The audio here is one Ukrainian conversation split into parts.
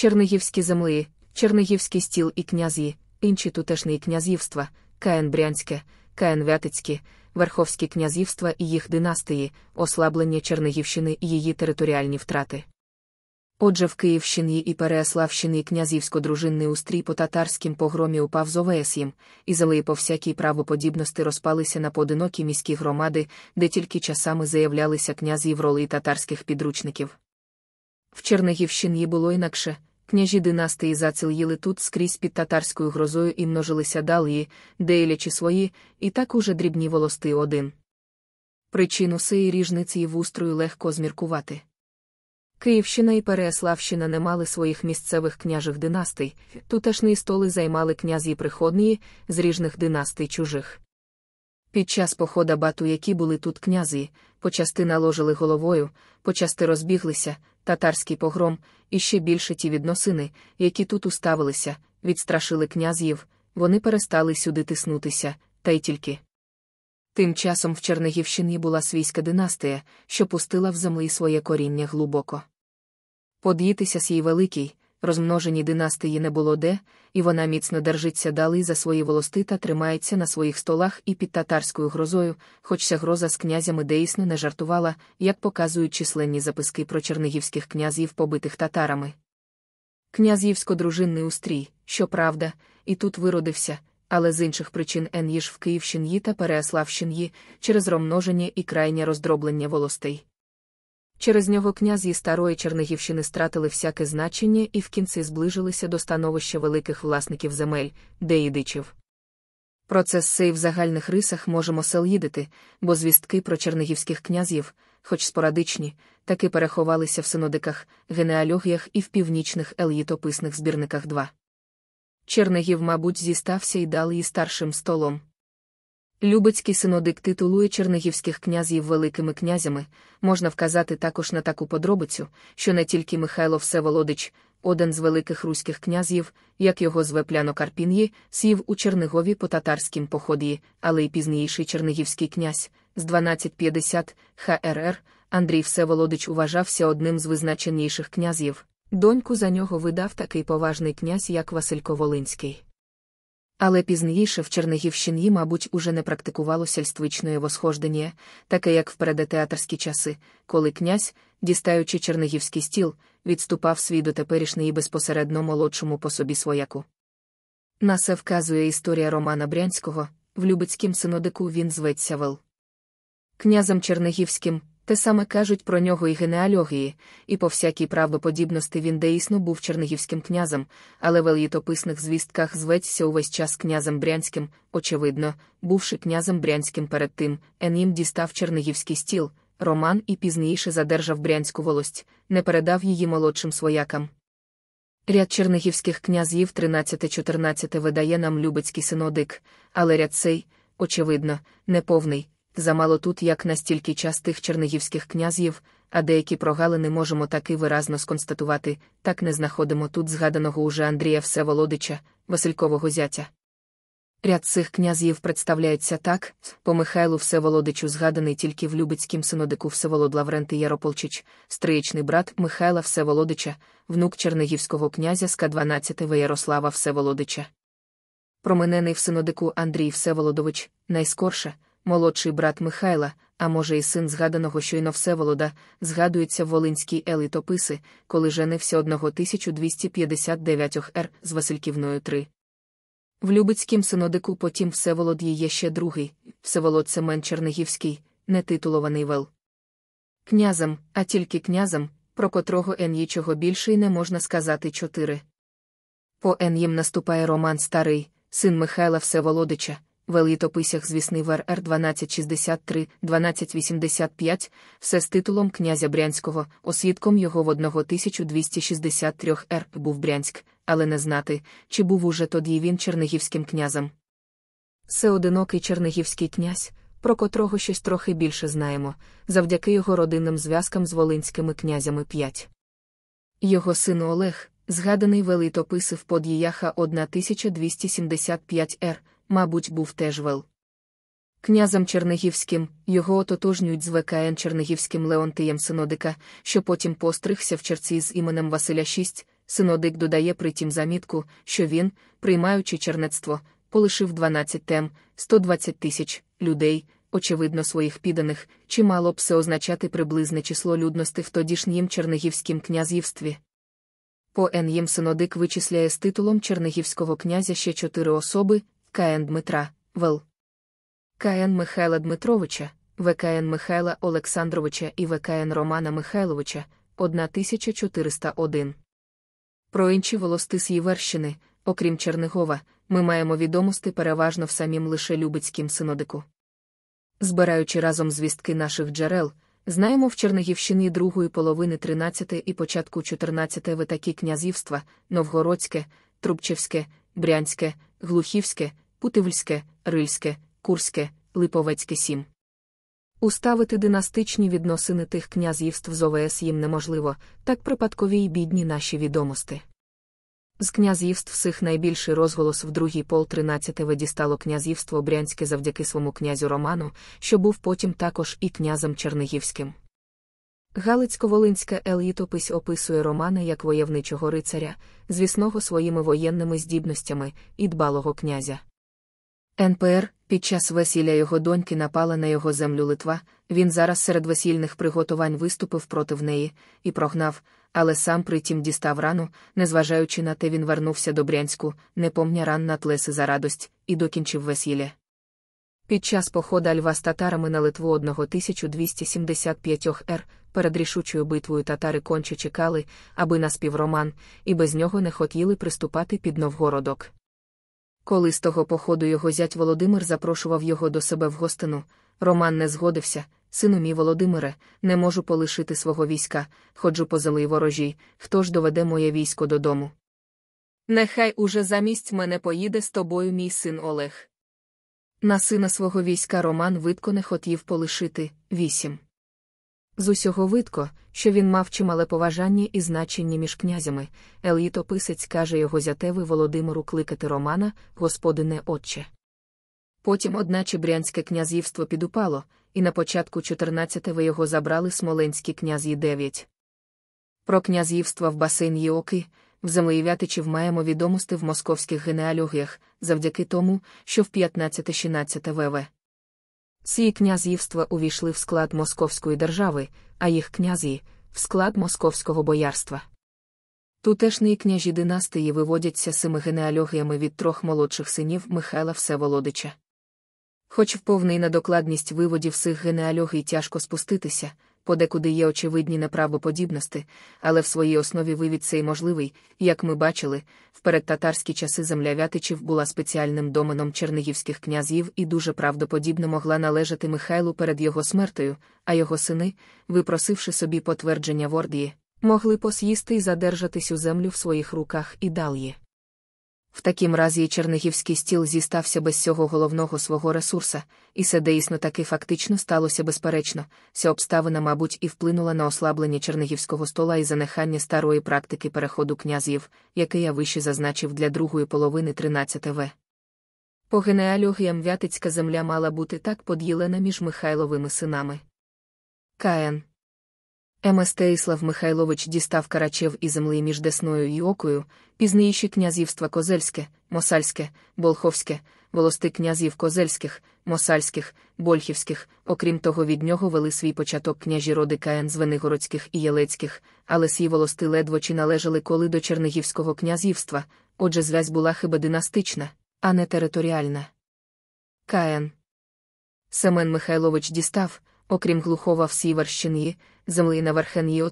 Чернигівські землі, Чернигівський стіл і князі, інші тутешні князівства, Каенбрянське, Каенвятицьке, Верховські князівства і їх династії, ослаблення Чернигівщини і її територіальні втрати. Отже, в Київщині і Переяславщині князівсько-дружинний устрій по татарським погромі упав з Овесім, і зали по всякій правоподібності розпалися на поодинокі міські громади, де тільки часами заявлялися князі в ролі татарських підручників. В Чернигівщині було інакше. Княжі династії зацил їли тут скрізь під татарською грозою і множилися далії, дейлячі свої, і так уже дрібні волости один. Причину сеї ріжниці і вустрою легко зміркувати. Київщина і Переяславщина не мали своїх місцевих княжих династий, тутешні столи займали князі приходні з ріжних династий чужих. Під час похода бату, які були тут князі, почасти наложили головою, почасти розбіглися, татарський погром, і ще більше ті відносини, які тут уставилися, відстрашили князів, вони перестали сюди тиснутися, та й тільки. Тим часом в Чернігівщині була свійська династія, що пустила в землі своє коріння глибоко. Под'їтися сій великій, розмноженій династії не було де, і вона міцно держиться дали за свої волости та тримається на своїх столах і під татарською грозою, хоч ця гроза з князями деїсно не жартувала, як показують численні записки про чернігівських князів, побитих татарами. Князівсько-дружинний устрій, щоправда, і тут виродився, але з інших причин Ен'їж в Київщин'ї та Переяславщин'ї через розмноження і крайнє роздроблення волостей. Через нього князі старої Чернігівщини стратили всяке значення і в кінці зближилися до становища великих власників земель, де і дичів. Процес цей в загальних рисах можемо селїдити, бо звістки про чернігівських князів, хоч спорадичні, таки переховалися в синодиках, генеалогіях і в північних елітописних збірниках 2. Чернигів, мабуть, зістався і далі і старшим столом, Любецький синодик титулує чернігівських князів великими князями, можна вказати також на таку подробицю, що не тільки Михайло Всеволодич, один з великих руських князів, як його зве Пляно Карпін'ї, сів у Чернигові по татарськім поході, але й пізніший Чернигівський князь з 1250 ХРР Андрій Всеволодич уважався одним з визначеніших князів. Доньку за нього видав такий поважний князь, як Василько Волинський. Але пізніше в Чернігівщині, мабуть, уже не практикувало сільствичної восхождення, таке як в передетеатрські часи, коли князь, дістаючи чернігівський стіл, відступав свій дотеперішній і безпосередньо молодшому по собі свояку. На це вказує історія Романа Брянського, в любицькім синодику він зветься Вел. Князем Чернігівським, те саме кажуть про нього і генеалогії, і по всякій правдоподібності він деїсно був чернігівським князем, але в елітописних звістках зветься увесь час князем брянським, очевидно, бувши князем брянським перед тим, Енім дістав чернігівський стіл, Роман і пізніше задержав брянську волость, не передав її молодшим своякам. Ряд чернігівських князів 13-14 видає нам Любецький синодик, але ряд цей, очевидно, неповний замало тут як настільки частих чернігівських князів, а деякі прогалини можемо таки виразно сконстатувати, так не знаходимо тут згаданого уже Андрія Всеволодича, Василькового зятя. Ряд цих князів представляється так: по Михайлу Всеволодичу згаданий тільки в Любецькім синодику Всеволод Лавренти Ярополчич, стриєчний брат Михайла Всеволодича, внук чернигівського князя ск 12 Ярослава Всеволодича. Променений в синодику Андрій Всеволодович, найскорше молодший брат Михайла, а може, і син згаданого щойно Всеволода, згадуються в Волинській елітописи, коли женився одного 1259 р з Васильківною 3. В Любицькім синодику потім Всеволод є ще другий, Всеволод Семен Чернегівський, нетитулований вел. Князем, а тільки князем, про котрого нічого більше й не можна сказати чотири. По Ен'їм наступає Роман Старий, син Михайла Всеволодича, Велитописях звіснив РР 1263 1285, все з титулом князя Брянського, освідком його в 1263 р був Брянськ, але не знати, чи був уже тоді він чернигівським князем. Це одинокий чернигівський князь, про котрого щось трохи більше знаємо, завдяки його родинним зв'язкам з волинськими князями 5. Його син Олег, згаданий велитописив подіяха 1275 р мабуть, був теж вел. Князем Чернигівським його ототожнюють з ВКН Чернигівським Леонтієм Синодика, що потім постригся в черці з іменем Василя VI, Синодик додає притім замітку, що він, приймаючи чернецтво, полишив 12 тем, 120 тисяч людей, очевидно, своїх піданих, чи мало б це означати приблизне число людності в тодішнім чернигівськім князівстві. По Н. Синодик вичисляє з титулом чернигівського князя ще чотири особи, КН Дмитра, Вел. КН Михайла Дмитровича, ВКН Михайла Олександровича і ВКН Романа Михайловича 1401. Про інші волости Сєверщини, окрім Чернигова, ми маємо відомості переважно в самім лише Любицьким синодику. Збираючи разом звістки наших джерел, знаємо в Чернігівщині другої половини 13 і початку 14 витакі князівства Новгородське, Трубчевське, Брянське, Глухівське, Путивльське, Рильське, Курське, Липовецьке 7. Уставити династичні відносини тих князівств з ОВС їм неможливо, так припадкові й бідні наші відомости. З князівств всіх найбільший розголос в другій пол 13-го дістало князівство Брянське завдяки своєму князю Роману, що був потім також і князем Чернигівським. Галицько-Волинська елітопись описує Романа як войовничого рицаря, звісного своїми воєнними здібностями і дбалого князя. НПР під час весілля його доньки напала на його землю Литва, він зараз серед весільних приготувань виступив проти неї і прогнав, але сам притім дістав рану, незважаючи на те, він вернувся до Брянську, не помня ран на тлеси за радость, і докінчив весілля. Під час походу льва з татарами на Литву 1275 р перед рішучою битвою татари конче чекали, аби наспів роман, і без нього не хотіли приступати під Новгородок. Коли з того походу його зять Володимир запрошував його до себе в гостину, Роман не згодився сину мій Володимире, не можу полишити свого війська, ходжу по землі ворожій, хто ж доведе моє військо додому. Нехай уже замість мене поїде з тобою, мій син Олег. На сина свого війська Роман Витко не хотів полишити вісім. З усього Витко, що він мав чимале поважання і значення між князями, елітописець каже його зятеві Володимиру кликати Романа, господине отче. Потім, одначе, брянське князівство підупало, і на початку 14-го його забрали смоленські князі Дев'ять. Про князівство в басейн Оки, в чи маємо відомості в московських генеалогіях завдяки тому, що в 15-16 ВВ. Ці князівства увійшли в склад московської держави, а їх князі в склад московського боярства. Тутешні княжі династії виводяться семи генеалогіями від трьох молодших синів Михайла Всеволодича. Хоч в повний на докладність виводів цих генеалогій тяжко спуститися, подекуди є очевидні неправдоподібності, але в своїй основі вивід цей можливий, як ми бачили, в передтатарські часи земля Вятичів була спеціальним доменом чернігівських князів і дуже правдоподібно могла належати Михайлу перед його смертю, а його сини, випросивши собі потвердження Вордії, могли пос'їсти і задержатись у землю в своїх руках і далі. В такім разі і чернігівський стіл зістався без цього головного свого ресурса, і це дійсно таки фактично сталося безперечно. Ця обставина, мабуть, і вплинула на ослаблення чернігівського стола і занехання старої практики переходу князів, який я вище зазначив для другої половини 13 В. По генеалогіям Вятицька земля мала бути так поділена між Михайловими синами. Каен Стеїслав Михайлович дістав карачев і землі між Десною і Окою, пізніші князівства Козельське, Мосальське, Болховське, волости князів Козельських, Мосальських, Больхівських, окрім того, від нього вели свій початок княжі роди каен з Венигородських і Єлецьких, але сі волости ледве чи належали коли до Чернігівського князівства, отже, зв'язь була хиба династична, а не територіальна. Каен Семен Михайлович дістав окрім глухова в Сіверщині, землі на Верхеній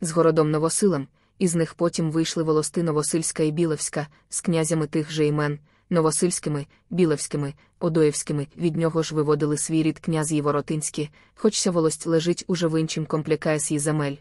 з городом Новосилем, із них потім вийшли волости Новосильська і Білевська, з князями тих же імен, Новосильськими, Білевськими, Одоївськими, від нього ж виводили свій рід князі Воротинські, хоч ця волость лежить уже в іншім комплікації земель.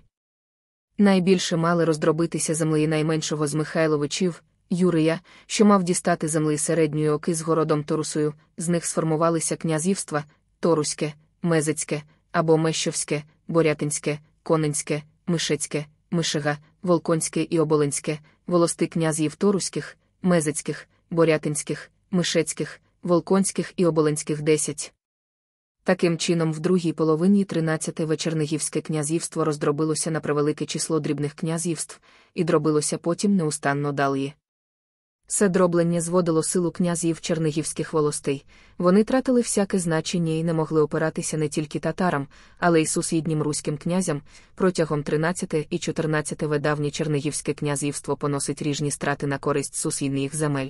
Найбільше мали роздробитися землі найменшого з Михайловичів, Юрія, що мав дістати землі середньої оки з городом Торусою, з них сформувалися князівства Торуське. Мезицьке або Мещовське, Борятинське, Конинське, Мишецьке, Мишига, Волконське і Оболинське, волости князів Торуських, Мезицьких, Борятинських, Мишецьких, Волконських і Оболинських 10. Таким чином, в другій половині 13-те вечернигівське князівство роздробилося на превелике число дрібних князівств і дробилося потім неустанно далі. Це дроблення зводило силу князів чернигівських волостей, вони тратили всяке значення і не могли опиратися не тільки татарам, але й сусіднім руським князям. Протягом 13 і 14 давнє чернигівське князівство поносить ріжні страти на користь сусідніх земель.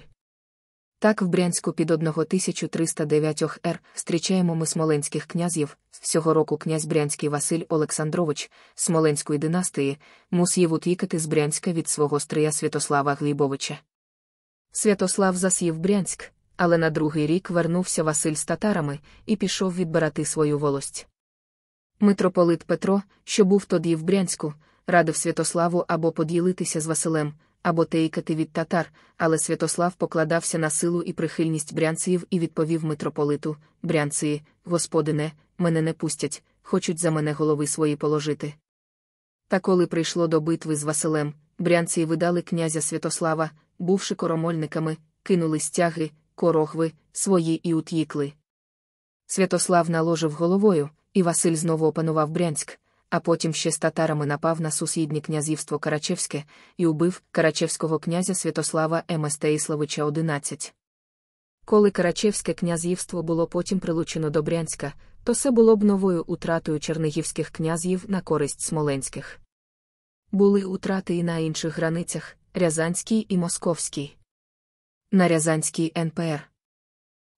Так, в Брянську під 1309 р зустрічаємо ми смоленських князів, всього року князь Брянський Василь Олександрович, Смоленської династії, мусів утікати з Брянська від свого стрия Святослава Глібовича. Святослав засів Брянськ, але на другий рік вернувся Василь з татарами і пішов відбирати свою волость. Митрополит Петро, що був тоді в Брянську, радив Святославу або поділитися з Василем, або тейкати від татар, але Святослав покладався на силу і прихильність брянців і відповів митрополиту Брянці, господине, мене не пустять, хочуть за мене голови свої положити. Та коли прийшло до битви з Василем, брянці видали князя Святослава, бувши коромольниками, кинули стяги, корогви, свої і утікли. Святослав наложив головою, і Василь знову опанував Брянськ, а потім ще з татарами напав на сусіднє князівство Карачевське і убив карачевського князя Святослава Стеїславича 11. Коли Карачевське князівство було потім прилучено до Брянська, то це було б новою утратою чернигівських князів на користь смоленських. Були утрати і на інших границях, Рязанський і Московський. На Рязанський НПР.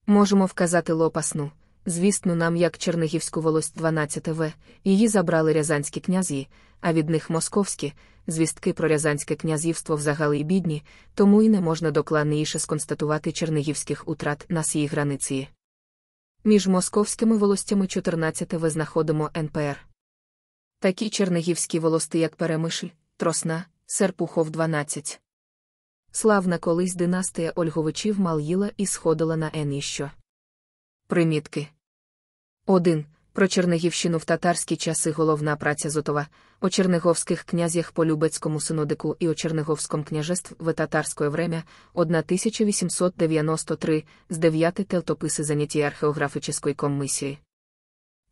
Можемо вказати лопасну, звісну нам як Чернигівську волость 12 В, її забрали рязанські князі, а від них московські, звістки про рязанське князівство взагалі бідні, тому і не можна докладніше сконстатувати чернигівських утрат на сій границі. Між московськими волостями 14 В знаходимо НПР. Такі чернигівські волости, як Перемишль, Тросна, Серпухов 12. Славна колись династія Ольговичів мал'їла і сходила на еніщо. Примітки 1. Про Чернегівщину в татарські часи головна праця Зотова, о черниговських князях по Любецькому синодику і о Черниговському княжеств в татарське время 1893 з 9 телтописи заняті археографічної комісії.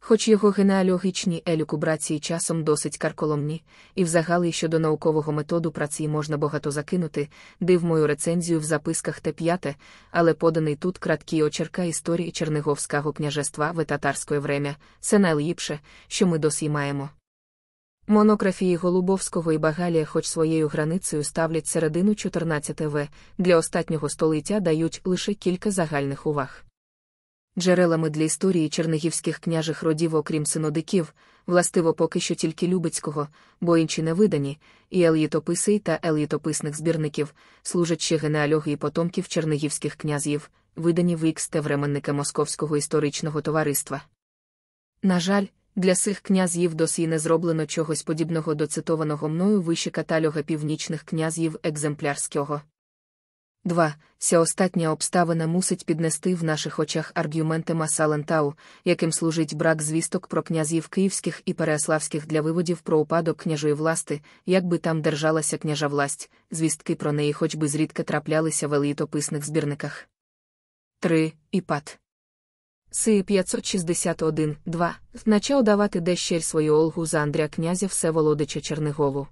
Хоч його генеалогічні елюкубрації часом досить карколомні, і взагалі щодо наукового методу праці можна багато закинути, див мою рецензію в записках Т5, але поданий тут краткий очерка історії Черниговського княжества в татарське время, це найліпше, що ми досі маємо. Монографії Голубовського і Багалія, хоч своєю границею ставлять середину 14 В, для останнього століття дають лише кілька загальних уваг. Джерелами для історії чернігівських княжих родів, окрім синодиків, властиво поки що тільки Любецького, бо інші не видані, і елітописи та елітописних збірників, служать ще генеалоги потомків чернігівських князів, видані в ікс та временника Московського історичного товариства. На жаль, для цих князів досі не зроблено чогось подібного до цитованого мною вище каталога північних князів екземплярського. 2. Ця остатня обставина мусить піднести в наших очах аргументи Масалентау, яким служить брак звісток про князів київських і переяславських для виводів про упадок княжої власти, якби там держалася княжа власть, звістки про неї хоч би зрідка траплялися в елітописних збірниках. 3. Іпад. Си 561, 2. Начав давати дещель свою Олгу за Андрія князя Всеволодича Чернигову.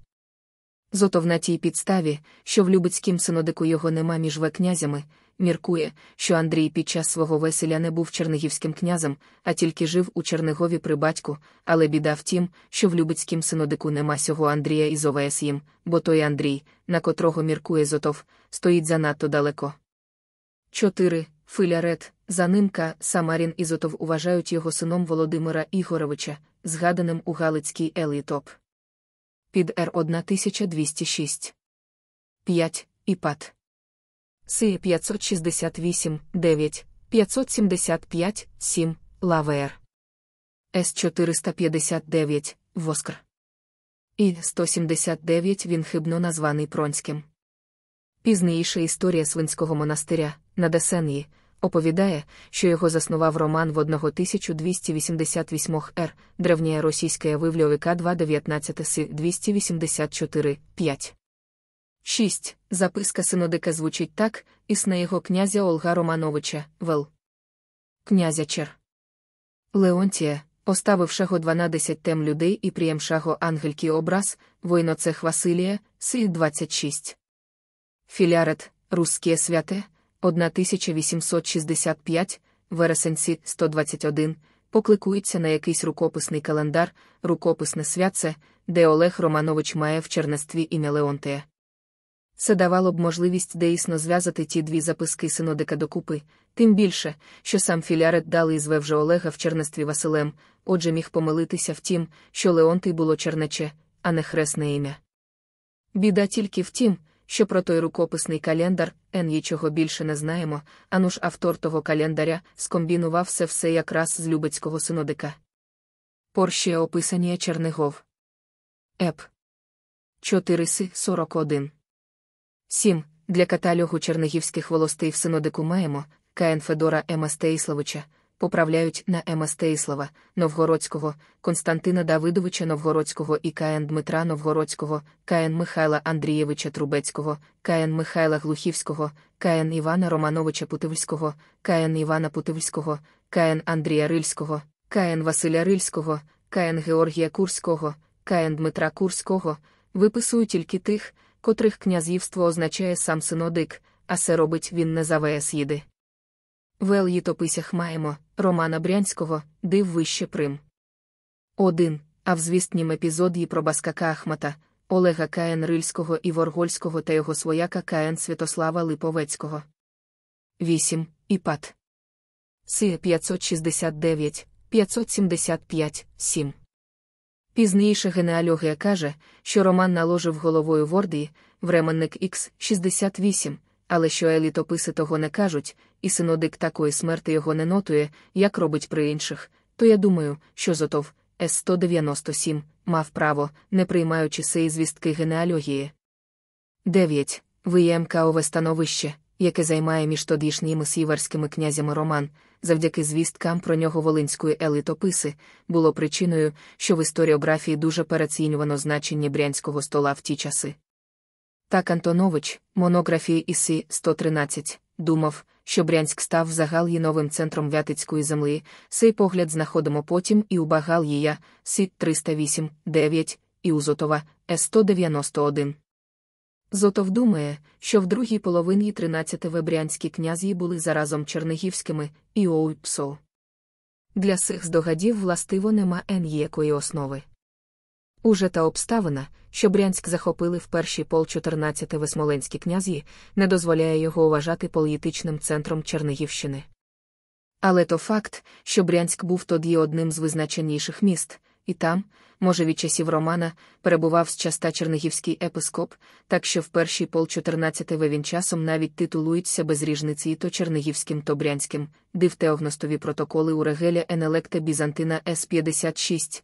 Зотов на тій підставі, що в Любецькім синодику його нема між векнязями, міркує, що Андрій під час свого веселя не був чернегівським князем, а тільки жив у Чернегові при батьку, але біда в тім, що в Любецькім синодику нема сього Андрія із Овесієм, бо той Андрій, на котрого міркує Зотов, стоїть занадто далеко. 4. Филярет, за нимка, Самарін і Зотов уважають його сином Володимира Ігоровича, згаданим у Галицькій елітоп під Р1206. 5. іпад Си 568, 9, 575, 7, Лавер. С459, Воскр. І 179 він хибно названий Пронським. Пізніша історія Свинського монастиря на Десенії, Оповідає, що його заснував роман в 1288 р. Древня російська вивльовика 219 с 284 5. 6. Записка синодика звучить так, існе його князя Олга Романовича, Вел. Князя Чер. Леонтія, оставившого 12 тем людей і приємшаго ангельки образ, войноцех Василія, Си 26. Філярет, русське святе, 1865, вересень 121, покликується на якийсь рукописний календар, рукописне святце, де Олег Романович має в чернестві ім'я Леонтея. Це давало б можливість деісно зв'язати ті дві записки синодика докупи, тим більше, що сам філярет дали зве вже Олега в чернестві Василем, отже міг помилитися в тім, що Леонтий було чернече, а не хресне ім'я. Біда тільки в тім, що про той рукописний календар Н нічого більше не знаємо, ануж автор того календаря скомбінував все все якраз з Любецького синодика. Порще описання Чернигов. Еп. 4 С 41. 7. Для каталогу чернигівських волостей в синодику маємо Каїн Федора М. Стеїславича, поправляють на Ема Стеїслава, Новгородського, Константина Давидовича Новгородського і КН Дмитра Новгородського, КН Михайла Андрієвича Трубецького, КН Михайла Глухівського, КН Івана Романовича Путивльського, КН Івана Путивльського, КН Андрія Рильського, КН Василя Рильського, КН Георгія Курського, КН Дмитра Курського, виписую тільки тих, котрих князівство означає сам синодик, а це робить він не за ВС їди. В літописях маємо Романа Брянського, див вище Прим. Один. А в звістнім епізоді про Баскака Ахмата, Олега Каен Рильського і Воргольського та його свояка каен Святослава Липовецького. Вісім. Іпат. Си 569, 575, 7. Пізніше генеалогія каже, що Роман наложив головою Вордії, временник Х 68 але що елітописи того не кажуть, і синодик такої смерти його не нотує, як робить при інших, то я думаю, що Зотов С-197 мав право, не приймаючи сей звістки генеалогії. 9. Виємкаове ем становище, яке займає між тодішніми сіверськими князями Роман, завдяки звісткам про нього волинської елітописи, було причиною, що в історіографії дуже переоцінювано значення брянського стола в ті часи. Так Антонович, монографії ІСІ 113, думав, що Брянськ став загал'ї новим центром Вятицької землі, цей погляд знаходимо потім і у Багал'їя, Сі 308, 9, і у Зотова С191. Зотов думає, що в другій половині 13 брянські князі були заразом чернігівськими і оуйпсо. Для цих здогадів властиво нема ніякої основи. Уже та обставина, що Брянськ захопили в першій пол 14 весмоленські князі, не дозволяє його вважати політичним центром Чернігівщини. Але то факт, що Брянськ був тоді одним з визначеніших міст, і там, може, від часів Романа, перебував з часта чернігівський епископ, так що в першій пол 14 він часом навіть титулують без з ріжниці то чернігівським, то брянським, дивтеогностові протоколи у Регеля Енелекта Бізантина С 56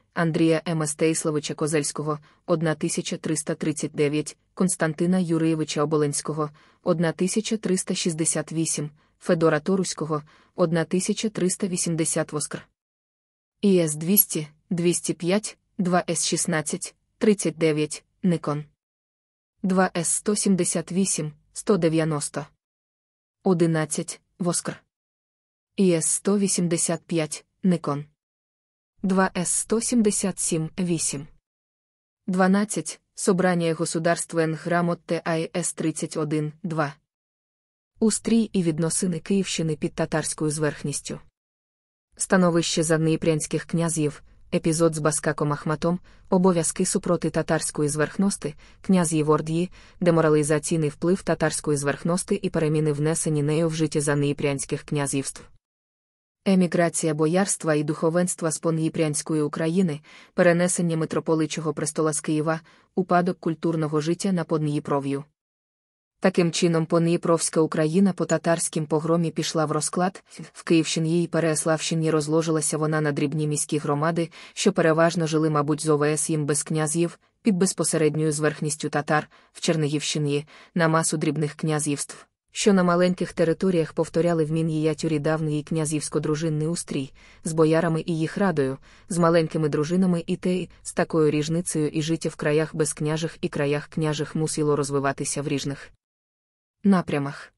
Андрія М. Стейсловича Козельського, 1339, Константина Юрійовича Оболенського, 1368, Федора Торуського, 1380 Воскр. іс 200, 205, 2С16, 39, Никон. 2С178, 190. 11, Воскр. іс 185, Никон. 2С-177-8. 12. Собрание государствен грамот ТАІС 31 2 Устрій і відносини Київщини під татарською зверхністю. Становище задніпрянських князів, епізод з Баскаком Ахматом, обов'язки супроти татарської зверхности, князь Єворд'ї, деморалізаційний вплив татарської зверхности і переміни внесені нею в життя занепрянських князівств. Еміграція боярства і духовенства з Понгіпрянської України, перенесення митрополичого престола з Києва, упадок культурного життя на Подніпров'ю. Таким чином, Поніпровська Україна по татарським погромі пішла в розклад, в Київщині і Переяславщині розложилася вона на дрібні міські громади, що переважно жили, мабуть, з ОВС їм без князів, під безпосередньою зверхністю татар в Чернігівщині, на масу дрібних князівств що на маленьких територіях повторяли в давній і князівсько-дружинний устрій, з боярами і їх радою, з маленькими дружинами і те, з такою ріжницею і життя в краях безкняжих і краях княжих мусило розвиватися в ріжних напрямах.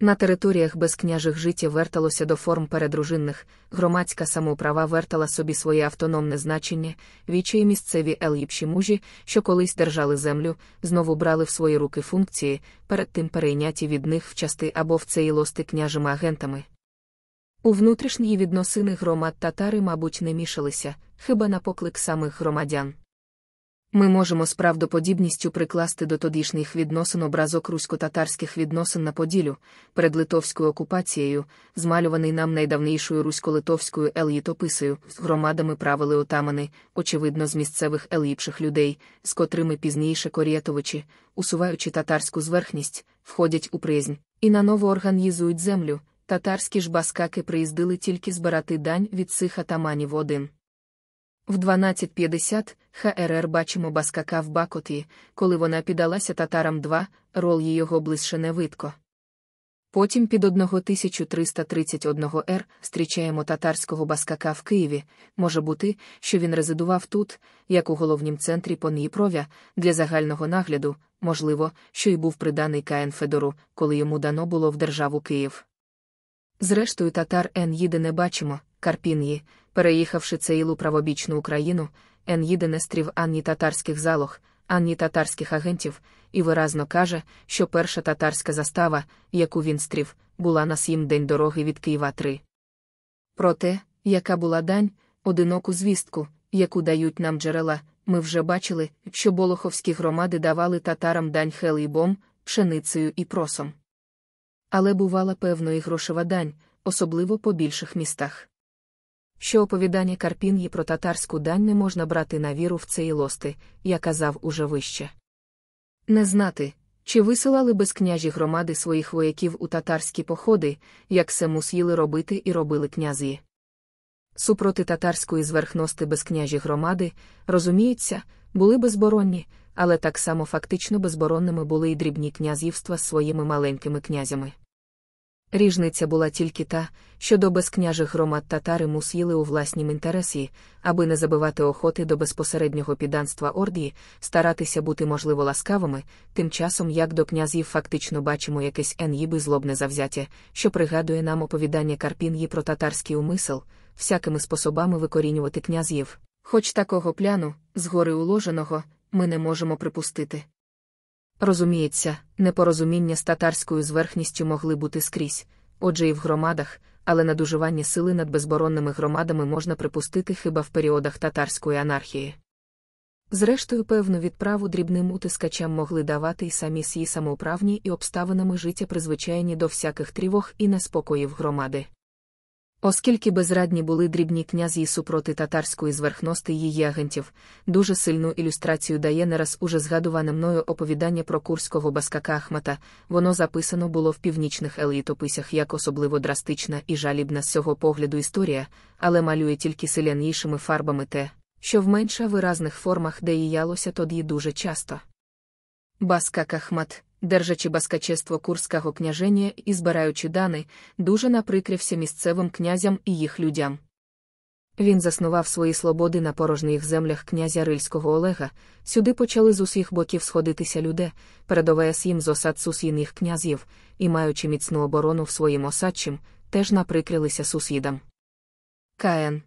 На територіях безкняжих життя верталося до форм передружинних, громадська самоуправа вертала собі своє автономне значення, вічі і місцеві еліпші мужі, що колись держали землю, знову брали в свої руки функції, перед тим перейняті від них в части або в цей лости княжими агентами. У внутрішній відносини громад татари, мабуть, не мішалися, хіба на поклик самих громадян. Ми можемо з правдоподібністю прикласти до тодішніх відносин образок русько-татарських відносин на Поділю, перед литовською окупацією, змалюваний нам найдавнішою русько-литовською елітописою, з громадами правили отамани, очевидно, з місцевих еліпших людей, з котрими пізніше корєтовичі, усуваючи татарську зверхність, входять у приязнь, і наново організують землю. Татарські ж баскаки приїздили тільки збирати дань від цих атаманів один. В 12.50 ХРР бачимо баскака в Бакоті, коли вона піддалася татарам 2, рол її його ближче не видко. Потім під 1331 Р зустрічаємо татарського баскака в Києві. Може бути, що він резидував тут, як у головнім центрі Поніпров'я, для загального нагляду, можливо, що й був приданий Каен Федору, коли йому дано було в державу Київ. Зрештою, татар Н їде не бачимо, Карпін'ї, Переїхавши Цеїлу правобічну Україну, Енїде не стрів ані татарських залог, ані татарських агентів, і виразно каже, що перша татарська застава, яку він стрів, була на сім день дороги від Києва 3. Проте, яка була дань, одиноку звістку, яку дають нам джерела, ми вже бачили, що болоховські громади давали татарам дань хелібом, пшеницею і просом. Але бувала певно і грошева дань, особливо по більших містах що оповідання Карпін'ї про татарську дань не можна брати на віру в цей лости, я казав уже вище. Не знати, чи висилали безкняжі громади своїх вояків у татарські походи, як це мусіли робити і робили князі. Супроти татарської зверхности безкняжі громади, розуміється, були безборонні, але так само фактично безборонними були й дрібні князівства з своїми маленькими князями. Ріжниця була тільки та, що до безкняжих громад татари мусіли у власнім інтересі, аби не забивати охоти до безпосереднього піданства ордії, старатися бути, можливо, ласкавими, тим часом як до князів фактично бачимо якесь ен'їби злобне завзяття, що пригадує нам оповідання Карпін'ї про татарський умисел, всякими способами викорінювати князів. Хоч такого пляну, згори уложеного, ми не можемо припустити. Розуміється, непорозуміння з татарською зверхністю могли бути скрізь, отже і в громадах, але надуживання сили над безборонними громадами можна припустити хіба в періодах татарської анархії. Зрештою, певну відправу дрібним утискачам могли давати і самі сії самоуправні і обставинами життя призвичайні до всяких тривог і неспокоїв громади. Оскільки безрадні були дрібні князі супроти татарської зверхности її агентів, дуже сильну ілюстрацію дає не раз уже згадуване мною оповідання про курського баскака Ахмата, воно записано було в північних елітописях як особливо драстична і жалібна з цього погляду історія, але малює тільки селянішими фарбами те, що в менша виразних формах деялося тоді дуже часто. Баскак Ахмат держачи баскачество Курського княження і збираючи дани, дуже наприкрився місцевим князям і їх людям. Він заснував свої свободи на порожніх землях князя Рильського Олега, сюди почали з усіх боків сходитися люди, передове їм з осад сусідніх князів і, маючи міцну оборону в своїм осадчим, теж наприкрилися сусідам. Каен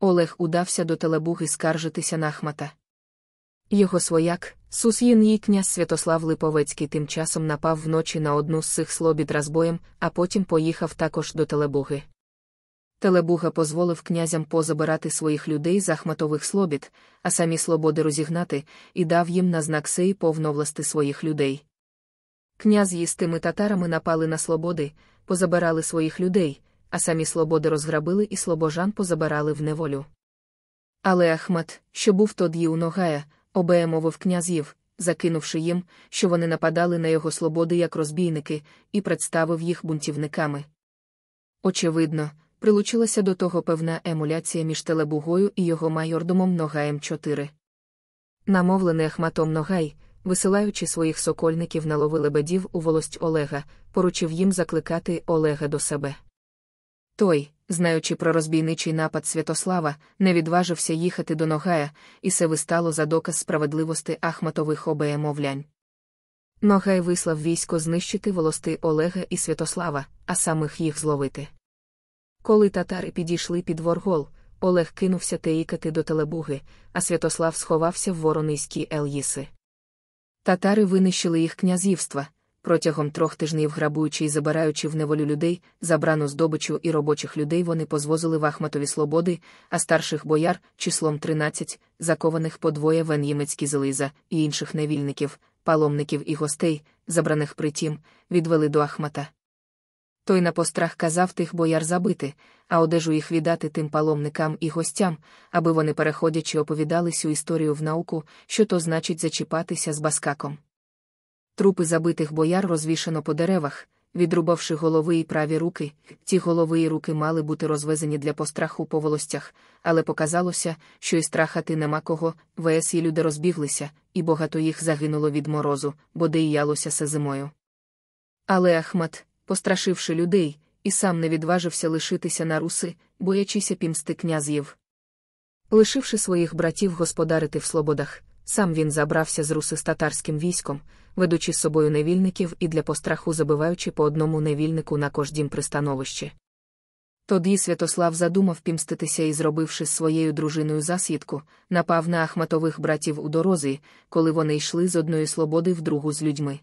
Олег удався до телебуги скаржитися на Ахмата. Його свояк, сус'їн князь Святослав Липовецький тим часом напав вночі на одну з цих слобід розбоєм, а потім поїхав також до Телебуги. Телебуга дозволив князям позабирати своїх людей з ахматових слобід, а самі слободи розігнати, і дав їм на знак сей повновласти своїх людей. Князь із тими татарами напали на слободи, позабирали своїх людей, а самі слободи розграбили і слобожан позабирали в неволю. Але Ахмат, що був тоді у Ногая, обеємовив князів, закинувши їм, що вони нападали на його свободи як розбійники, і представив їх бунтівниками. Очевидно, прилучилася до того певна емуляція між Телебугою і його майордомом Ногаєм 4. Намовлений Ахматом Ногай, висилаючи своїх сокольників на лови лебедів у волость Олега, поручив їм закликати Олега до себе. Той, знаючи про розбійничий напад Святослава, не відважився їхати до Ногая, і це вистало за доказ справедливости Ахматових обеємовлянь. Ногай вислав військо знищити волости Олега і Святослава, а самих їх зловити. Коли татари підійшли під Воргол, Олег кинувся теїкати до Телебуги, а Святослав сховався в Воронийській Ел'їси. Татари винищили їх князівства, протягом трьох тижнів грабуючи і забираючи в неволю людей, забрану здобичу і робочих людей вони позвозили в Ахматові Слободи, а старших бояр, числом 13, закованих по двоє венємецькі Зелиза і інших невільників, паломників і гостей, забраних притім, відвели до Ахмата. Той на пострах казав тих бояр забити, а одежу їх віддати тим паломникам і гостям, аби вони переходячи оповідали цю історію в науку, що то значить зачіпатися з баскаком. Трупи забитих бояр розвішано по деревах, відрубавши голови і праві руки. ті голови і руки мали бути розвезені для постраху по волостях, але показалося, що і страхати нема кого. ВС і люди розбіглися, і багато їх загинуло від морозу, бо деялося се зимою. Але Ахмат, пострашивши людей, і сам не відважився лишитися на руси, боячися пімсти князів. Лишивши своїх братів господарити в слободах, сам він забрався з руси з татарським військом ведучи з собою невільників і для постраху забиваючи по одному невільнику на кождім пристановище. Тоді Святослав задумав пімститися і, зробивши з своєю дружиною засідку, напав на ахматових братів у дорозі, коли вони йшли з одної слободи в другу з людьми.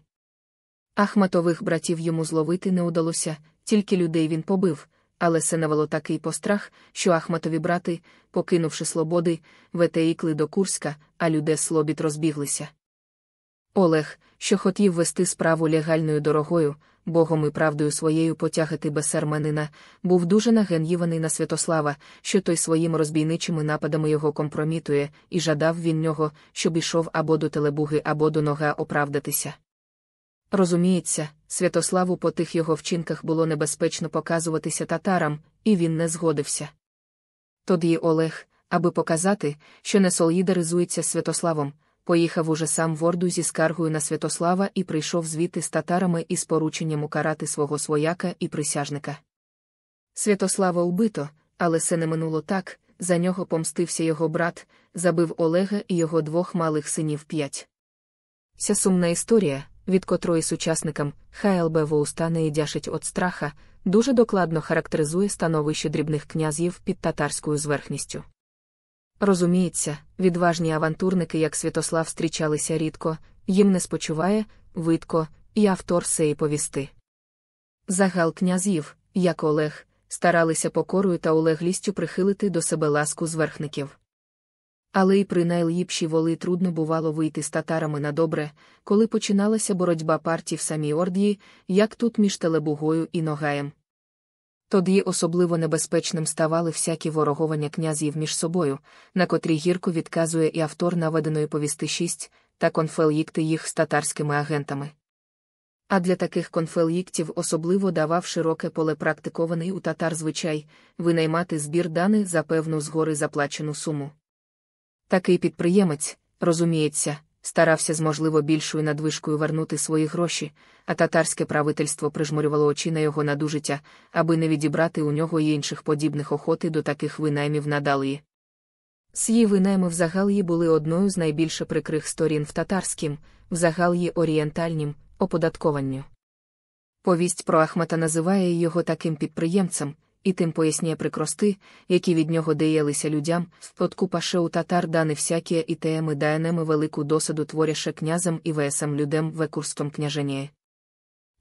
Ахматових братів йому зловити не удалося, тільки людей він побив, але це навело такий пострах, що Ахматові брати, покинувши слободи, ветеїкли до Курська, а люди слобіт розбіглися. Олег, що хотів вести справу легальною дорогою, богом і правдою своєю потягати бесерменина, був дуже наген'їваний на Святослава, що той своїми розбійничими нападами його компромітує, і жадав він нього, щоб ішов або до телебуги, або до нога оправдатися. Розуміється, Святославу по тих його вчинках було небезпечно показуватися татарам, і він не згодився. Тоді Олег, аби показати, що не солідаризується з Святославом, поїхав уже сам в Орду зі скаргою на Святослава і прийшов звідти з татарами із порученням укарати свого свояка і присяжника. Святослава вбито, але це не минуло так, за нього помстився його брат, забив Олега і його двох малих синів п'ять. Ця сумна історія, від котрої сучасникам ХЛБ Воуста і дяшить от страха, дуже докладно характеризує становище дрібних князів під татарською зверхністю. Розуміється, відважні авантурники, як Святослав, зустрічалися рідко, їм не спочуває, видко, і автор сеї повісти. Загал князів, як Олег, старалися покорою та олеглістю прихилити до себе ласку зверхників. Але й при найліпшій воли трудно бувало вийти з татарами на добре, коли починалася боротьба партій в самій Ордії, як тут між Телебугою і Ногаєм. Тоді особливо небезпечним ставали всякі вороговання князів між собою, на котрі гірко відказує і автор наведеної повісти шість та конфельїкти їх з татарськими агентами. А для таких конфельїктів особливо давав широке поле практикований у татар звичай винаймати збір дани за певну згори заплачену суму. Такий підприємець, розуміється, старався з можливо більшою надвижкою вернути свої гроші, а татарське правительство прижмурювало очі на його надужиття, аби не відібрати у нього і інших подібних охоти до таких винаймів на Далії. Сії винайми в Загалії були одною з найбільше прикрих сторін в татарськім, в Загалії орієнтальнім, оподаткованню. Повість про Ахмата називає його таким підприємцем, і тим пояснює прикрости, які від нього деялися людям, в пашеу татар дани всякі і тееми даянеми велику досаду творяше князем і весам людям векурством княженіє.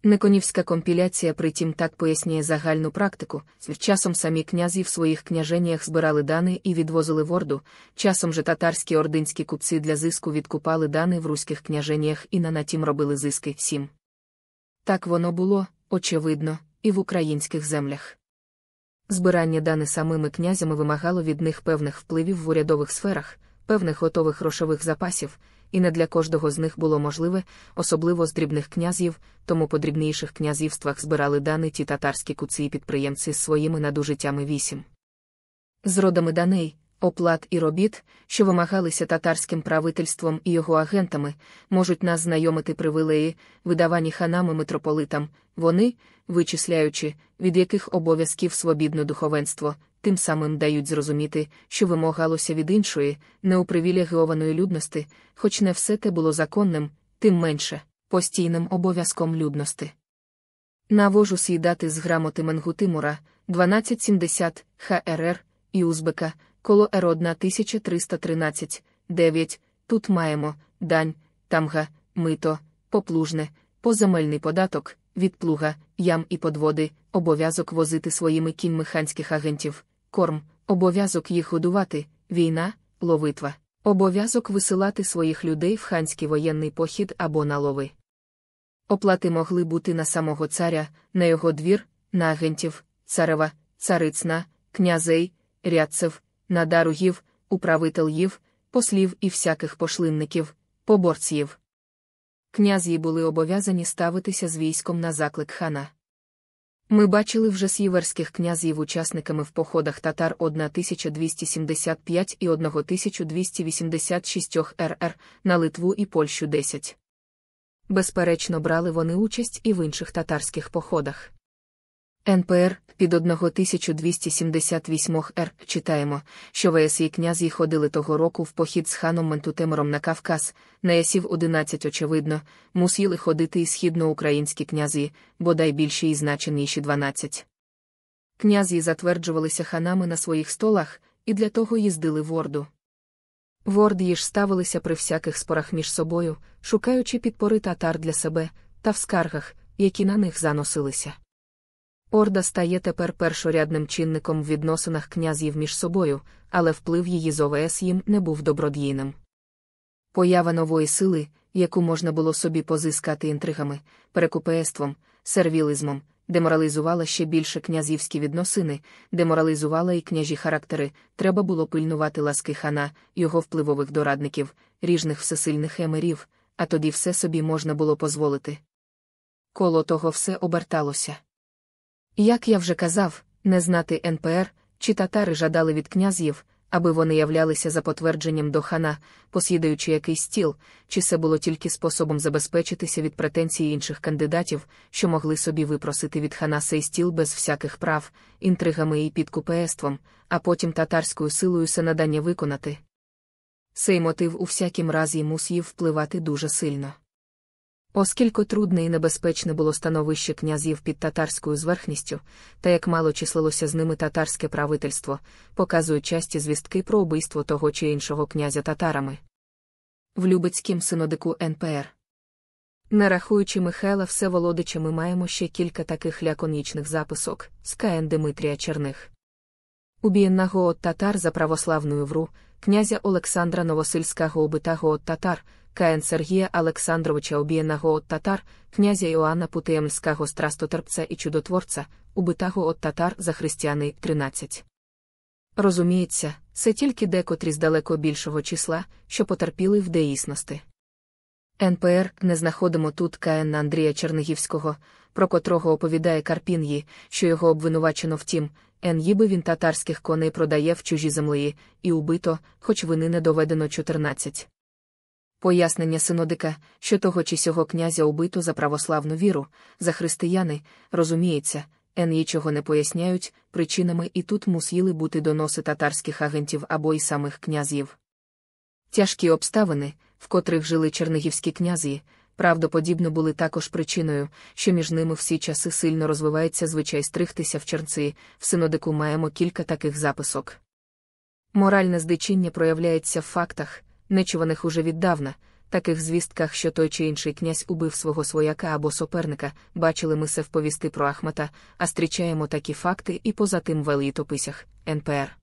Неконівська компіляція притім так пояснює загальну практику, часом самі князі в своїх княженіях збирали дани і відвозили в орду, часом же татарські ординські купці для зиску відкупали дани в руських княженіях і на натім робили зиски всім. Так воно було, очевидно, і в українських землях. Збирання дани самими князями вимагало від них певних впливів в урядових сферах, певних готових грошових запасів, і не для кожного з них було можливе, особливо з дрібних князів, тому по дрібніших князівствах збирали дани ті татарські куці і підприємці з своїми надужиттями вісім. З родами даней, оплат і робіт, що вимагалися татарським правительством і його агентами, можуть нас знайомити привилеї, видавані ханами митрополитам, вони, вичисляючи, від яких обов'язків свобідне духовенство, тим самим дають зрозуміти, що вимагалося від іншої, неупривілегіованої людності, хоч не все те було законним, тим менше, постійним обов'язком людності. Навожу сідати з грамоти Менгутимура 1270 ХРР і Узбека. Коло колоеродна 1313, 9, тут маємо дань, тамга, мито, поплужне, поземельний податок, відплуга, ям і подводи, обов'язок возити своїми кіньми ханських агентів, корм, обов'язок їх годувати, війна, ловитва, обов'язок висилати своїх людей в ханський воєнний похід або на лови. Оплати могли бути на самого царя, на його двір, на агентів, царева, царицна, князей, рядцев, Надаругів, даругів, управителів, послів і всяких пошлинників, поборців. Князі були обов'язані ставитися з військом на заклик хана. Ми бачили вже сіверських князів учасниками в походах татар 1275 і 1286 РР на Литву і Польщу 10. Безперечно, брали вони участь і в інших татарських походах. НПР під 1278 р читаємо, що ВС і князі ходили того року в похід з ханом Ментутемором на Кавказ, на ясів 11 очевидно, мусіли ходити і східноукраїнські князі, бодай більші і значеніші 12. Князі затверджувалися ханами на своїх столах і для того їздили в Орду. В Ордії ж ставилися при всяких спорах між собою, шукаючи підпори татар для себе, та в скаргах, які на них заносилися. Орда стає тепер першорядним чинником в відносинах князів між собою, але вплив її з ОВС їм не був добродійним. Поява нової сили, яку можна було собі позискати інтригами, перекупеєством, сервілизмом, деморалізувала ще більше князівські відносини, деморалізувала і княжі характери, треба було пильнувати ласки хана, його впливових дорадників, ріжних всесильних емерів, а тоді все собі можна було дозволити. Коло того все оберталося. Як я вже казав, не знати НПР, чи татари жадали від князів, аби вони являлися за потвердженням до хана, посідаючи якийсь стіл, чи це було тільки способом забезпечитися від претензій інших кандидатів, що могли собі випросити від хана цей стіл без всяких прав, інтригами і підкупеєством, а потім татарською силою це надання виконати. Цей мотив у всякім разі мусів впливати дуже сильно. Оскільки трудне і небезпечне було становище князів під татарською зверхністю, та як мало числилося з ними татарське правительство, показують часті звістки про убийство того чи іншого князя татарами. В Любецькім синодику НПР. Не рахуючи Михайла Всеволодича, ми маємо ще кілька таких ляконічних записок з КН Дмитрія Черних. Убієнного от татар за православною вру, князя Олександра Новосильського убитого от татар. Каен Сергія Олександровича обієнаго от татар, князя Іоанна Путиємського страстотерпця і чудотворця, убитаго от татар за християни 13. Розуміється, це тільки декотрі з далеко більшого числа, що потерпіли в деїсності. НПР не знаходимо тут каенна Андрія Чернигівського, про котрого оповідає Карпін'ї, що його обвинувачено в тім, ніби він татарських коней продає в чужі землі, і убито, хоч вини не доведено 14. Пояснення синодика, що того чи сього князя убито за православну віру, за християни, розуміється, ен чого не поясняють, причинами і тут мусіли бути доноси татарських агентів або й самих князів. Тяжкі обставини, в котрих жили чернигівські князі, правдоподібно були також причиною, що між ними всі часи сильно розвивається звичай стригтися в чернці, в синодику маємо кілька таких записок. Моральне здичіння проявляється в фактах нечуваних уже віддавна, таких звістках, що той чи інший князь убив свого свояка або соперника, бачили ми се в повісти про Ахмата, а зустрічаємо такі факти і поза тим в елітописях НПР.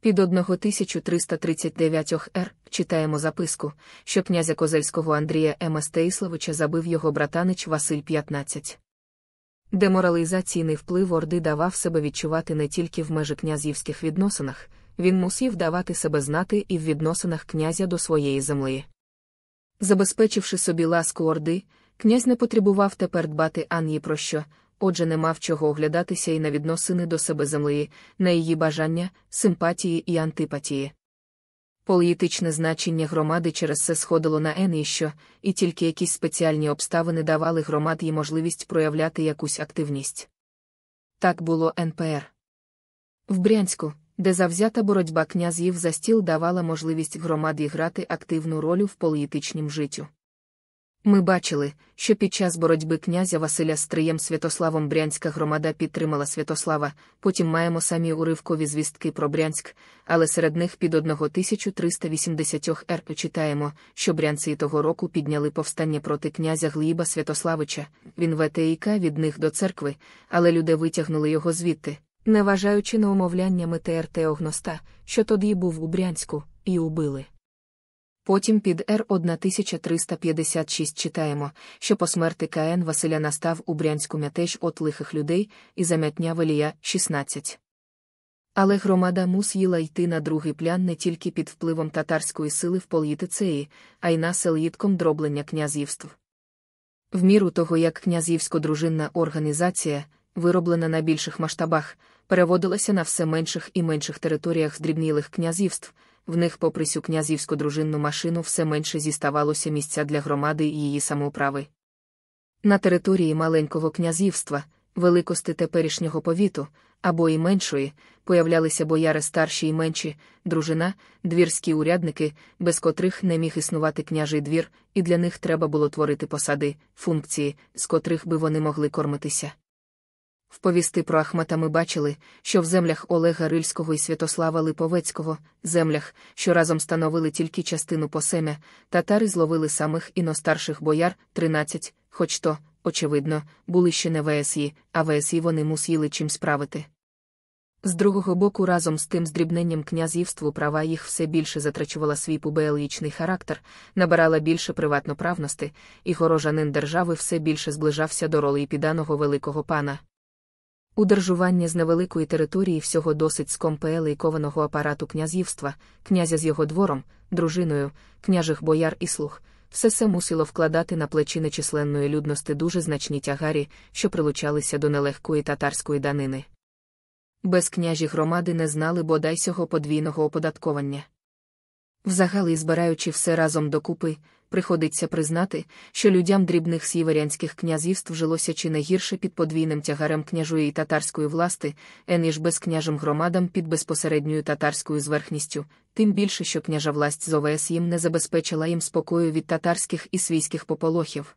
Під 1339 р читаємо записку, що князя козельського Андрія М. Стейсловича забив його братанич Василь 15. Деморалізаційний вплив Орди давав себе відчувати не тільки в межі князівських відносинах він мусів давати себе знати і в відносинах князя до своєї землі. Забезпечивши собі ласку орди, князь не потребував тепер дбати ані про що, отже, не мав чого оглядатися і на відносини до себе землі, на її бажання, симпатії і антипатії. Політичне значення громади через це сходило на Ен що, і тільки якісь спеціальні обставини давали громад можливість проявляти якусь активність. Так було НПР. В Брянську, де завзята боротьба князів за стіл давала можливість громаді грати активну роль в політичнім життю. Ми бачили, що під час боротьби князя Василя з триєм Святославом Брянська громада підтримала Святослава, потім маємо самі уривкові звістки про Брянськ, але серед них під 1380 р читаємо, що брянці того року підняли повстання проти князя Гліба Святославича, він ВТІК від них до церкви, але люди витягнули його звідти. Неважаючи на умовляннями ТРТ Огноста, що тоді був у Брянську, і убили. Потім під Р 1356 читаємо, що по смерти КН Василя настав у брянську мятеж от лихих людей і замятня велія 16. Але громада мусіла йти на другий плян не тільки під впливом татарської сили в політицеї, а й населідком дроблення князівств. В міру того як князівсько-дружинна організація, вироблена на більших масштабах, переводилася на все менших і менших територіях здрібнілих князівств, в них, попри сю князівську дружинну машину, все менше зіставалося місця для громади і її самоуправи. На території маленького князівства, великості теперішнього повіту, або і меншої, появлялися бояри старші і менші, дружина, двірські урядники, без котрих не міг існувати княжий двір, і для них треба було творити посади, функції, з котрих би вони могли кормитися. Вповісти про Ахмета ми бачили, що в землях Олега Рильського і Святослава Липовецького, землях, що разом становили тільки частину посемя, татари зловили самих іностарших бояр 13, хоч то, очевидно, були ще не ВСІ, а ВСІ вони мусили чим справити. З другого боку, разом з тим здрібненням князівству права їх все більше затрачувала свій пубеалічний характер, набирала більше приватноправності, і горожанин держави все більше зближався до ролі піданого великого пана. Удержування з невеликої території всього досить кованого апарату князівства, князя з його двором, дружиною, княжих бояр і слуг, все це мусило вкладати на плечі нечисленної людності дуже значні тягарі, що прилучалися до нелегкої татарської данини. Без княжі громади не знали бодай сього подвійного оподаткування. Взагалі, збираючи все разом докупи, приходиться признати, що людям дрібних сіверянських князівств жилося чи не гірше під подвійним тягарем княжої і татарської власти, еніж безкняжим громадам під безпосередньою татарською зверхністю, тим більше, що княжа власть з ОВС їм не забезпечила їм спокою від татарських і свійських пополохів.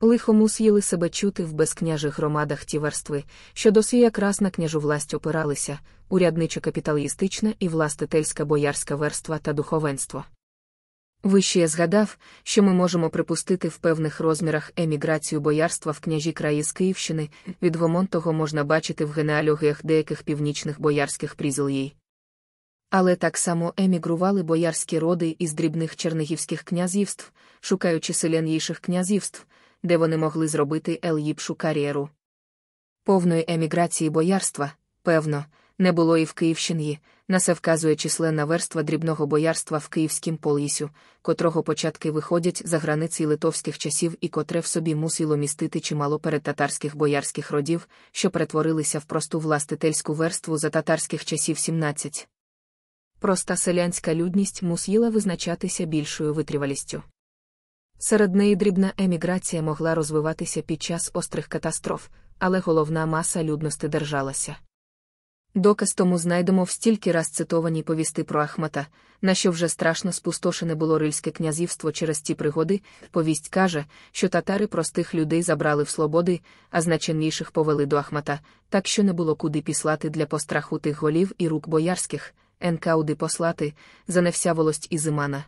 Лихо мусіли себе чути в безкняжих громадах ті верстви, що досі якраз на княжу власть опиралися, урядничо капіталістична і властительська боярська верства та духовенство. Вище я згадав, що ми можемо припустити в певних розмірах еміграцію боярства в княжі краї з Київщини, від Гомонтого можна бачити в генеалогіях деяких північних боярських прізілій. Але так само емігрували боярські роди із дрібних чернігівських князівств, шукаючи селяніших князівств, де вони могли зробити ел'їпшу кар'єру. Повної еміграції боярства, певно, не було і в Київщині, на це вказує численна верства дрібного боярства в київськім полісю, котрого початки виходять за границі литовських часів і котре в собі мусило містити чимало передтатарських боярських родів, що перетворилися в просту властительську верству за татарських часів 17. Проста селянська людність мусила визначатися більшою витривалістю. Серед неї дрібна еміграція могла розвиватися під час острих катастроф, але головна маса людності держалася. Доказ тому знайдемо в стільки раз цитовані повісти про Ахмата, на що вже страшно спустошене було Рильське князівство через ці пригоди, повість каже, що татари простих людей забрали в свободи, а значенніших повели до Ахмата, так що не було куди післати для постраху тих голів і рук боярських, енкауди послати, заневся волость ізимана,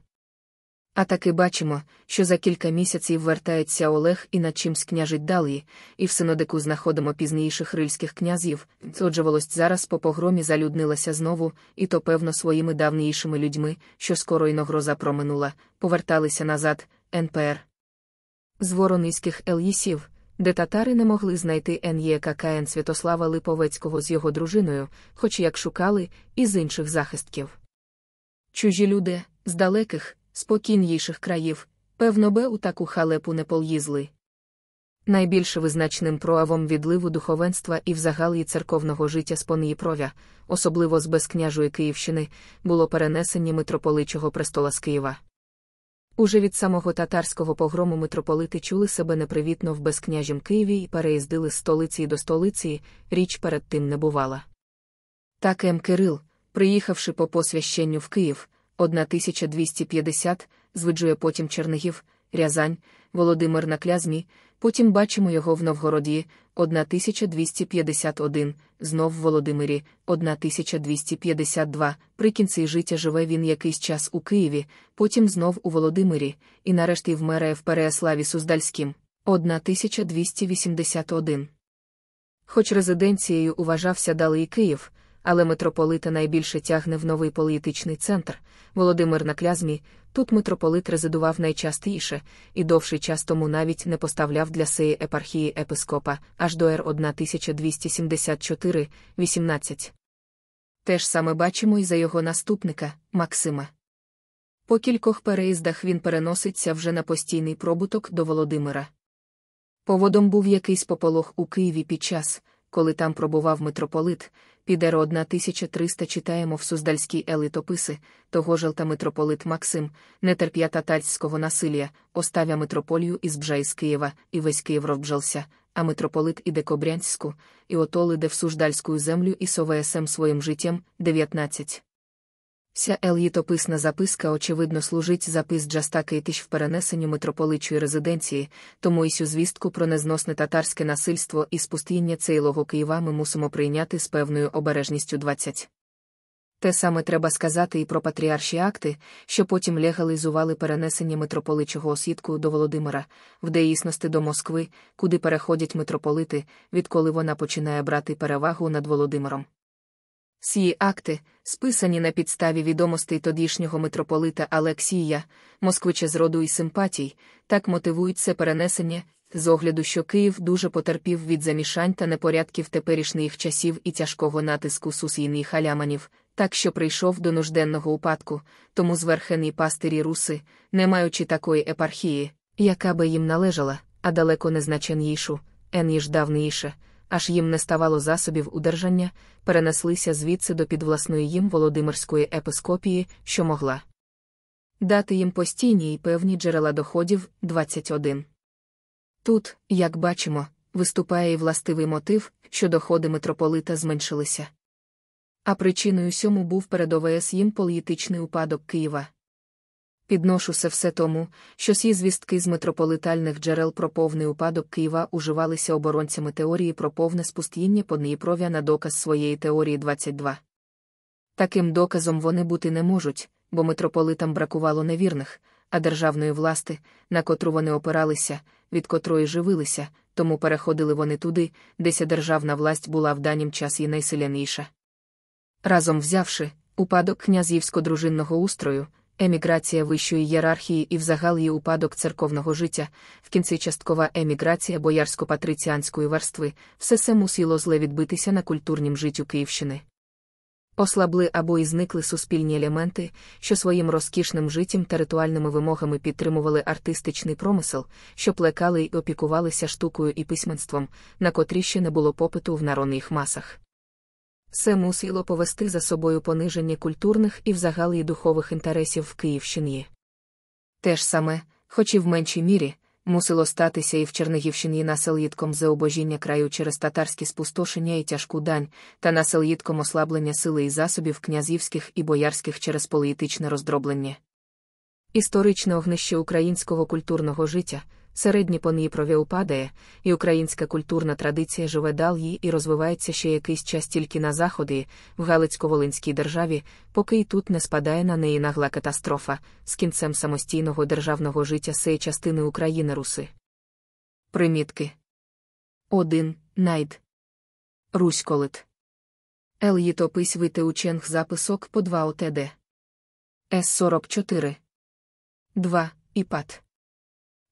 а таки бачимо, що за кілька місяців вертається Олег і над чимсь княжить далі, і в синодику знаходимо пізніших рильських князів, отже волость зараз по погромі залюднилася знову, і то, певно, своїми давнішими людьми, що скоро й іногроза проминула, поверталися назад, НПР. З ворониських ЕЛІСів, де татари не могли знайти НЄККН Святослава Липовецького з його дружиною, хоч як шукали, і з інших захистків. Чужі люди з далеких спокійніших країв, певно, би у таку халепу не пол'їзли. Найбільше визначним проявом відливу духовенства і взагалі церковного життя з Поніпровя, особливо з безкняжої Київщини, було перенесення митрополичого престола з Києва. Уже від самого татарського погрому митрополити чули себе непривітно в безкняжім Києві і переїздили з столиці до столиці, річ перед тим не бувала. Так М. Кирил, приїхавши по посвященню в Київ, 1250, звиджує потім Чернигів, Рязань, Володимир на клязмі, потім бачимо його в Новгороді, 1251, знов в Володимирі, 1252. При кінці життя живе він якийсь час у Києві, потім знов у Володимирі, і нарешті вмирає в Переяславі Суздальським. 1281. Хоч резиденцією уважався Далий Київ але митрополита найбільше тягне в новий політичний центр. Володимир на клязмі. Тут митрополит резидував найчастіше і довший час тому навіть не поставляв для сеї епархії епископа аж до Р 1274, 18. Те ж саме бачимо і за його наступника Максима. По кількох переїздах він переноситься вже на постійний пробуток до Володимира. Поводом був якийсь пополох у Києві під час коли там пробував митрополит, Підеро 1300 читаємо в суздальській елитописи, того желта митрополит Максим, нетерп'я татарського насилля, оставя митрополію із Бжа із Києва, і весь Київ робжався, а митрополит іде Кобрянську, і отолиде в суждальську землю і совесем своїм життям 19. Ся елітописна записка, очевидно, служить запис Джаста Кейтиш в перенесенню митрополичої резиденції, тому і сю звістку про незносне татарське насильство і спустіння цейлого Києва ми мусимо прийняти з певною обережністю 20. Те саме треба сказати і про патріарші акти, що потім легалізували перенесення митрополичого освітку до Володимира, в деїсності до Москви, куди переходять митрополити, відколи вона починає брати перевагу над Володимиром. Ці акти, списані на підставі відомостей тодішнього митрополита Алексія, москвича з роду і симпатій, так мотивують це перенесення, з огляду, що Київ дуже потерпів від замішань та непорядків теперішніх часів і тяжкого натиску сусійних аляманів, так що прийшов до нужденного упадку, тому зверхені пастирі руси, не маючи такої епархії, яка би їм належала, а далеко незначеннішу, еніж давніше аж їм не ставало засобів удержання, перенеслися звідси до підвласної їм Володимирської епископії, що могла дати їм постійні і певні джерела доходів 21. Тут, як бачимо, виступає і властивий мотив, що доходи митрополита зменшилися. А причиною сьому був передовес їм політичний упадок Києва підношу це все тому, що сі звістки з митрополитальних джерел про повний упадок Києва уживалися оборонцями теорії про повне спустіння Подніпров'я на доказ своєї теорії 22. Таким доказом вони бути не можуть, бо митрополитам бракувало невірних, а державної власти, на котру вони опиралися, від котрої живилися, тому переходили вони туди, деся державна власть була в данім часі найсиляніша. Разом взявши, упадок князівсько-дружинного устрою. Еміграція вищої ієрархії і взагалі упадок церковного життя, в кінці часткова еміграція боярсько-патриціанської верстви, все це мусило зле відбитися на культурнім життю Київщини. Ослабли або і зникли суспільні елементи, що своїм розкішним життям та ритуальними вимогами підтримували артистичний промисел, що плекали й опікувалися штукою і письменством, на котрі ще не було попиту в народних масах. Це мусило повести за собою пониження культурних і взагалі духових інтересів в Київщині. Те ж саме, хоч і в меншій мірі, мусило статися і в Чернігівщині населідком заобожіння краю через татарські спустошення і тяжку дань, та населідком ослаблення сили і засобів князівських і боярських через політичне роздроблення. Історичне огнище українського культурного життя середні поніпрові упадає, і українська культурна традиція живе далі і розвивається ще якийсь час тільки на заходи, в Галицько-Волинській державі, поки і тут не спадає на неї нагла катастрофа з кінцем самостійного державного життя сеї частини України руси. Примітки 1. Найд. Руськолит. Л. Єтопись витеученг записок по 2 ОТД. С 44. 2. Іпат.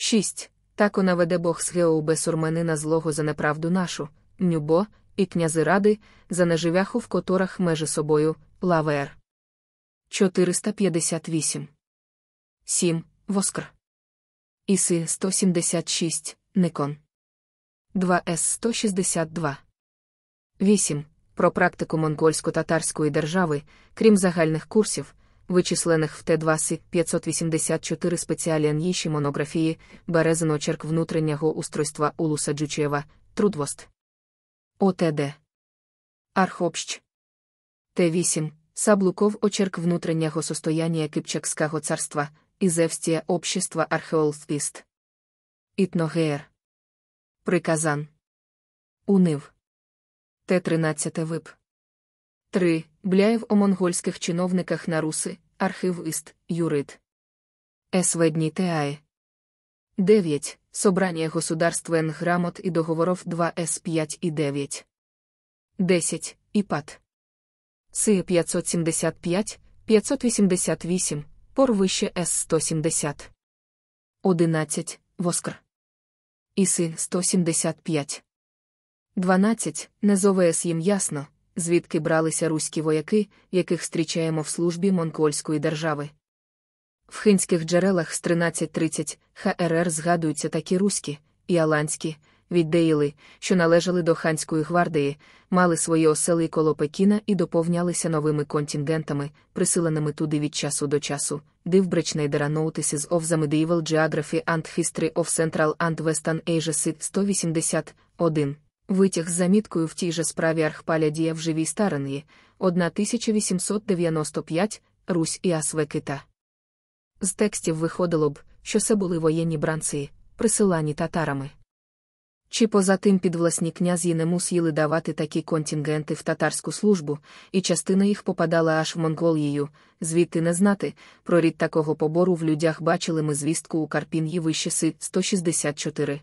6. Тако наведе Бог схеу безурменина злого за неправду нашу, нюбо, і князи ради, за неживяху в которах межи собою, лавер. 458. 7. Воскр. Іси 176. Никон. 2С162. 8. Про практику монгольсько-татарської держави, крім загальних курсів вычисленных в Т2С 584 спеціальніші монографії, березен очерк внутреннього устройства Улуса Джучева, Трудвост. ОТД. Архобщ. Т8. Саблуков очерк внутреннего состояння Кипчакского царства, Изевстия общества археолфіст. Ітногеєр. Приказан. Унив. Т13 вип. 3. Бляєв о монгольських чиновниках на руси, архивист, юрид. Сведні ТАЕ. 9. Собрання государствен грамот і договоров 2 С 5 і 9. 10. Іпад. Си 575, 588, Пор вище С 170. 11. Воскр. Іси 175. 12. Незове С їм ясно звідки бралися руські вояки, яких зустрічаємо в службі монгольської держави. В хинських джерелах з 1330 ХРР згадуються такі руські і аланські віддеїли, що належали до ханської гвардії, мали свої осели коло Пекіна і доповнялися новими контингентами, присиленими туди від часу до часу. Дивбречнейдера Notices of the Medieval Geography and History of Central and Western Asia 181. Витяг з заміткою в тій же справі Архпаля дія в живій старині, 1895, Русь і Асвекита. З текстів виходило б, що це були воєнні бранці, присилані татарами. Чи поза тим підвласні князі не мусили давати такі контингенти в татарську службу, і частина їх попадала аж в Монголію, звідти не знати, про рід такого побору в людях бачили ми звістку у Карпін'ї вище Си 164.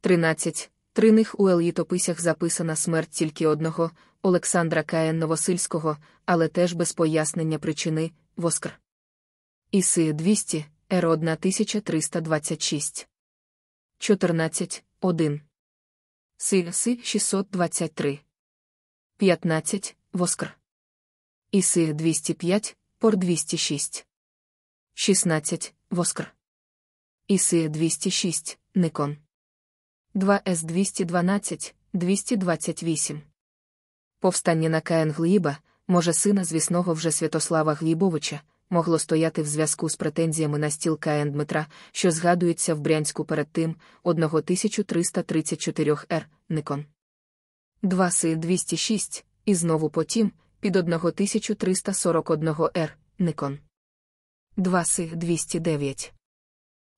13. Три них у елітописях записана смерть тільки одного, Олександра Каєн Новосильського, але теж без пояснення причини Воскр. Іси 200, Р 1326. 14, 1. Сильси 623. 15. Воскр. Іси 205, Пор 206. 16. Воскр. Іси 206, Никон. 2С212, 228. Повстання на Каен Гліба, може сина звісного вже Святослава Глібовича, могло стояти в зв'язку з претензіями на стіл Каен Дмитра, що згадується в Брянську перед тим 1334 Р. Никон. 2 С 206, і знову потім, під 1341 Р. Никон. 2 С 209.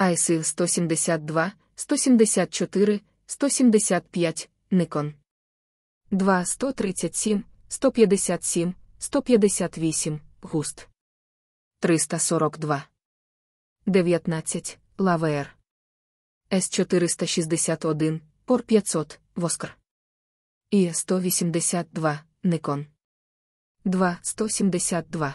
ISIL 172, 174, 175, Nikon. 2 137, 157, 158, Густ. 342. 19. Лавер. С461, Пор 500, Воскр. І 182, Nikon. 2 172.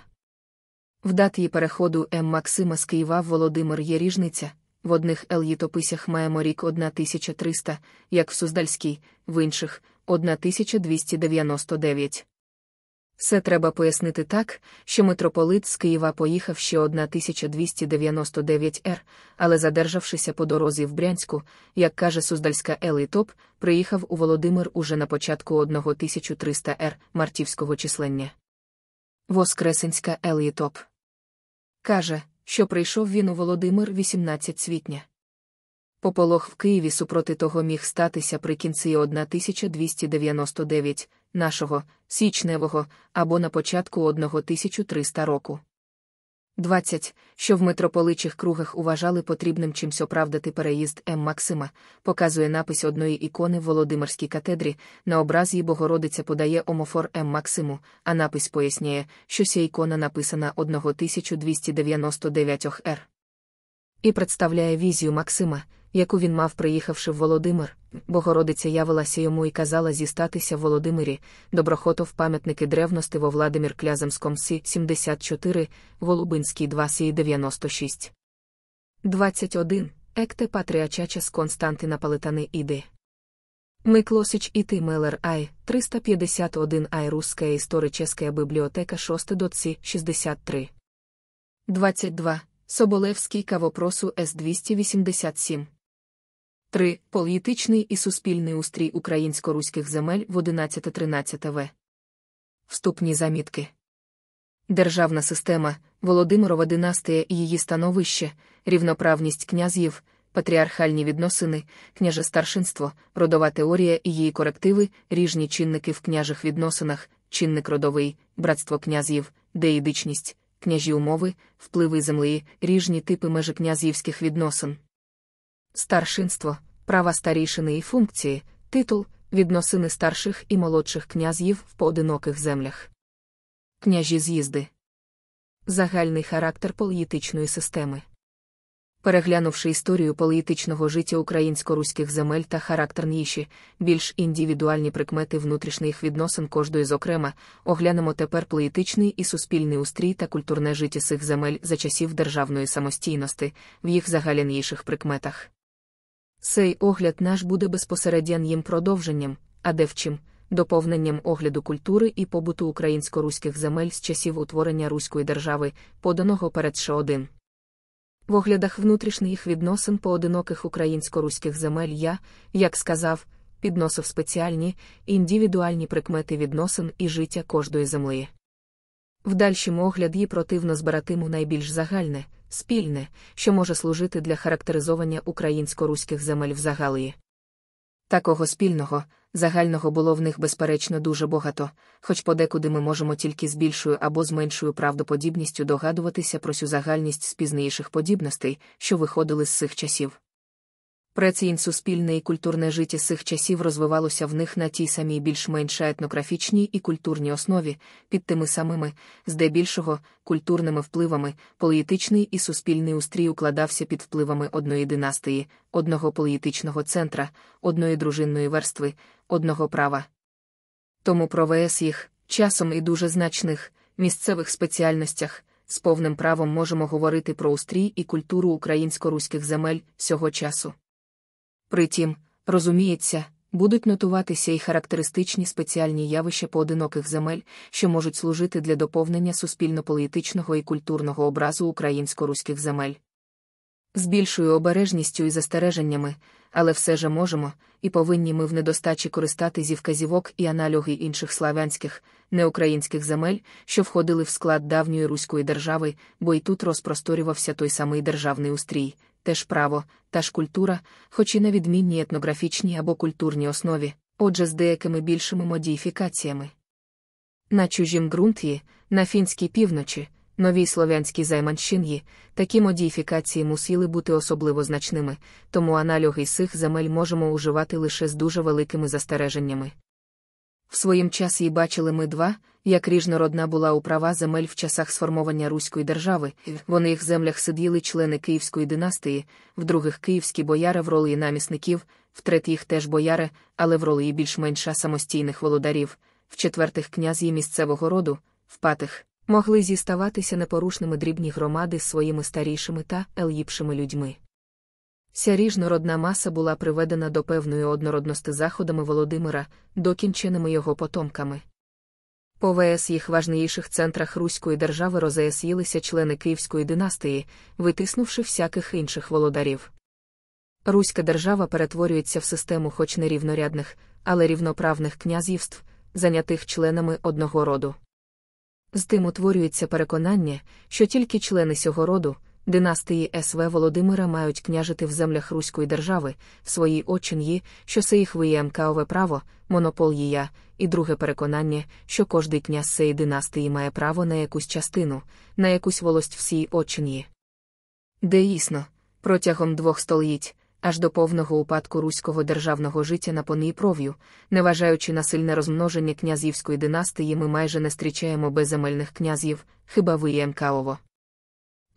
В даті переходу М. Максима з Києва Володимир є ріжниця. В одних ел'їтописях маємо рік 1300, як в Суздальській, в інших 1299. Все треба пояснити так, що митрополит з Києва поїхав ще 1299 р, але, задержавшися по дорозі в Брянську, як каже Суздальська Елітоп, приїхав у Володимир уже на початку 1300 р мартівського числення. Воскресенська Елітоп Каже, що прийшов він у Володимир 18 світня. Пополох в Києві супроти того міг статися при кінці 1299, нашого, січневого або на початку 1300 року. 20, що в митрополичих кругах уважали потрібним чимсь оправдати переїзд М. Максима, показує напис одної ікони в Володимирській катедрі, на образі Богородиця подає омофор М. Максиму, а напис пояснює, що ця ікона написана 1299 р. І представляє візію Максима, яку він мав, приїхавши в Володимир, Богородиця явилася йому і казала зістатися в Володимирі, доброхотов пам'ятники древності во Владимир Кляземском Сі 74, Голубинський 2 Сі 96. 21. Екте Патріачача з Константинаполитани іде. Миклосич і Ти Мелер Ай, 351 Ай Русская історическая бібліотека 6 до доці 63. 22. Соболевський кавопросу С287. 3. Політичний і суспільний устрій українсько-руських земель в 11-13 В. Вступні замітки. Державна система, Володимирова династія і її становище, рівноправність князів, патріархальні відносини, княже старшинство, родова теорія і її корективи, ріжні чинники в княжих відносинах, чинник родовий, братство князів, деїдичність, княжі умови, впливи землі, ріжні типи межикнязівських відносин старшинство, права старішини і функції, титул, відносини старших і молодших князів в поодиноких землях. Княжі з'їзди. Загальний характер політичної системи. Переглянувши історію політичного життя українсько-руських земель та характер ніші, більш індивідуальні прикмети внутрішніх відносин кожної зокрема, оглянемо тепер політичний і суспільний устрій та культурне життя цих земель за часів державної самостійності в їх загальніших прикметах. Цей огляд наш буде безпосереднім продовженням, а девчим, доповненням огляду культури і побуту українсько-руських земель з часів утворення Руської держави, поданого перед ще один. В оглядах внутрішніх відносин поодиноких українсько-руських земель я, як сказав, підносив спеціальні індивідуальні прикмети відносин і життя кожної землі. В дальшому огляд огляді противно збиратиму найбільш загальне, спільне, що може служити для характеризовання українсько-руських земель в загалії. Такого спільного, загального було в них, безперечно, дуже багато, хоч подекуди ми можемо тільки з більшою або з меншою правдоподібністю догадуватися про цю загальність з пізніших подібностей, що виходили з цих часів прецінь суспільне і культурне життя цих часів розвивалося в них на тій самій більш-менш етнографічній і культурній основі, під тими самими, здебільшого, культурними впливами, політичний і суспільний устрій укладався під впливами одної династії, одного політичного центра, одної дружинної верстви, одного права. Тому про ВС їх, часом і дуже значних, місцевих спеціальностях. З повним правом можемо говорити про устрій і культуру українсько-руських земель цього часу. Притім, розуміється, будуть нотуватися і характеристичні спеціальні явища поодиноких земель, що можуть служити для доповнення суспільно-політичного і культурного образу українсько-руських земель. З більшою обережністю і застереженнями, але все же можемо, і повинні ми в недостачі користати зі вказівок і аналоги інших славянських, неукраїнських земель, що входили в склад давньої руської держави, бо і тут розпросторювався той самий державний устрій, теж право, та ж культура, хоч і на відмінній етнографічній або культурній основі, отже, з деякими більшими модіфікаціями. На чужім ґрунті, на фінській півночі, новій слов'янській займанщині, такі модифікації мусили бути особливо значними, тому аналоги сих земель можемо уживати лише з дуже великими застереженнями. В своїм часі бачили ми два, як ріжнородна була управа земель в часах сформування Руської держави, в них землях сиділи члени Київської династії, в других київські бояри в ролі намісників, в третіх теж бояри, але в ролі більш-менша самостійних володарів, в четвертих князі місцевого роду, в патих. Могли зіставатися непорушними дрібні громади з своїми старішими та еліпшими людьми. Ся ріжнородна маса була приведена до певної однородності заходами Володимира, докінченими його потомками. По ВС їх важніших центрах Руської держави розеяс'їлися члени Київської династії, витиснувши всяких інших володарів. Руська держава перетворюється в систему хоч не рівнорядних, але рівноправних князівств, занятих членами одного роду. З тим утворюється переконання, що тільки члени сього роду. Династії СВ Володимира мають княжити в землях Руської держави, в своїй отчин'ї, що це їх МКОВе право, монопол їя, і друге переконання, що кожний князь цієї династії має право на якусь частину, на якусь волость всій Де Деїсно, протягом двох століть, аж до повного упадку руського державного життя на поніпров'ю, неважаючи на сильне розмноження князівської династії, ми майже не зустрічаємо безземельних князів, хіба виє МКОво.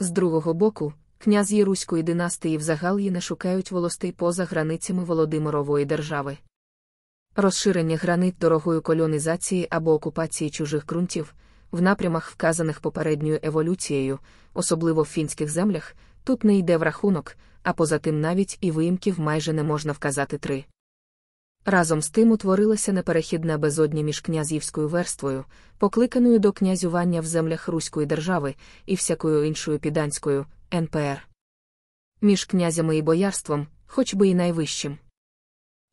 З другого боку, князі Руської династії в Загал'ї не шукають волостей поза границями Володимирової держави. Розширення гранит дорогою кольонізації або окупації чужих ґрунтів, в напрямах, вказаних попередньою еволюцією, особливо в фінських землях, тут не йде в рахунок, а поза тим навіть і виїмків майже не можна вказати три. Разом з тим утворилася неперехідна безодня між князівською верствою, покликаною до князювання в землях Руської держави і всякою іншою піданською НПР. Між князями і боярством, хоч би і найвищим.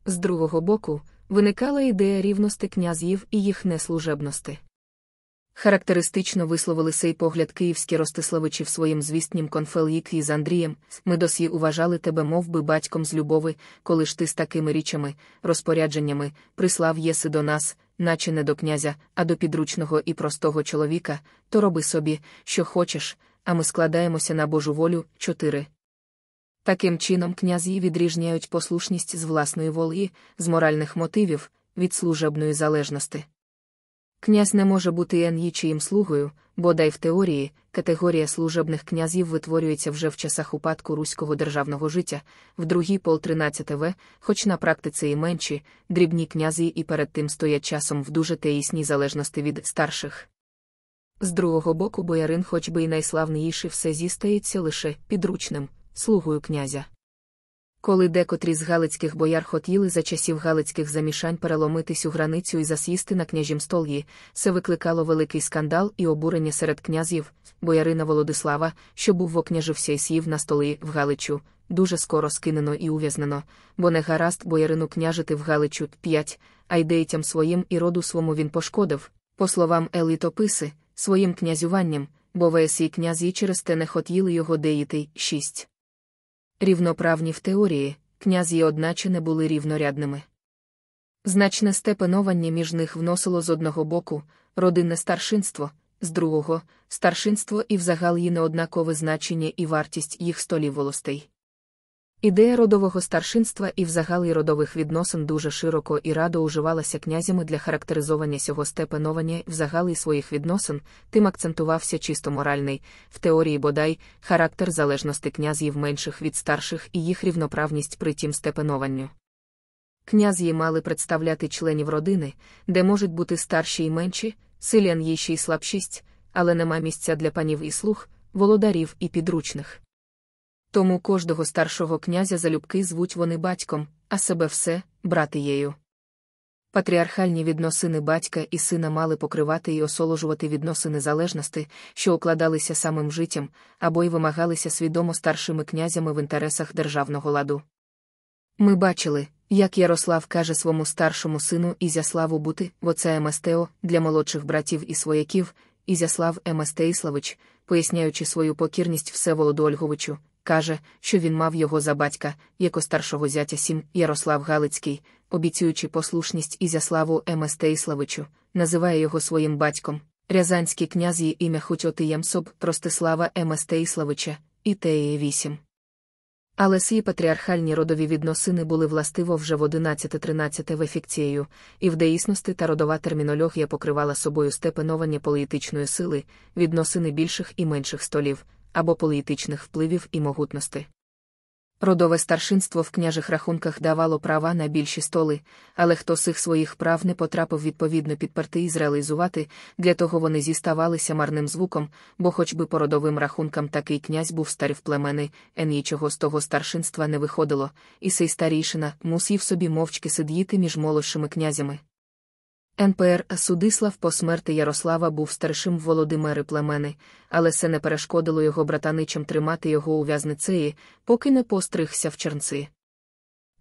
З другого боку, виникала ідея рівності князів і їх неслужебності. Характеристично висловили сей погляд київські Ростиславичі в своїм звістнім конфел'їк із Андрієм. Ми досі уважали тебе, мов би, батьком з любови, коли ж ти з такими річами, розпорядженнями, прислав єси до нас, наче не до князя, а до підручного і простого чоловіка, то роби собі, що хочеш, а ми складаємося на Божу волю. чотири. Таким чином, князі відріжняють послушність з власної волі, з моральних мотивів, від служебної залежності. Князь не може бути ен'ї чиїм слугою, бодай в теорії категорія служебних князів витворюється вже в часах упадку руського державного життя, в другій пол 13 В, хоч на практиці і менші, дрібні князі і перед тим стоять часом в дуже теїсній залежності від старших. З другого боку боярин, хоч би і найславніший все зістається лише підручним, слугою князя коли декотрі з галицьких бояр хотіли за часів галицьких замішань переломитись у границю і засісти на княжім столі, це викликало великий скандал і обурення серед князів, боярина Володислава, що був вокняжився і сів на столи в Галичу, дуже скоро скинено і ув'язнено, бо не гаразд боярину княжити в Галичу п'ять, а й деятям своїм і роду свому він пошкодив, по словам елітописи, своїм князюванням, бо весій князі через те не хотіли його деїти шість. Рівноправні в теорії, князі одначе не були рівнорядними. Значне степенування між них вносило з одного боку родинне старшинство, з другого старшинство і взагалі неоднакове значення і вартість їх столів волостей. Ідея родового старшинства і взагалі родових відносин дуже широко і радо уживалася князями для характеризування сього степенування взагалі своїх відносин, тим акцентувався чисто моральний, в теорії бодай, характер залежності князів менших від старших і їх рівноправність при тім степенуванню. Князі мали представляти членів родини, де можуть бути старші і менші, силян їй ще й слабшість, але нема місця для панів і слуг, володарів і підручних. Тому кожного старшого князя залюбки звуть вони батьком, а себе все братією. Патріархальні відносини батька і сина мали покривати і осоложувати відносини залежності, що укладалися самим життям, або й вимагалися свідомо старшими князями в інтересах державного ладу. Ми бачили, як Ярослав каже своєму старшому сину Ізяславу бути оце Еместео для молодших братів і свояків, Ізяслав Еместеїславич, поясняючи свою покірність Всеволоду Ольговичу, каже, що він мав його за батька, яко старшого зятя сім Ярослав Галицький, обіцюючи послушність Ізяславу М. Стейславичу, називає його своїм батьком. Рязанський князь її ім'я Хотьотиємсоб Ростислава М. Стейславича, і теє Вісім. Але сі патріархальні родові відносини були властиво вже в 11-13 ефікцією, і в деїсності та родова термінологія покривала собою степенування політичної сили, відносини більших і менших столів, або політичних впливів і могутності. Родове старшинство в княжих рахунках давало права на більші столи, але хто з своїх прав не потрапив відповідно підперти і зреалізувати, для того вони зіставалися марним звуком, бо, хоч би по родовим рахункам такий князь був старів племени, е нічого з того старшинства не виходило, і сей старійшина мусів собі мовчки сидіти між молодшими князями. НПР Судислав по смерти Ярослава був старшим Володимири племени, але це не перешкодило його братаничам тримати його у в'язницеї, поки не постригся в чернці.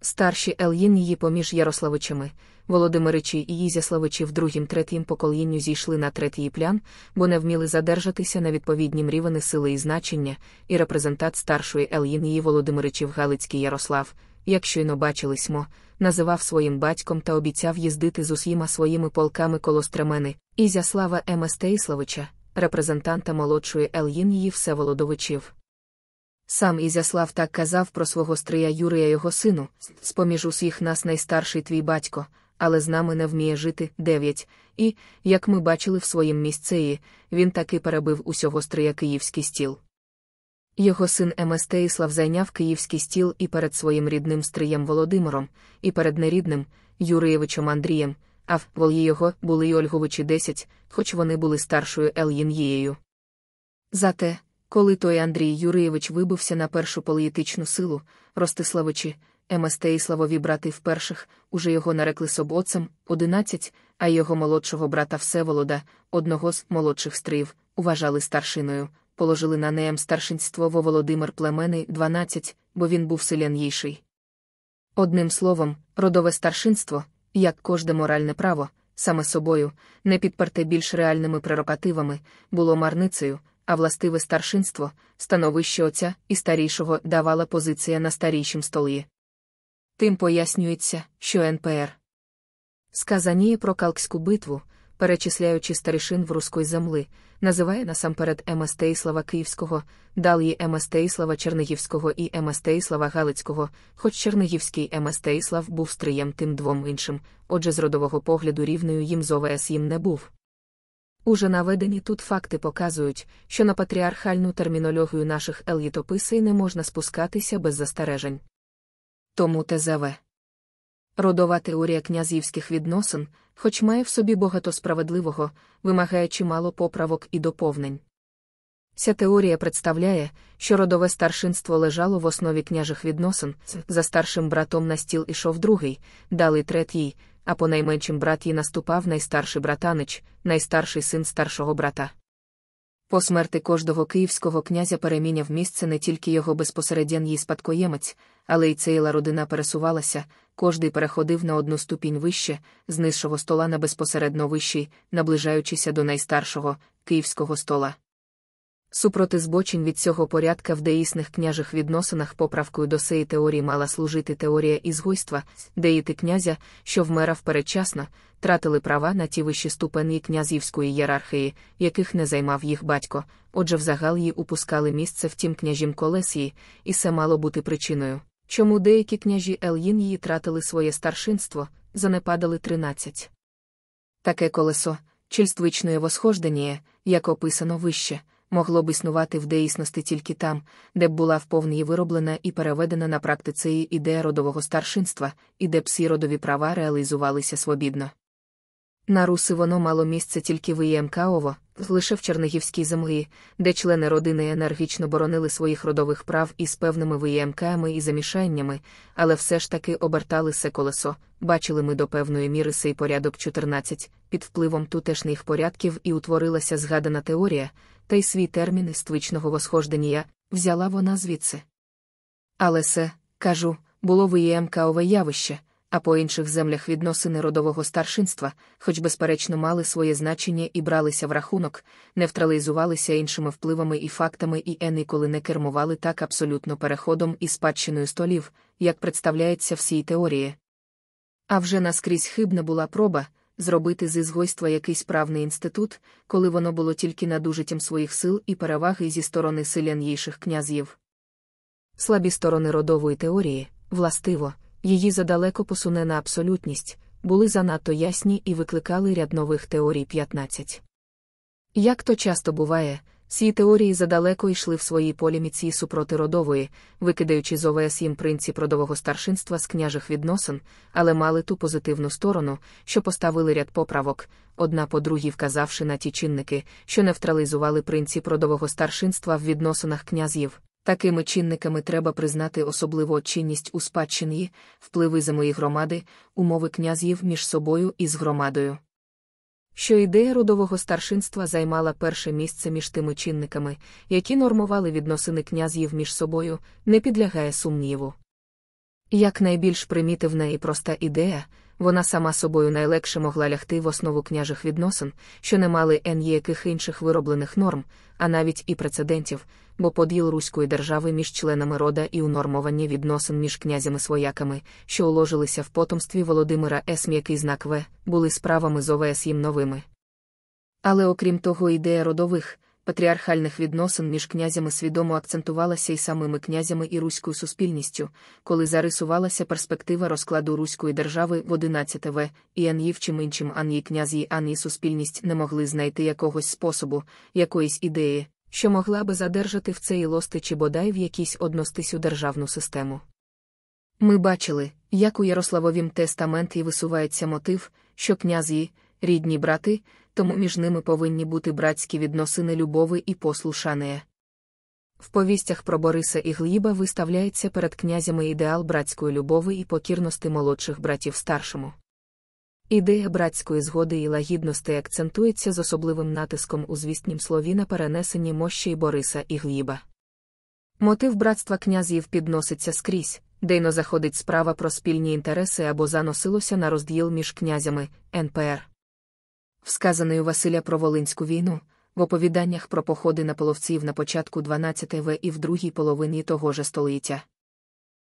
Старші її поміж Ярославичами, Володимиричі і Ізяславичі в другім третім поколінню зійшли на третій плян, бо не вміли задержатися на відповіднім рівні сили і значення, і репрезентат старшої її Володимиричів Галицький Ярослав. Якщо щойно бачились мо, називав своїм батьком та обіцяв їздити з усіма своїми полками коло стремени, Ізяслава М. Стейславича, репрезентанта молодшої її Всеволодовичів. Сам Ізяслав так казав про свого стрия Юрія його сину, з-поміж усіх нас найстарший твій батько, але з нами не вміє жити дев'ять, і, як ми бачили в своїм місцеї, він таки перебив усього стрия київський стіл. Його син Еместеїслав зайняв київський стіл і перед своїм рідним стриєм Володимиром, і перед нерідним Юрієвичем Андрієм, а в волі його були й Ольговичі десять, хоч вони були старшою Ельїн'єю. Зате, коли той Андрій Юрієвич вибився на першу політичну силу, Ростиславичі, Еместеїславові брати в уже його нарекли собоцем, одинадцять, а його молодшого брата Всеволода, одного з молодших стрів, уважали старшиною положили на неєм старшинство во Володимир Племени 12, бо він був селян'їший. Одним словом, родове старшинство, як кожне моральне право, саме собою, не підперте більш реальними прерокативами, було марницею, а властиве старшинство, становище отця і старішого давала позиція на старішім столі. Тим пояснюється, що НПР. Сказаніє про Калкську битву перечисляючи старішин в руської земли, називає насамперед Ема Стейслава Київського, далі Ема Стейслава Чернигівського і Ема Стейслава Галицького, хоч Чернигівський Ема Стейслав був стриєм тим двом іншим, отже, з родового погляду рівною їм Зовес їм не був. Уже наведені тут факти показують, що на патріархальну термінологію наших елітописей не можна спускатися без застережень. Тому ТЗВ. Родова теорія князівських відносин, хоч має в собі багато справедливого, вимагає чимало поправок і доповнень. Ця теорія представляє, що родове старшинство лежало в основі княжих відносин, за старшим братом на стіл ішов другий, далі третій, а по найменшим брат їй наступав найстарший братанич, найстарший син старшого брата. По смерти кожного київського князя переміняв місце не тільки його безпосередній спадкоємець, але й цейла родина пересувалася, кожний переходив на одну ступінь вище, з нижчого стола на безпосередньо вищий, наближаючися до найстаршого київського стола супроти збочень від цього порядка в деїсних княжих відносинах поправкою до сеї теорії мала служити теорія ізгойства, деїти князя, що вмерав передчасно, тратили права на ті вищі ступені князівської ієрархії, яких не займав їх батько, отже, взагал їй упускали місце в тім княжім колесії, і це мало бути причиною. Чому деякі княжі Елїн її тратили своє старшинство, занепадали тринадцять. Таке колесо, чільствичне восхождення, як описано вище, могло б існувати в деїсності тільки там, де б була вповні вироблена і переведена на практиці ідея родового старшинства, і де б всі родові права реалізувалися свобідно. На руси воно мало місце тільки в ІМКОво, лише в Чернігівській землі, де члени родини енергічно боронили своїх родових прав із певними виємками і замішаннями, але все ж таки обертали се колесо, бачили ми до певної міри сей порядок 14, під впливом тутешніх порядків і утворилася згадана теорія, та й свій термін ствичного восхождення взяла вона звідси. Але це, кажу, було виємкаве явище, а по інших землях відносини родового старшинства, хоч, безперечно, мали своє значення і бралися в рахунок, невтралізувалися іншими впливами і фактами, і е не кермували так абсолютно переходом і спадщиною столів, як представляється всій теорії. А вже наскрізь хибна була проба, зробити зі згойства якийсь правний інститут, коли воно було тільки надужитям своїх сил і переваги зі сторони селян'їших князів. Слабі сторони родової теорії, властиво, її задалеко посунена абсолютність, були занадто ясні і викликали ряд нових теорій 15. Як то часто буває, ці теорії задалеко йшли в своїй поліміції супроти родової, викидаючи з ОВС їм принцип родового старшинства з княжих відносин, але мали ту позитивну сторону, що поставили ряд поправок, одна по другій вказавши на ті чинники, що невтралізували принцип родового старшинства в відносинах князів. Такими чинниками треба признати особливу чинність у спадщині, впливи за громади, умови князів між собою і з громадою що ідея родового старшинства займала перше місце між тими чинниками, які нормували відносини князів між собою, не підлягає сумніву. Як найбільш примітивна і проста ідея, вона сама собою найлегше могла лягти в основу княжих відносин, що не мали ніяких інших вироблених норм, а навіть і прецедентів, бо поділ Руської держави між членами рода і унормування відносин між князями-свояками, що уложилися в потомстві Володимира С. М'який знак В, були справами з ОВС їм новими. Але окрім того, ідея родових, патріархальних відносин між князями свідомо акцентувалася і самими князями і руською суспільністю, коли зарисувалася перспектива розкладу руської держави в XI В, і Ан'їв чим іншим ані князі, ані суспільність не могли знайти якогось способу, якоїсь ідеї, що могла би задержати в цей лости чи бодай в якійсь одностисю державну систему. Ми бачили, як у Ярославовім тестаменті висувається мотив, що князі, рідні брати, тому між ними повинні бути братські відносини любови і послушання. В повістях про Бориса і Гліба виставляється перед князями ідеал братської любови і покірності молодших братів старшому. Ідея братської згоди і лагідності акцентується з особливим натиском у звіснім слові на перенесенні мощі Бориса і Гліба. Мотив братства князів підноситься скрізь, дейно заходить справа про спільні інтереси або заносилося на розділ між князями НПР. Всказаний у Василя про Волинську війну, в оповіданнях про походи на половців на початку 12 В і в другій половині того же століття.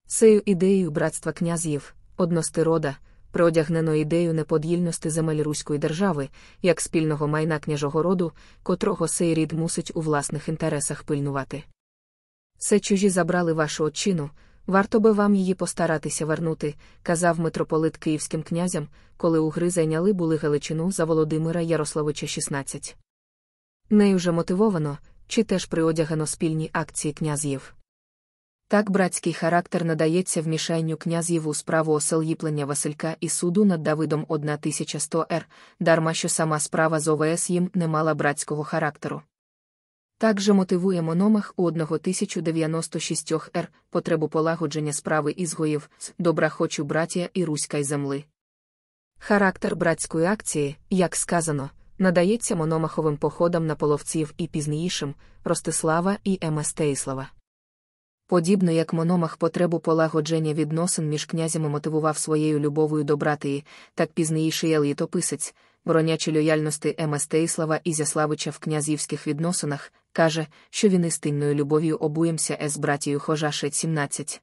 Цею ідеєю братства князів, одностирода продягнено ідею неподільності земель Руської держави, як спільного майна княжого роду, котрого сей рід мусить у власних інтересах пильнувати. Це чужі забрали вашу отчину, варто би вам її постаратися вернути, казав митрополит київським князям, коли угри зайняли були Галичину за Володимира Ярославича 16. Нею же мотивовано, чи теж приодягано спільні акції князів. Так братський характер надається вмішанню княз'єву справу оселіплення Василька і суду над Давидом 1100 р, дарма що сама справа з ОВС їм не мала братського характеру. Також мотивує мономах у 1096 р потребу полагодження справи ізгоїв, з добрахочу братія і руська й земли. Характер братської акції, як сказано, надається мономаховим походам на половців і пізнішим Ростислава і Ема Подібно як мономах потребу полагодження відносин між князями мотивував своєю любовою до братії, так пізніший елітописець, боронячи лояльності Ема Стейслава Ізяславича в князівських відносинах, каже, що він істинною любов'ю обуємся е з братією хожа, 17.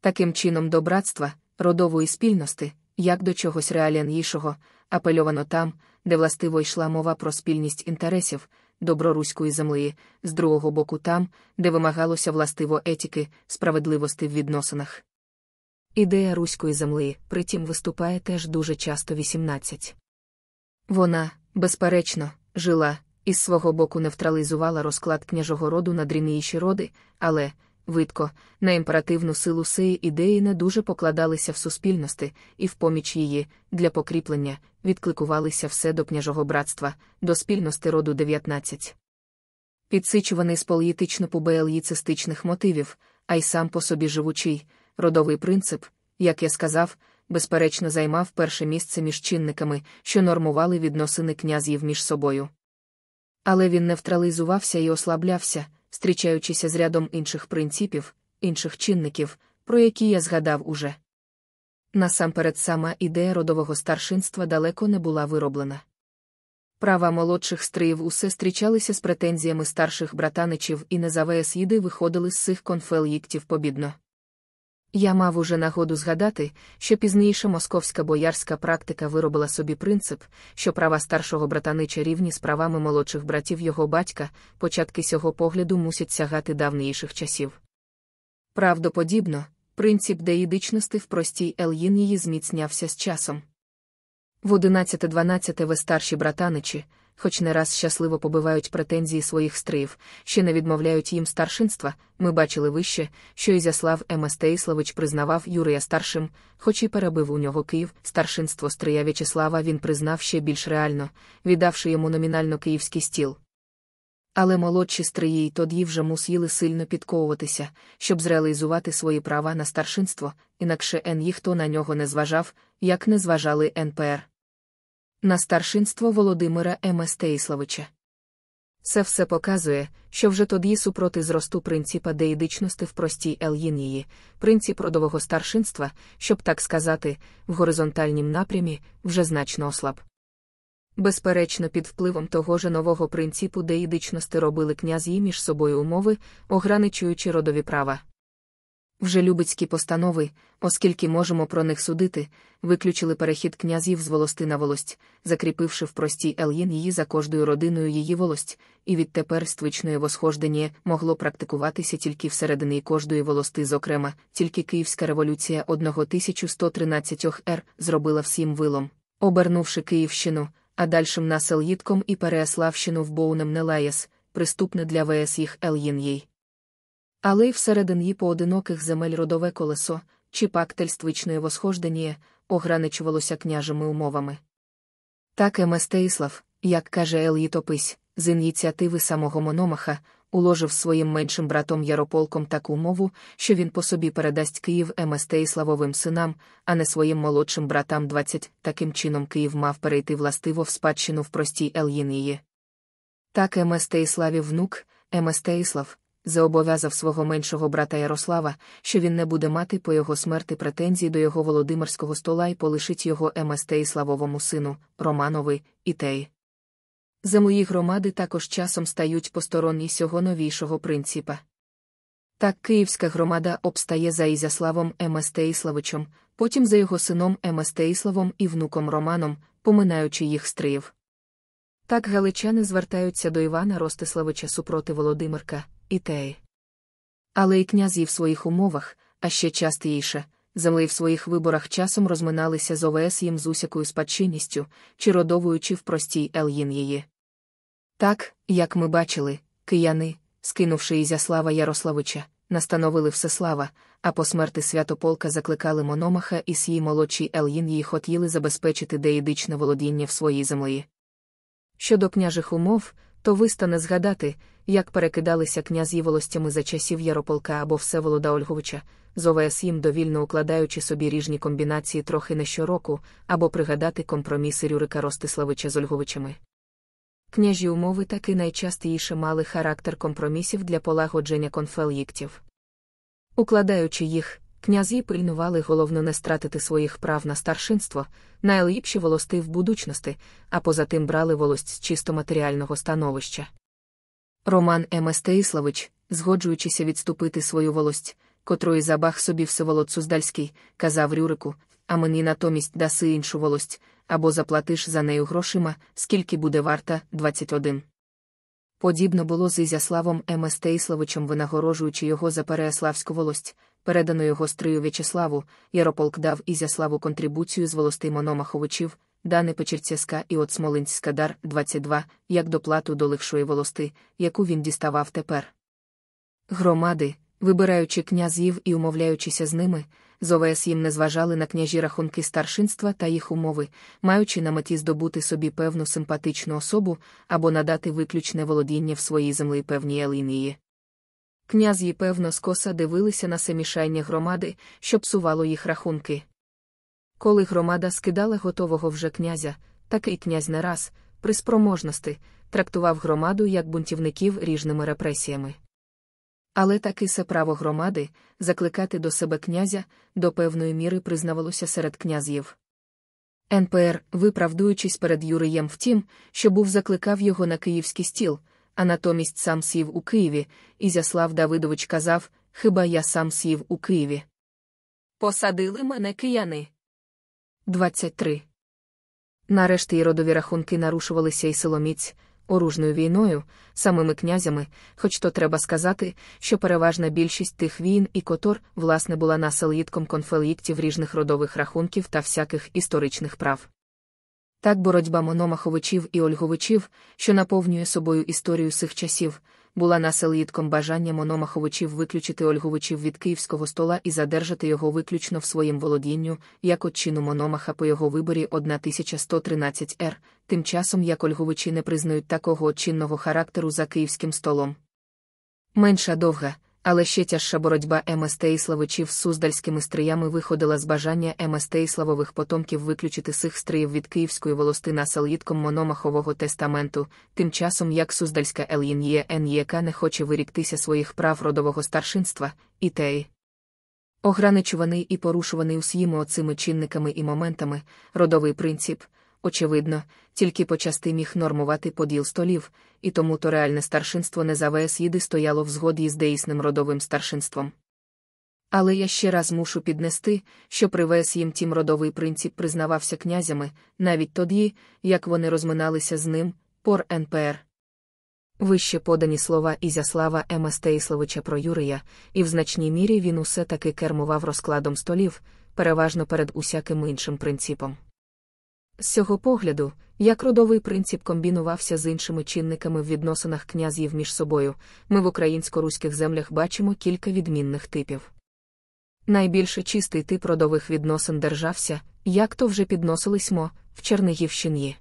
Таким чином, до братства, родової спільності, як до чогось реалянішого, апельовано там, де властиво йшла мова про спільність інтересів доброруської землі, з другого боку там, де вимагалося властиво етіки, справедливості в відносинах. Ідея руської землі, притім виступає теж дуже часто 18. Вона, безперечно, жила, і з свого боку невтралізувала розклад княжого роду на дріміючі роди, але. Видко, на імперативну силу сеї ідеї не дуже покладалися в суспільності, і в поміч її, для покріплення, відкликувалися все до княжого братства, до спільності роду 19. Підсичуваний з політично пубеаліцистичних мотивів, а й сам по собі живучий, родовий принцип, як я сказав, безперечно займав перше місце між чинниками, що нормували відносини князів між собою. Але він не втрализувався і ослаблявся встрічаючися з рядом інших принципів, інших чинників, про які я згадав уже. Насамперед, сама ідея родового старшинства далеко не була вироблена. Права молодших стриїв усе зустрічалися з претензіями старших братаничів і не незавеясіди виходили з цих конфел'їктів побідно. Я мав уже нагоду згадати, що пізніше московська боярська практика виробила собі принцип, що права старшого братанича рівні з правами молодших братів його батька, початки цього погляду мусять сягати давніших часів. Правдоподібно, принцип деїдичності в простій Ельїн її зміцнявся з часом. В 11-12 ви старші братаничі хоч не раз щасливо побивають претензії своїх стрив, ще не відмовляють їм старшинства. Ми бачили вище, що Ізяслав М. Стеїславич признавав Юрія старшим, хоч і перебив у нього Київ. Старшинство Стрия В'ячеслава він признав ще більш реально, віддавши йому номінально київський стіл. Але молодші стриї й тоді вже мусили сильно підковуватися, щоб зреалізувати свої права на старшинство, інакше Н ніхто на нього не зважав, як не зважали НПР на старшинство Володимира М. Стеїславича. Це все показує, що вже тоді супроти зросту принципа деїдичності в простій ел'їнії, принцип родового старшинства, щоб так сказати, в горизонтальнім напрямі вже значно ослаб. Безперечно, під впливом того же нового принципу деїдичності робили князі між собою умови, ограничуючи родові права. Вже любицькі постанови, оскільки можемо про них судити, виключили перехід князів з волости на волость, закріпивши в простій Ельїн її за кожною родиною її волость, і відтепер ствичної восхождення могло практикуватися тільки всередині кожної волости. Зокрема, тільки Київська революція 1113 р зробила всім вилом, обернувши Київщину, а дальшим нас населїтком і Переяславщину в Боунем Нелаєс, приступне для ВС їх Ельїн їй. Але й всередин її поодиноких земель родове колесо, чи пактельствичної восхождення, ограничувалося княжими умовами. Так Еместеїслав, як каже Ел'їтопись, з ініціативи самого Мономаха, уложив своїм меншим братом Ярополком таку мову, що він по собі передасть Київ Еместеїславовим синам, а не своїм молодшим братам 20. Таким чином Київ мав перейти властиво в спадщину в простій Ел'їнії. Так Еместеїславів внук, Еместеїслав, Заобов'язав свого меншого брата Ярослава, що він не буде мати по його смерти претензій до його володимирського стола і полишить його МСТ і славовому сину, Романови, Ітеї. За мої громади також часом стають посторонні сього новішого принципа. Так київська громада обстає за Ізяславом Іславичем, потім за його сином Іславом і внуком Романом, поминаючи їх стриїв. Так галичани звертаються до Івана Ростиславича супроти Володимирка, і теї. Але і князь і в своїх умовах, а ще частіше, землі в своїх виборах часом розминалися з ОВС їм з усякою спадчинністю, чи родовою, чи в простій Ел'їн її. Так, як ми бачили, кияни, скинувши Ізяслава Ярославича, настановили Всеслава, а по смерти святополка закликали Мономаха і сій молодшій Ел'їн її хотіли забезпечити деїдичне володіння в своїй землі. Щодо княжих умов, то вистане згадати, як перекидалися князі волостями за часів Ярополка або Всеволода Ольговича, з ОВС їм довільно укладаючи собі ріжні комбінації трохи не щороку, або пригадати компроміси Рюрика Ростиславича з Ольговичами. Княжі умови таки найчастіше мали характер компромісів для полагодження конфліктів. Укладаючи їх, князі пильнували головно не стратити своїх прав на старшинство, найліпші волости в будучності, а поза тим брали волость з чисто матеріального становища. Роман М. Стеїславич, згоджуючися відступити свою волость, котрої забах собі всеволод Суздальський, казав Рюрику, а мені натомість даси іншу волость, або заплатиш за нею грошима, скільки буде варта 21. Подібно було з Ізяславом М. Стеїславичем, винагорожуючи його за переяславську волость, Переданою гострию В'ячеславу, Ярополк дав Ізяславу контрибуцію з волостей Мономаховичів, Дани Печерцяска і от Смолинська дар 22, як доплату до легшої волости, яку він діставав тепер. Громади, вибираючи князів і умовляючися з ними, з ОВС їм не зважали на княжі рахунки старшинства та їх умови, маючи на меті здобути собі певну симпатичну особу або надати виключне володіння в своїй землі певній елінії. Князь і певно скоса дивилися на семішання громади, що псувало їх рахунки. Коли громада скидала готового вже князя, такий князь не раз, при спроможності, трактував громаду як бунтівників ріжними репресіями. Але таки се право громади закликати до себе князя до певної міри признавалося серед князів. НПР, виправдуючись перед Юрієм втім, що був закликав його на київський стіл, а натомість сам сів у Києві, Ізяслав Давидович казав Хіба я сам сів у Києві? Посадили мене кияни. 23. Нарешті й родові рахунки нарушувалися і силоміць, оружною війною, самими князями, хоч то треба сказати, що переважна більшість тих війн і котор, власне, була населітком конфліктів ріжних родових рахунків та всяких історичних прав. Так боротьба мономаховичів і Ольговичів, що наповнює собою історію сих часів, була населідком бажання мономаховичів виключити Ольговичів від київського стола і задержати його виключно в своїм володінню, як отчину Мономаха по його виборі 1113 р, тим часом як Ольговичі не признають такого отчинного характеру за київським столом. Менша довга. Але ще тяжша боротьба Еместеїславичів з суздальськими стриями виходила з бажання Еместеїславових потомків виключити сих стриїв від київської волости наслідком мономахового тестаменту, тим часом як суздальська ЛНЄНЄК е, е не хоче виріктися своїх прав родового старшинства, і теї. Ограничуваний і порушуваний усіми оцими чинниками і моментами, родовий принцип. Очевидно, тільки почасти міг нормувати поділ столів, і тому то реальне старшинство не за їди стояло в згоді з деїсним родовим старшинством. Але я ще раз мушу піднести, що при привез їм тім родовий принцип признавався князями, навіть тоді, як вони розминалися з ним, пор НПР. Вище подані слова Ізяслава Ема Стейсловича про Юрія, і в значній мірі він усе таки кермував розкладом столів, переважно перед усяким іншим принципом. З цього погляду, як родовий принцип комбінувався з іншими чинниками в відносинах князів між собою, ми в українсько-руських землях бачимо кілька відмінних типів. Найбільше чистий тип родових відносин держався, як то вже підносились мо, в Чернигівщині.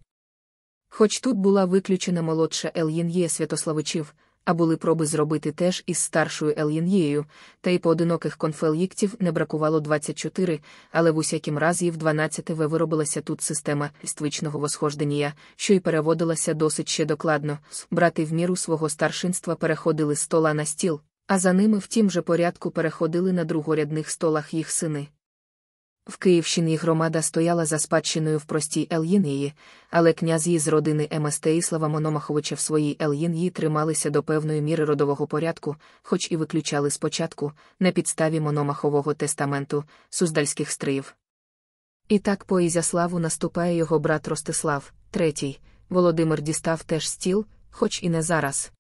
Хоч тут була виключена молодша Ельїн'є Святославичів, а були проби зробити теж із старшою Ельєн'єю, та й поодиноких конфельїктів не бракувало 24, але в усякім разі в 12 виробилася тут система ствичного восхождення, що й переводилася досить ще докладно. Брати в міру свого старшинства переходили з стола на стіл, а за ними в тім же порядку переходили на другорядних столах їх сини. В Київщині громада стояла за спадщиною в простій Ельїнії, але князі з родини Мстеїслава Мономаховича в своїй Ельїнії трималися до певної міри родового порядку, хоч і виключали спочатку, на підставі Мономахового тестаменту, суздальських стриїв. І так по Ізяславу наступає його брат Ростислав, третій. Володимир дістав теж стіл, хоч і не зараз.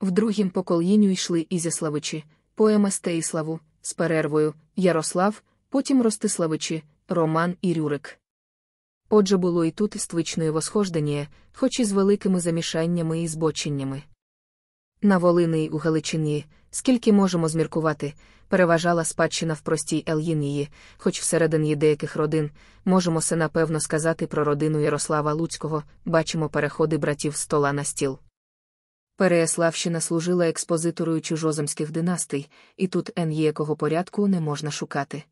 В другім поколінню йшли Ізяславичі, по Мстеїславу, з перервою Ярослав потім Ростиславичі, Роман і Рюрик. Отже, було і тут ствичне восхождення, хоч і з великими замішаннями і збоченнями. На Волини й у Галичині, скільки можемо зміркувати, переважала спадщина в простій Ел'їнії, хоч всередині деяких родин можемо се напевно сказати про родину Ярослава Луцького, бачимо переходи братів стола на стіл. Переяславщина служила експозиторою чужоземських династий, і тут ен'єкого порядку не можна шукати.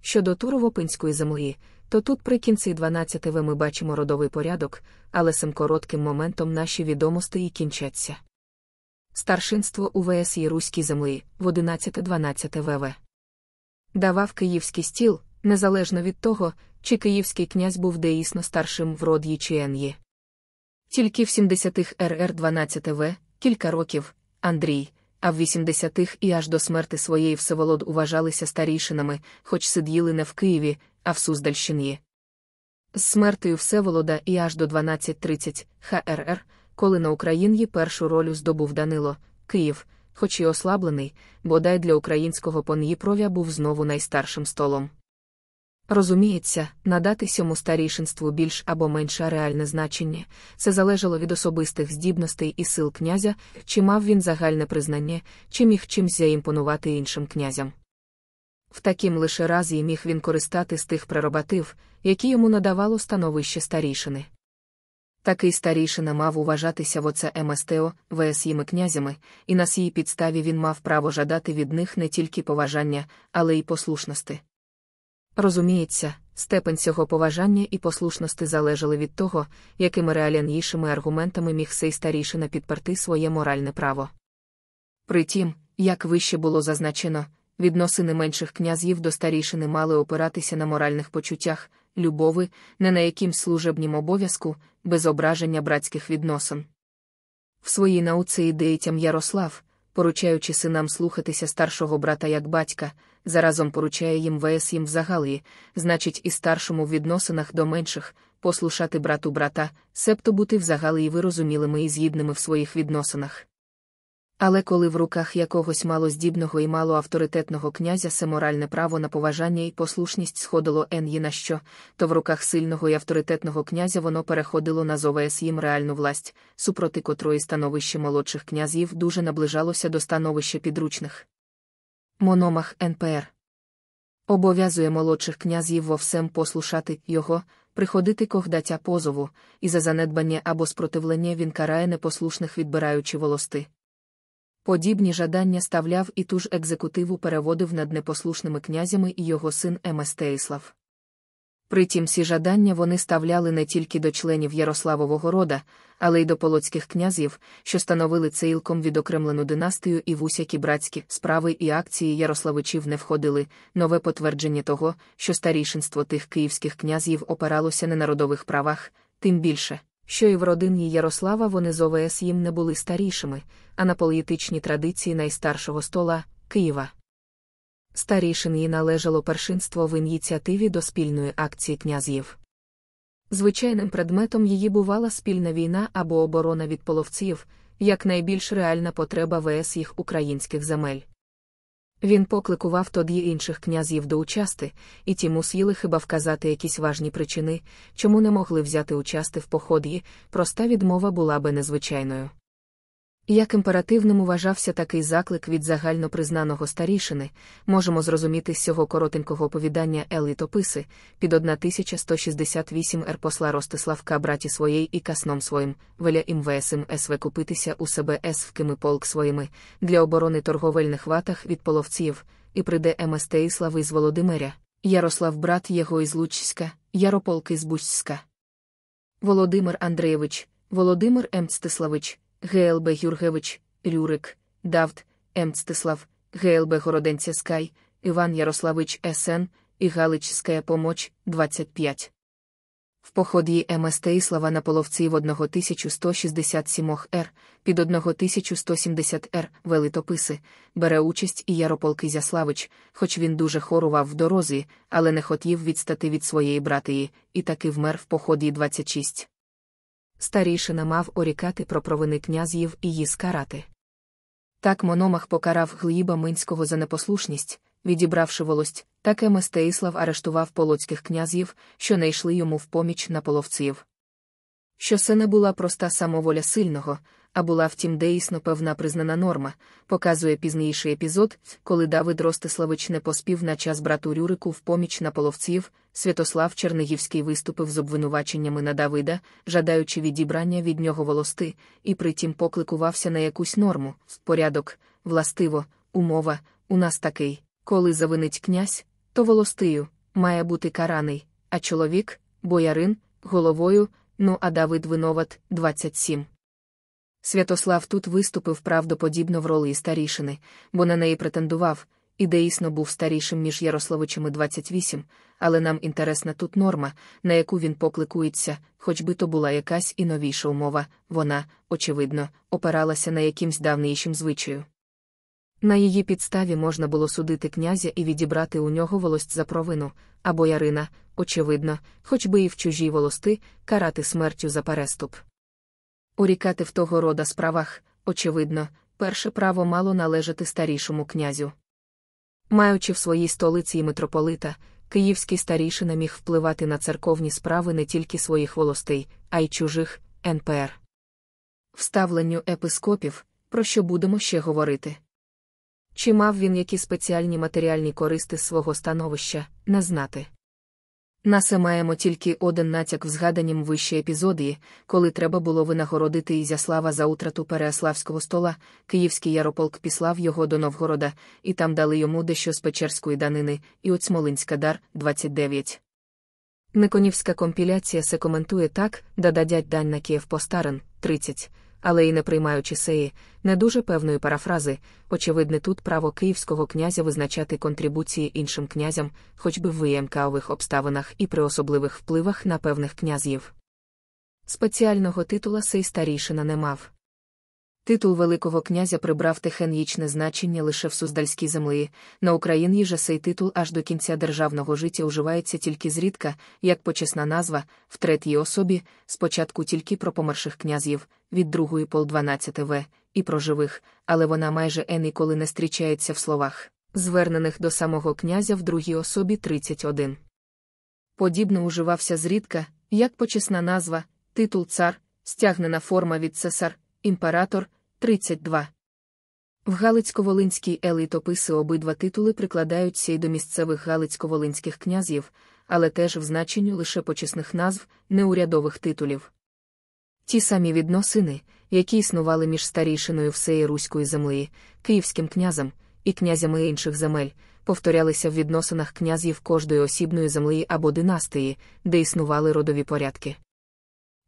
Щодо Туровопинської землі, то тут при кінці 12-ви ми бачимо родовий порядок, але цим коротким моментом наші відомості і кінчаться. Старшинство УВС і Руській землі в 11-12 ВВ. Давав київський стіл, незалежно від того, чи київський князь був деїсно старшим в роді чи Тільки в 70-х РР 12 В, кілька років, Андрій, а в 80-х і аж до смерти своєї Всеволод уважалися старішинами, хоч сиділи не в Києві, а в Суздальщині. З смертю Всеволода і аж до 12.30 ХРР, коли на Україні першу роль здобув Данило, Київ, хоч і ослаблений, бодай для українського поніпров'я був знову найстаршим столом. Розуміється, надати сьому старішинству більш або менше реальне значення, це залежало від особистих здібностей і сил князя, чи мав він загальне признання, чи міг чимсь заімпонувати іншим князям. В таким лише разі міг він користати з тих прерогатив, які йому надавало становище старішини. Такий старішина мав уважатися в оце МСТО, ВСІми князями, і на сій підставі він мав право жадати від них не тільки поважання, але й послушності. Розуміється, степень цього поважання і послушності залежали від того, якими реальнішими аргументами міг сей старішина підперти своє моральне право. Притім, як вище було зазначено, відносини менших князів до старішини мали опиратися на моральних почуттях, любови, не на якимсь служебнім обов'язку, без ображення братських відносин. В своїй науці і деятям Ярослав, поручаючи синам слухатися старшого брата як батька, заразом поручає їм ВС їм в загалії, значить, і старшому в відносинах до менших, послушати брату брата, себто бути взагалі загалії вирозумілими і згідними в своїх відносинах. Але коли в руках якогось малоздібного і малоавторитетного князя це моральне право на поважання і послушність сходило ен'ї на що, то в руках сильного і авторитетного князя воно переходило на ЗОВС їм реальну власть, супроти котрої становище молодших князів дуже наближалося до становища підручних. Мономах НПР обов'язує молодших князів вовсем послушати його, приходити когдатя позову, і за занедбання або спротивлення він карає непослушних відбираючи волости. Подібні жадання ставляв і ту ж екзекутиву переводив над непослушними князями і його син Еместеїслав. Притім ці жадання вони ставляли не тільки до членів Ярославового рода, але й до полоцьких князів, що становили цілком відокремлену династію і в усякі братські справи і акції Ярославичів не входили, нове потвердження того, що старішинство тих київських князів опиралося не на родових правах, тим більше. Що і в родині Ярослава вони з ОВС їм не були старішими, а на політичні традиції найстаршого стола Києва старішині належало першинство в ініціативі до спільної акції князів. Звичайним предметом її бувала спільна війна або оборона від половців, як найбільш реальна потреба ВС їх українських земель. Він покликував тоді інших князів до участи, і ті мусили хіба вказати якісь важні причини, чому не могли взяти участи в поході, проста відмова була би незвичайною. Як імперативним уважався такий заклик від загальнопризнаного старішини, можемо зрозуміти з цього коротенького оповідання Елітописи під 1168 р посла Ростиславка браті своєї і касном своїм, веля ім весим св купитися у себе есвкими полк своїми для оборони торговельних ватах від половців, і прийде МСТ слави з Володимиря, Ярослав брат його із Лучська, Ярополк із Бучська. Володимир Андрійович, Володимир Мстиславич. ГЛБ Юргевич, Рюрик, Давт, Емцтислав, ГЛБ Городенця Скай, Іван Ярославич СН і Галичська помоч 25. В поході М.Стеїслава на половці в 1167 р, під 1170 р велитописи, бере участь і Яропол Кизяславич, хоч він дуже хорував в дорозі, але не хотів відстати від своєї братії, і таки вмер в поході 26 старішина мав орікати про провини князів і її скарати. Так Мономах покарав Гліба Минського за непослушність, відібравши волость, таке Мистеїслав арештував полоцьких князів, що не йшли йому в поміч на половців. Що це не була проста самоволя сильного, а була втім деісно певна признана норма, показує пізніший епізод, коли Давид Ростиславич не поспів на час брату Рюрику в поміч на половців, Святослав Чернегівський виступив з обвинуваченнями на Давида, жадаючи відібрання від нього волости, і притім покликувався на якусь норму, порядок, властиво, умова, у нас такий. Коли завинить князь, то волостию має бути караний, а чоловік, боярин, головою, ну а Давид виноват 27. Святослав тут виступив правдоподібно в ролі старішини, бо на неї претендував, і деїсно був старішим між Ярославичами 28, але нам інтересна тут норма, на яку він покликується, хоч би то була якась і новіша умова, вона, очевидно, опиралася на якимсь давнішим звичаю. На її підставі можна було судити князя і відібрати у нього волость за провину, або Ярина, очевидно, хоч би і в чужій волости карати смертю за переступ. Урікати в того рода справах, очевидно, перше право мало належати старішому князю. Маючи в своїй столиці і митрополита, київський старішина міг впливати на церковні справи не тільки своїх волостей, а й чужих НПР. Вставленню епископів, про що будемо ще говорити. Чи мав він які спеціальні матеріальні користи з свого становища, не знати. Насе маємо тільки один натяк в згаданім вище епізодії, коли треба було винагородити Ізяслава за утрату Переяславського стола, київський ярополк післав його до Новгорода, і там дали йому дещо з Печерської данини і от Смолинська дар 29. Никонівська компіляція се коментує так, да дадять дань на Київ постарен 30 але й не приймаючи сеї, не дуже певної парафрази, очевидне тут право київського князя визначати контрибуції іншим князям, хоч би в виємкавих обставинах і при особливих впливах на певних князів. Спеціального титула сей старішина не мав. Титул Великого князя прибрав техенічне значення лише в суздальській землі. На Україні же сей титул аж до кінця державного життя уживається тільки зрідка, як почесна назва, в третій особі, спочатку тільки про померших князів, від другої пол 12 В, і про живих, але вона майже е ніколи не зустрічається в словах, звернених до самого князя в другій особі 31. Подібно уживався зрідка, як почесна назва, титул цар, стягнена форма від цесар, імператор. 32. В Галицько-Волинській елітописи обидва титули прикладаються й до місцевих Галицько-Волинських князів, але теж в значенню лише почесних назв неурядових титулів. Ті самі відносини, які існували між старішиною всеї Руської землі, київським князем і князями інших земель, повторялися в відносинах князів кожної осібної землі або династії, де існували родові порядки.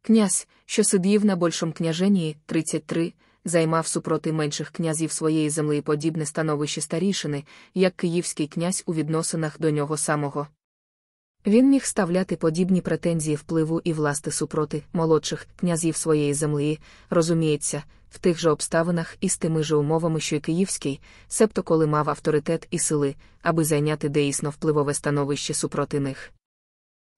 Князь, що сидів на большому княженії 33, займав супроти менших князів своєї землі подібне становище старішини, як київський князь у відносинах до нього самого. Він міг ставляти подібні претензії впливу і власти супроти молодших князів своєї землі, розуміється, в тих же обставинах і з тими же умовами, що й київський, себто коли мав авторитет і сили, аби зайняти деісно впливове становище супроти них.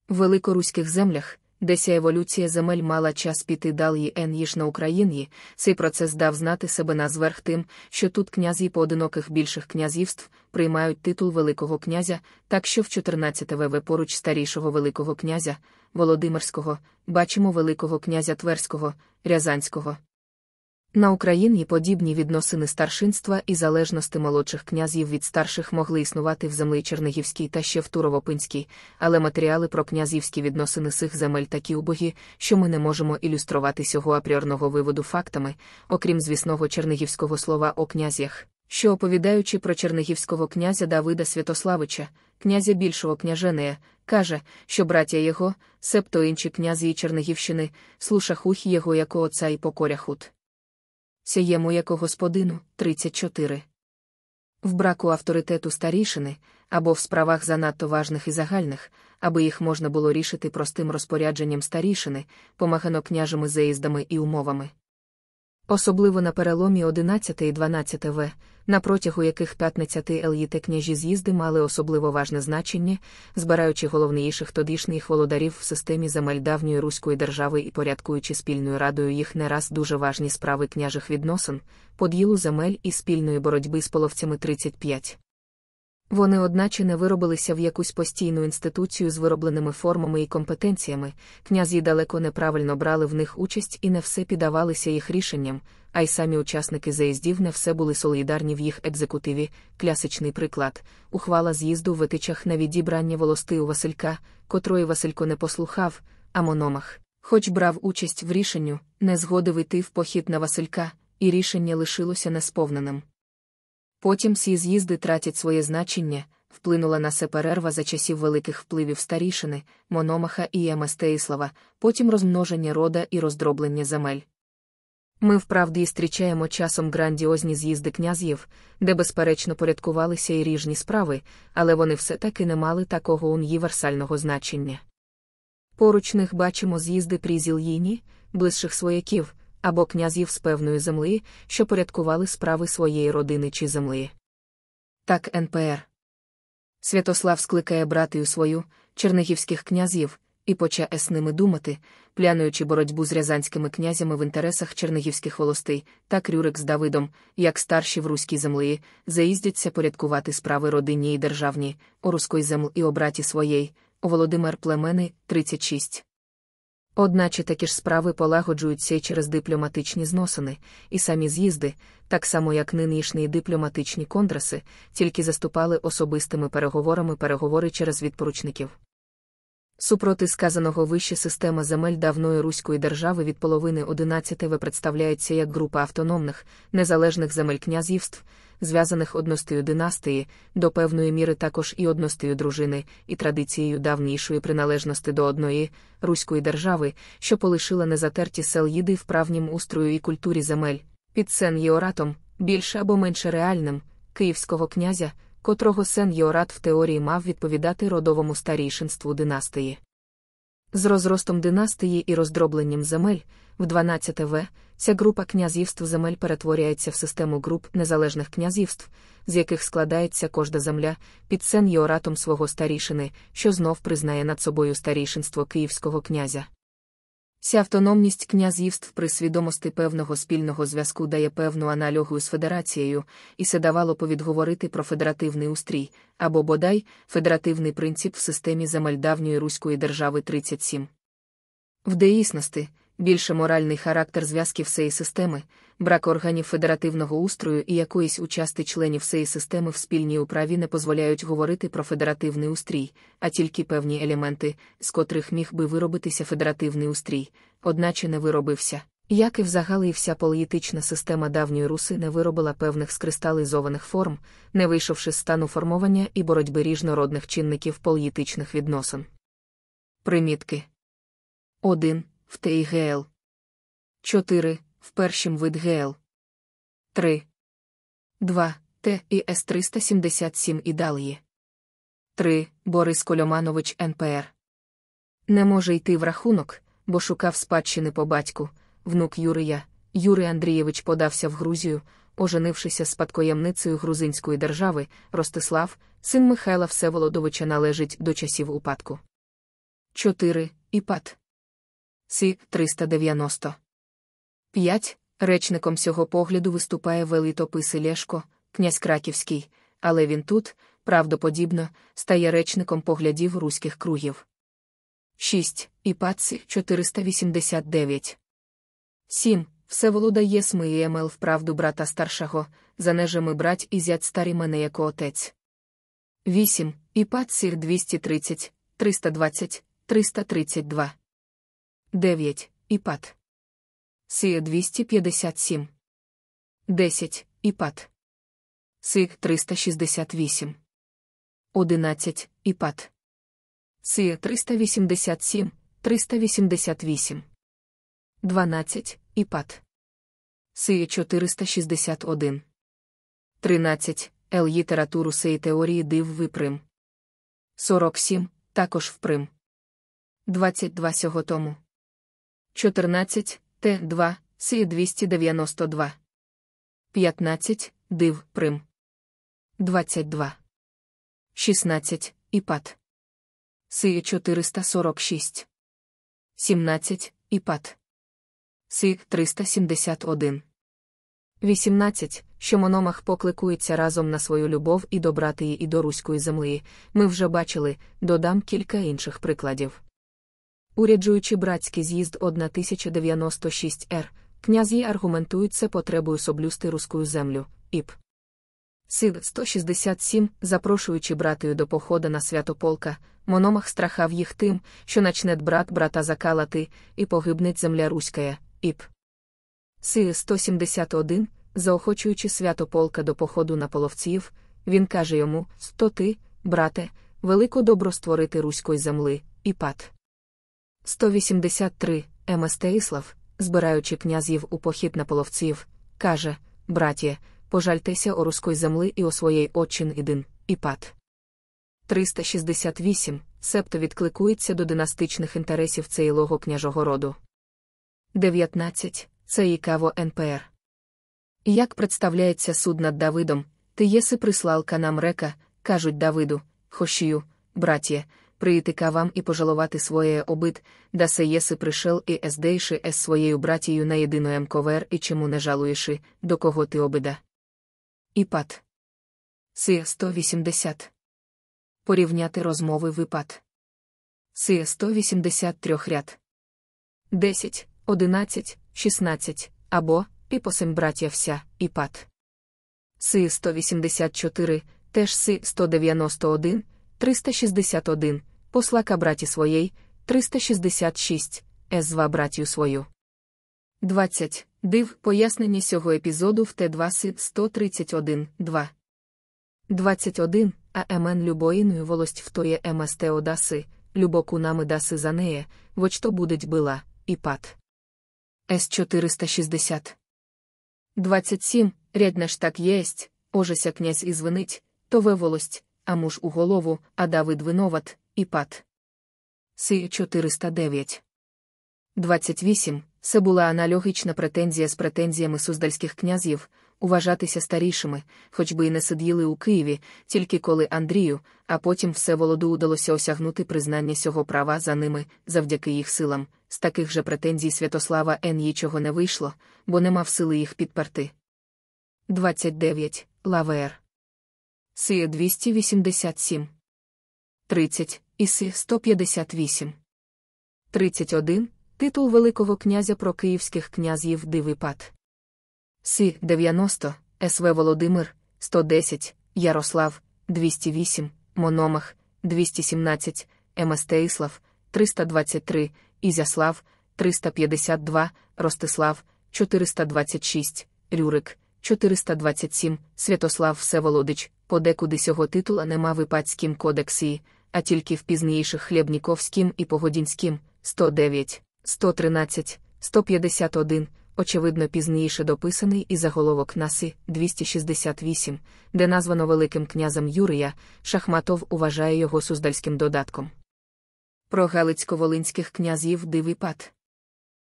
В великоруських землях, Деся еволюція земель мала час піти далі ен на Україні, цей процес дав знати себе на зверх тим, що тут князі поодиноких більших князівств приймають титул Великого князя, так що в 14 ВВ поруч старішого Великого князя Володимирського бачимо Великого князя Тверського, Рязанського. На Україні подібні відносини старшинства і залежності молодших князів від старших могли існувати в землі Чернігівській та ще в Туровопинській, але матеріали про князівські відносини цих земель такі убогі, що ми не можемо ілюструвати цього апріорного виводу фактами, окрім звісного чернігівського слова о князях, що оповідаючи про чернігівського князя Давида Святославича, князя більшого княженея, каже, що браття його, себто інші князі і Чернігівщини, слушахух його як отця і покоря покоряхут сіє яко господину 34. В браку авторитету старішини або в справах занадто важних і загальних, аби їх можна було рішити простим розпорядженням старішини, помагано княжими заїздами і умовами. Особливо на переломі 11 і 12 В, на протягу яких 15 еліти княжі з'їзди мали особливо важне значення, збираючи головніших тодішніх володарів в системі земель давньої руської держави і порядкуючи спільною радою їх не раз дуже важні справи княжих відносин, поділу земель і спільної боротьби з половцями 35. Вони одначе не виробилися в якусь постійну інституцію з виробленими формами і компетенціями, князі далеко неправильно брали в них участь і не все піддавалися їх рішенням, а й самі учасники заїздів не все були солідарні в їх екзекутиві, Клясичний приклад, ухвала з'їзду в етичах на відібрання волости у Василька, котрої Василько не послухав, а мономах, хоч брав участь в рішенню, не згодив йти в похід на Василька, і рішення лишилося несповненим. Потім всі з'їзди тратять своє значення, вплинула на це перерва за часів великих впливів старішини, Мономаха і Еместеїслава, потім розмноження рода і роздроблення земель. Ми вправді і зустрічаємо часом грандіозні з'їзди князів, де, безперечно, порядкувалися і ріжні справи, але вони все таки не мали такого універсального значення. Поруч них бачимо з'їзди при зіл'їні ближчих свояків або князів з певної землі, що порядкували справи своєї родини чи землі. Так НПР. Святослав скликає братію свою, чернігівських князів, і почав з ними думати, плянуючи боротьбу з рязанськими князями в інтересах чернігівських волостей, так Рюрик з Давидом, як старші в руській землі, заїздяться порядкувати справи родинні і державні, у руської землі і обраті своєї, о Володимир Племени, 36. Одначе такі ж справи полагоджуються і через дипломатичні зносини, і самі з'їзди, так само як нинішні дипломатичні конгреси, тільки заступали особистими переговорами переговори через відпоручників. Супроти сказаного вище система земель давної руської держави від половини XI представляється як група автономних, незалежних земель князівств, зв'язаних одностею династії, до певної міри також і одностею дружини, і традицією давнішої приналежності до одної руської держави, що полишила незатерті селїди в правнім устрою і культурі земель, під сен Єоратом, більше або менше реальним, київського князя, котрого сен Єорат в теорії мав відповідати родовому старійшинству династії. З розростом династії і роздробленням земель, в 12 В ця група князівств земель перетворяється в систему груп незалежних князівств, з яких складається кожна земля під сеньоратом свого старішини, що знов признає над собою старішинство київського князя. Ся автономність князівств при свідомості певного спільного зв'язку дає певну аналогію з федерацією, і це давало повідговорити про федеративний устрій або бодай федеративний принцип в системі замальдавньої Руської держави 37. В деїсності, більше моральний характер зв'язків цієї системи, брак органів федеративного устрою і якоїсь участи членів цієї системи в спільній управі не дозволяють говорити про федеративний устрій, а тільки певні елементи, з котрих міг би виробитися федеративний устрій, одначе не виробився. Як і взагалі вся політична система давньої руси не виробила певних скристалізованих форм, не вийшовши з стану формування і боротьби ріжнородних чинників політичних відносин. Примітки 1. ВТІГЛ 4 в першім вид ГЛ. 3. 2. Т і С377 і далі. 3. Борис Кольоманович НПР. Не може йти в рахунок, бо шукав спадщини по батьку, внук Юрія. Юрій Андрійович подався в Грузію, оженившися спадкоємницею Грузинської держави, Ростислав, син Михайла Всеволодовича належить до часів упадку. 4. Іпад. Сі 390. 5. Речником цього погляду виступає велитопис Лешко, князь Краківський, але він тут, правдоподібно, стає речником поглядів руських кругів. 6. Іпаці 489. 7. Всеволода Єсми і Емел вправду брата старшого, за нежами брать і зять старі мене як отець. Вісім. Іпацір 230, 320, 332. Дев'ять Іпат. Сі 257. 10. Іпат. Сі 368. 11. іпад Сі 387, 388. 12. іпад Сі 461. 13. Л. Літературу сеї теорії див виприм. 47. Також вприм. 22 сього тому. 14. Т2, Сі 292. 15. Див Прим. 22. 16. іпад Сі 446. 17. Іпат. Сі 371. 18. Що мономах покликується разом на свою любов і добрати її і до руської землі. Ми вже бачили, додам кілька інших прикладів. Уряджуючи братський з'їзд 1096 р, князі аргументують це потребою соблюсти руську землю, іп. Сил 167, запрошуючи братою до похода на святополка, мономах страхав їх тим, що начнет брат брата закалати, і погибнеть земля руська, іп. Си 171, заохочуючи святополка до походу на половців, він каже йому: «Сто ти, брате, велико добро створити руської земли, і 183 М. Стеїслав, збираючи князів у похід на половців, каже Браті, пожальтеся о руської земли і о своєй отчин ідин, Іпат. 368, септо відкликується до династичних інтересів цейлого княжого роду. 19. Це ікаво НПР. Як представляється суд над Давидом, ти єси прислал канам река, кажуть Давиду, Хошію, братє приитыка вам і пожалувати своє обид, да се єси пришел і ездейши ес своєю братію на єдиноєм ем ковер і чому не жалуєши, до кого ти обида. Іпад. Си 180. Порівняти розмови випад. Си 183 ряд. 10, 11, 16, або і посем братія вся, іпад. Си 184, теж Си 191, 361, Послака ка браті своєй, 366, С зва братію свою. 20. Див пояснення цього епізоду в Т2 Сит 131, 2. 21. Аемен любоїною волость втоє еместео даси, любоку нами даси за неє, воч то будеть била, і пад. С 460. 27. Рядь ж так єсть, ожеся князь і звинить, то ве волость, а муж у голову, а Давид виноват, ІПАД. Си 409. 28. Це була аналогічна претензія з претензіями суздальських князів уважатися старішими, хоч би і не сиділи у Києві, тільки коли Андрію, а потім Все володу удалося осягнути признання цього права за ними завдяки їх силам. З таких же претензій Святослава Н нічого не вийшло, бо не мав сили їх підперти. 29. Лавер. Сія 287. 30 Іси 158. 31. Титул Великого князя про київських князів Дивипад. Си 90, СВ Володимир 110, Ярослав 208, Мономах 217, Еместеїслав 323, Ізяслав 352, Ростислав 426, Рюрик 427, Святослав Всеволодич, подекуди сього титула нема випадським Іпатськім кодексі а тільки в пізніших Хлєбніковським і Погодінським 109, 113, 151, очевидно, пізніше дописаний і заголовок наси 268, де названо Великим князем Юрія, Шахматов уважає його суздальським додатком. Про Галицько-Волинських князів дивий пад.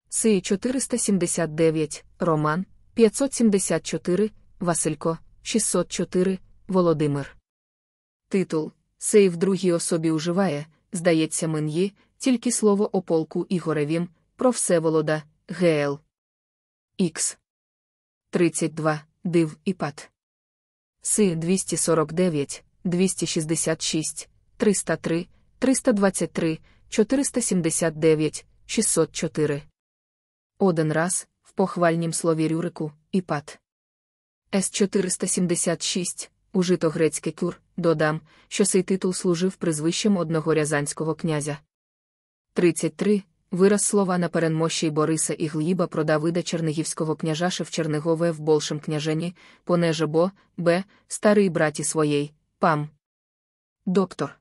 Си 479, Роман 574, Василько 604, Володимир. Титул Сей в другій особі уживає, здається, Мин'ї, тільки слово о полку Ігоревім, про Всеволода, ГЛ. Х. 32. Див і пад. Си 249, 266, 303, 323, 479, 604. Один раз в похвальнім слові Рюрику, іпат. С 476, Ужито грецьке кюр, додам, що цей титул служив призвищем одного рязанського князя. 33. Вираз слова на перенмощі Бориса і Гліба про Давида Чернигівського княжа Шевчернигове в большем княжені, понеже бо, б, старий браті своєї, пам. Доктор.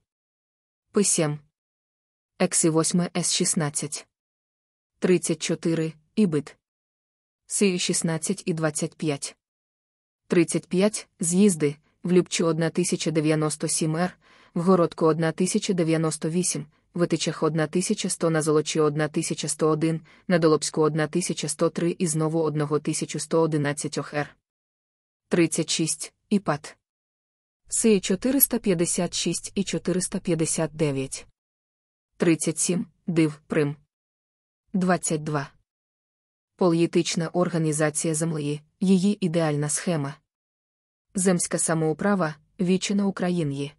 Писем. Ексі 8 С 16. 34. Ібит. Сі 16 і 25. 35. З'їзди, в Любчу 1097 р, в Городку 1098, в Витичах 1100 на Золочі 1101, на Долобську 1103 і знову 1111 р. 36. Іпад Сії 456 і 459. 37. Див Прим. 22. Політична організація землі, її ідеальна схема. Земська самоуправа Вічина Україн'ї.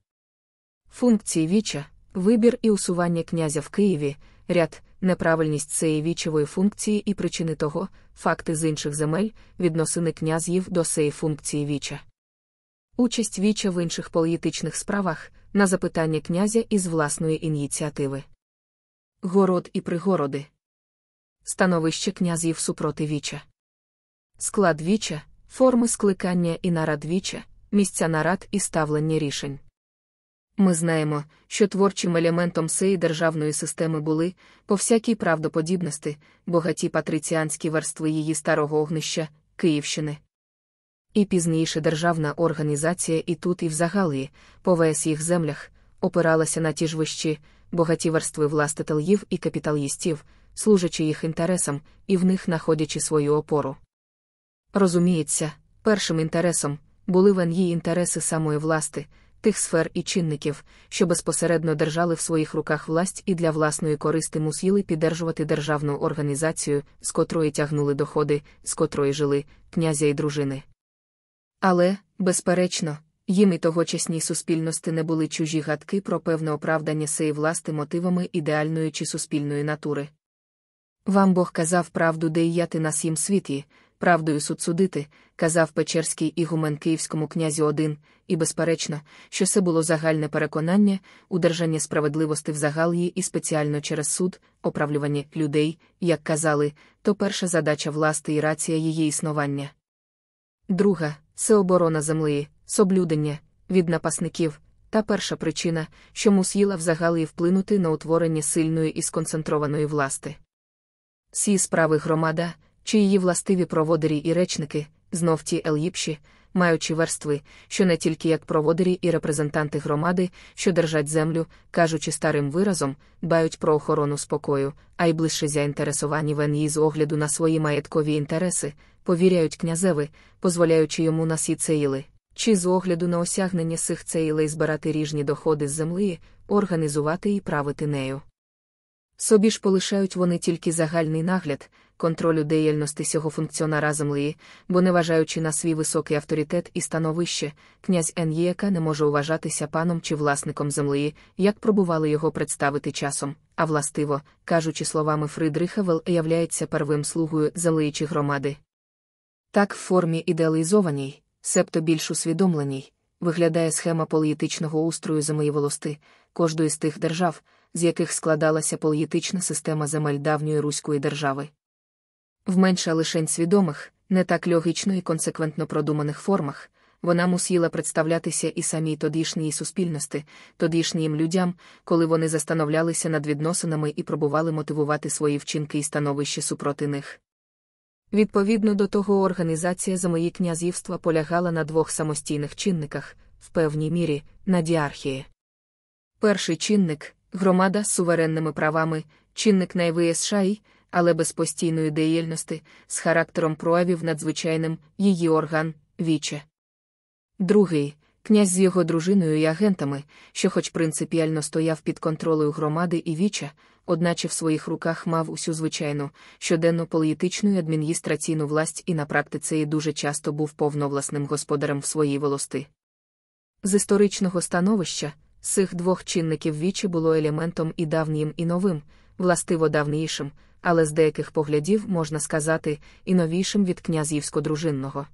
Функції Віча, вибір і усування князя в Києві, ряд, неправильність цієї вічевої функції і причини того, факти з інших земель, відносини князів до цієї функції Віча. Участь Віча в інших політичних справах на запитання князя із власної ініціативи. Город і пригороди. Становище князів супроти Віча. Склад Віча форми скликання і нарад віча, місця нарад і ставлення рішень. Ми знаємо, що творчим елементом цієї державної системи були, по всякій правдоподібності, богаті патриціанські верстви її старого огнища, Київщини. І пізніше державна організація і тут, і в Загалії, по весь їх землях, опиралася на ті ж вищі, богаті верстви властителів і капіталістів, служачи їх інтересам і в них знаходячи свою опору. Розуміється, першим інтересом були в інтереси самої власти, тих сфер і чинників, що безпосередньо держали в своїх руках власть і для власної користи мусіли піддержувати державну організацію, з котрої тягнули доходи, з котрої жили, князя і дружини. Але, безперечно, їм і тогочасній суспільності не були чужі гадки про певне оправдання сей власти мотивами ідеальної чи суспільної натури. Вам Бог казав правду, де і я на сім світі, правдою суд судити, казав Печерський і Гумен Київському князю один, і, безперечно, що це було загальне переконання, удержання справедливості в загалії і спеціально через суд, оправлювання людей, як казали, то перша задача власти і рація її існування. Друга це оборона землі, соблюдення, від напасників. Та перша причина, що мусіла загалії вплинути на утворення сильної і сконцентрованої власти. Ці справи громада, чи її властиві проводирі і речники, знов ті еліпші, маючи верстви, що не тільки як проводирі і репрезентанти громади, що держать землю, кажучи старим виразом, бають про охорону спокою, а й ближче заінтересовані в НІ з огляду на свої маєткові інтереси, повіряють князеви, дозволяючи йому на сі цеїли, чи з огляду на осягнення сих цеїлей збирати ріжні доходи з землі, організувати і правити нею. Собі ж полишають вони тільки загальний нагляд, контролю діяльності цього функціонара землі, бо, неважаючи на свій високий авторитет і становище, князь Ен'єка не може вважатися паном чи власником землі, як пробували його представити часом, а властиво, кажучи словами Фридриха Вел, являється первим слугою землі чи громади. Так, в формі ідеалізованій, себто більш усвідомленій, виглядає схема політичного устрою землеволости, кожної з тих держав, з яких складалася політична система земель давньої руської держави. В менше лишень свідомих, не так логічно і консеквентно продуманих формах. Вона мусіла представлятися і самій тодішній суспільності, тодішнім людям, коли вони застановлялися над відносинами і пробували мотивувати свої вчинки і становище супроти них. Відповідно до того, організація за мої князівства полягала на двох самостійних чинниках, в певній мірі, на діархії. Перший чинник громада з суверенними правами, чинник найвиєсшай, але без постійної деяльності, з характером проявів надзвичайним її орган віче. Другий князь з його дружиною і агентами, що, хоч принципіально стояв під контролею громади і віча, одначе в своїх руках мав усю звичайну, щоденну політичну і адміністраційну власть і на практиці і дуже часто був повновласним господарем в своїй волости. З історичного становища цих двох чинників вічі було елементом і давнім, і новим, властиво давнішим, але з деяких поглядів можна сказати, і новішим від князівсько-дружинного.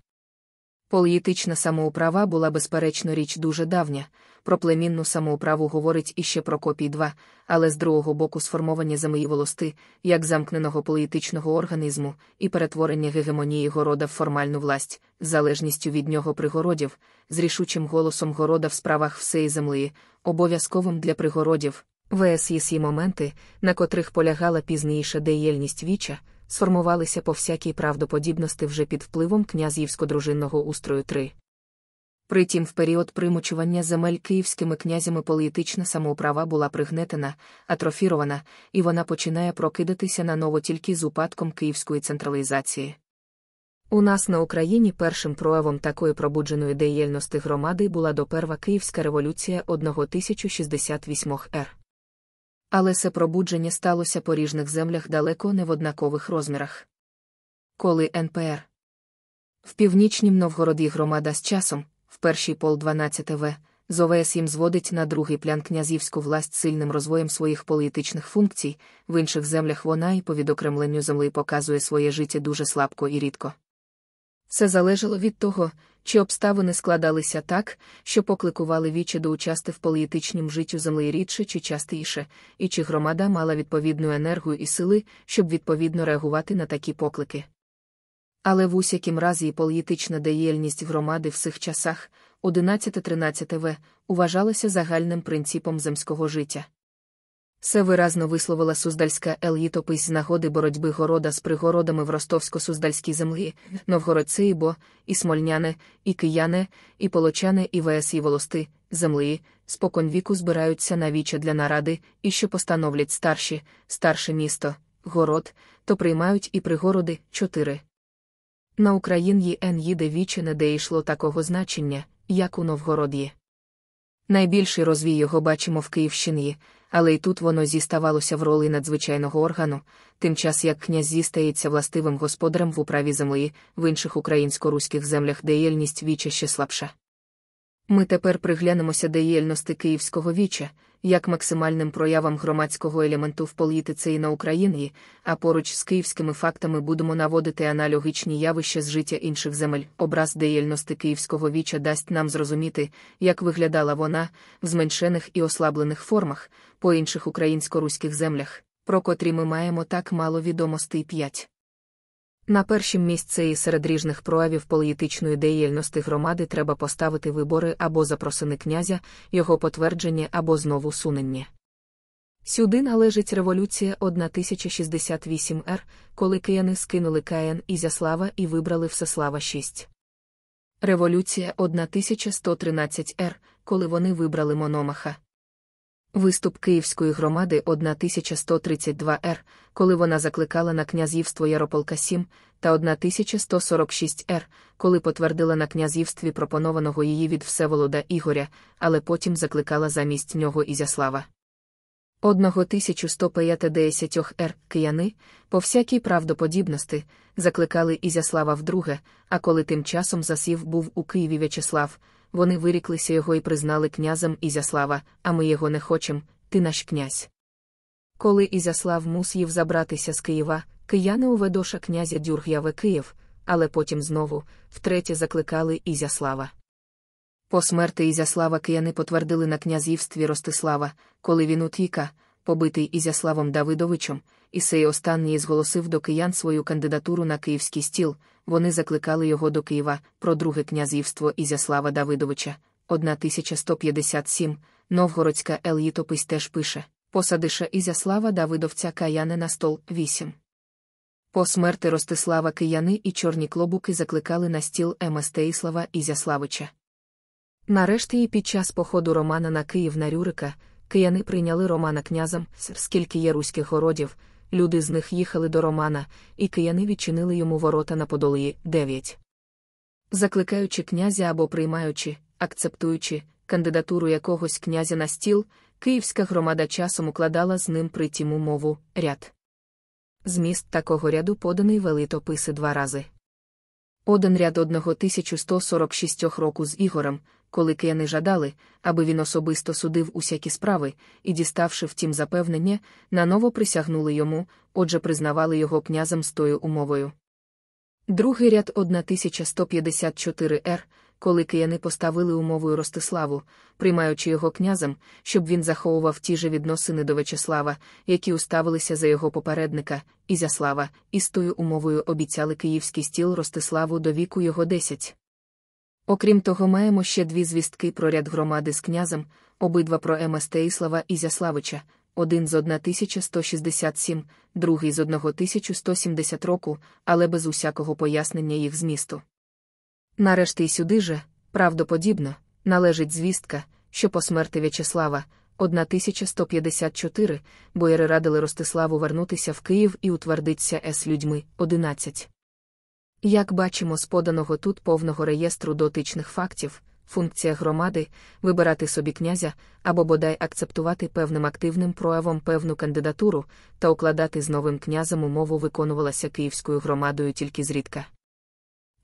Політична самоуправа була, безперечно, річ дуже давня. Про племінну самоуправу говорить іще про Прокопій 2, але з другого боку сформовані землі волости, як замкненого політичного організму, і перетворення гегемонії города в формальну власть, з залежністю від нього пригородів, з рішучим голосом города в справах всієї землі, обов'язковим для пригородів, ВСІСІ е моменти, на котрих полягала пізніша деяльність Віча, сформувалися по всякій правдоподібності вже під впливом князівсько-дружинного устрою 3. Притім, в період примучування земель київськими князями політична самоуправа була пригнетена, атрофірована, і вона починає прокидатися наново тільки з упадком київської централізації. У нас на Україні першим проявом такої пробудженої деєльності громади була доперва Київська революція 1068 р. Але це пробудження сталося по ріжних землях далеко не в однакових розмірах. Коли НПР в північнім Новгороді громада з часом, в перший пол 12 В, з ОВС їм зводить на другий плян князівську власть сильним розвоєм своїх політичних функцій, в інших землях вона і по відокремленню землі показує своє життя дуже слабко і рідко. Все залежало від того, чи обставини складалися так, що покликували вічі до участи в політичнім життю землі рідше чи частіше, і чи громада мала відповідну енергію і сили, щоб відповідно реагувати на такі поклики. Але в усякім разі і політична діяльність громади в цих часах, 11-13 В, уважалася загальним принципом земського життя. Все виразно висловила суздальська елітопись з нагоди боротьби города з пригородами в ростовсько-суздальській землі, новгородці і бо, і смольняне, і кияне, і полочане, і вес, і волости, землі, споконвіку збираються навіче для наради, і що постановлять старші, старше місто, город, то приймають і пригороди чотири. На Україні ен їде віче не де йшло такого значення, як у Новгород'ї. Найбільший розвій його бачимо в Київщині але й тут воно зіставалося в ролі надзвичайного органу, тим час як князь стається властивим господарем в управі землі, в інших українсько-руських землях деєльність віча ще слабша. Ми тепер приглянемося деєльності Київського віча як максимальним проявам громадського елементу в політиці і на Україні, а поруч з київськими фактами будемо наводити аналогічні явища з життя інших земель. Образ деяльності київського віча дасть нам зрозуміти, як виглядала вона в зменшених і ослаблених формах по інших українсько-руських землях, про котрі ми маємо так мало відомостей п'ять. На першім місце і серед ріжних проявів політичної деяльності громади треба поставити вибори або запросини князя, його потвердження або знову сунення. Сюди належить революція 1068 р, коли кияни скинули Каїн Ізяслава і вибрали Всеслава 6. Революція 1113 р, коли вони вибрали Мономаха. Виступ Київської громади 1132 р, коли вона закликала на князівство Ярополка 7, та 1146 р, коли потвердила на князівстві пропонованого її від Всеволода Ігоря, але потім закликала замість нього Ізяслава. 1150 р кияни, по всякій правдоподібності, закликали Ізяслава вдруге, а коли тим часом засів був у Києві В'ячеслав вони виріклися його і признали князем Ізяслава, а ми його не хочемо, ти наш князь. Коли Ізяслав мусів забратися з Києва, кияни уведоша князя Дюрг'яве Київ, але потім знову, втретє, закликали Ізяслава. По смерти Ізяслава кияни потвердили на князівстві Ростислава, коли він утіка, побитий Ізяславом Давидовичем, і Ісей останній зголосив до киян свою кандидатуру на київський стіл, вони закликали його до Києва про друге князівство Ізяслава Давидовича, 1157, Новгородська елітопись теж пише Посадиша Ізяслава Давидовця каяни на стол 8. По смерти Ростислава кияни і чорні клобуки закликали на стіл Еместеїслава Ізяславича. Нарешті і під час походу Романа на Київ на Рюрика кияни прийняли Романа князем, скільки є руських городів люди з них їхали до Романа, і кияни відчинили йому ворота на подолії 9. Закликаючи князя або приймаючи, акцептуючи кандидатуру якогось князя на стіл, київська громада часом укладала з ним при притіму мову ряд. Зміст такого ряду поданий велитописи два рази. Один ряд 1146 року з Ігорем, коли кияни жадали, аби він особисто судив усякі справи і, діставши втім запевнення, наново присягнули йому, отже, признавали його князем з тою умовою. Другий ряд 1154 р. Коли кияни поставили умовою Ростиславу, приймаючи його князем, щоб він заховував ті же відносини до Вячеслава, які уставилися за його попередника, Ізяслава, і з тою умовою обіцяли київський стіл Ростиславу до віку його десять. Окрім того, маємо ще дві звістки про ряд громади з князем, обидва про Ема Стеїслава Зяславича, один з 1167, другий з 1170 року, але без усякого пояснення їх змісту. Нарешті й сюди же, правдоподібно, належить звістка, що по смерті В'ячеслава, 1154, бояри радили Ростиславу вернутися в Київ і утвердитися С людьми 11. Як бачимо з поданого тут повного реєстру дотичних фактів, функція громади вибирати собі князя або бодай акцептувати певним активним проявом певну кандидатуру та укладати з новим князем умову виконувалася київською громадою тільки зрідка.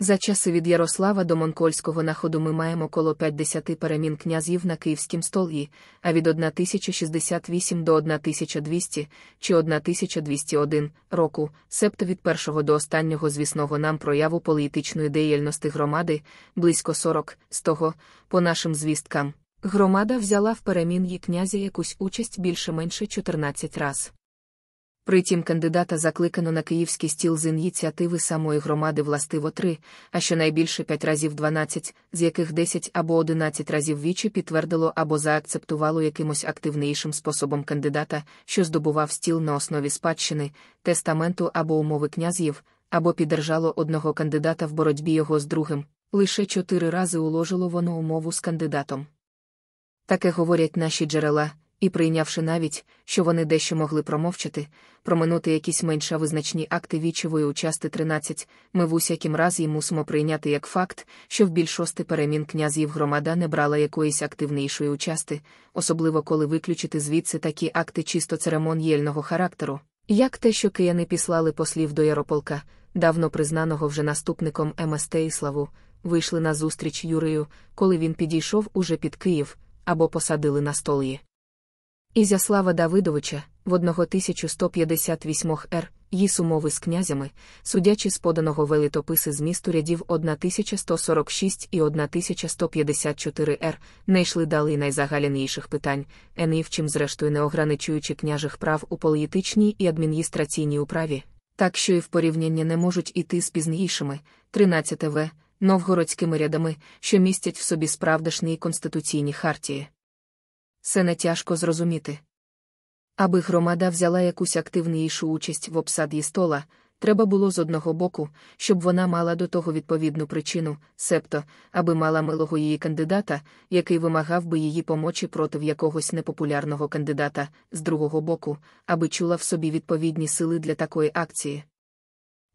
За часи від Ярослава до монгольського находу ми маємо коло 50 перемін князів на київськім столі, а від 1068 до 1200 чи 1201 року, себто від першого до останнього звісного нам прояву політичної деяльності громади, близько 40 з того, по нашим звісткам. Громада взяла в перемін її князя якусь участь більше менше 14 разів. Притім кандидата закликано на київський стіл з ініціативи самої громади властиво три, а щонайбільше п'ять разів дванадцять, з яких десять або одинадцять разів вічі підтвердило або заакцептувало якимось активнішим способом кандидата, що здобував стіл на основі спадщини, тестаменту або умови князів, або піддержало одного кандидата в боротьбі його з другим. Лише чотири рази уложило воно умову з кандидатом. Таке говорять наші джерела і прийнявши навіть, що вони дещо могли промовчати, проминути якісь менш визначні акти вічевої у части 13, ми в усякім разі мусимо прийняти як факт, що в більшості перемін князів громада не брала якоїсь активнішої участи, особливо коли виключити звідси такі акти чисто церемонієльного характеру, як те, що кияни післали послів до Ярополка, давно признаного вже наступником МСТ Іславу, вийшли на зустріч Юрію, коли він підійшов уже під Київ або посадили на столі. Ізяслава Давидовича, в 1158 р. її сумови з князями, судячи з поданого велитописи змісту рядів 1146 і 1154 р, не йшли далі найзагаляніших питань, енивчим, зрештою не ограничуючи княжих прав у політичній і адміністраційній управі, так що і в порівнянні не можуть іти з пізнішими, 13 в. Новгородськими рядами, що містять в собі справдешні конституційні хартії це не тяжко зрозуміти. Аби громада взяла якусь активнішу участь в обсаді стола, треба було з одного боку, щоб вона мала до того відповідну причину, себто, аби мала милого її кандидата, який вимагав би її помочі проти якогось непопулярного кандидата, з другого боку, аби чула в собі відповідні сили для такої акції.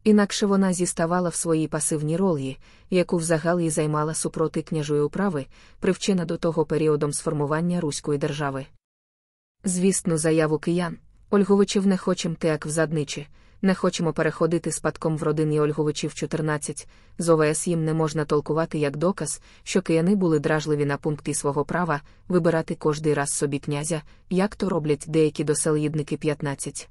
Інакше вона зіставала в своїй пасивній ролі, яку взагалі займала супроти княжої управи, привчена до того періодом сформування Руської держави. Звісну заяву киян, Ольговичів не хочем те як взадничі, не хочемо переходити спадком в родині Ольговичів 14, з ОВС їм не можна толкувати як доказ, що кияни були дражливі на пункти свого права вибирати кожний раз собі князя, як то роблять деякі доселідники 15.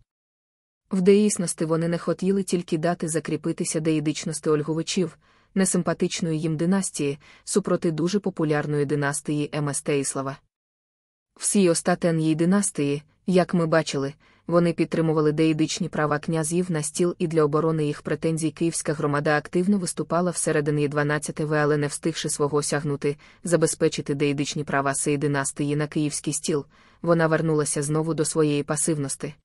В деїсності вони не хотіли тільки дати закріпитися деїдичності ольговичів, несимпатичної їм династії, супроти дуже популярної династії Еместеїслава. Всі остатен'ї династії, як ми бачили, вони підтримували деїдичні права князів на стіл, і для оборони їх претензій київська громада активно виступала всередині 12 в але не встигши свого осягнути, забезпечити деїдичні права сей династії на київський стіл, вона вернулася знову до своєї пасивності.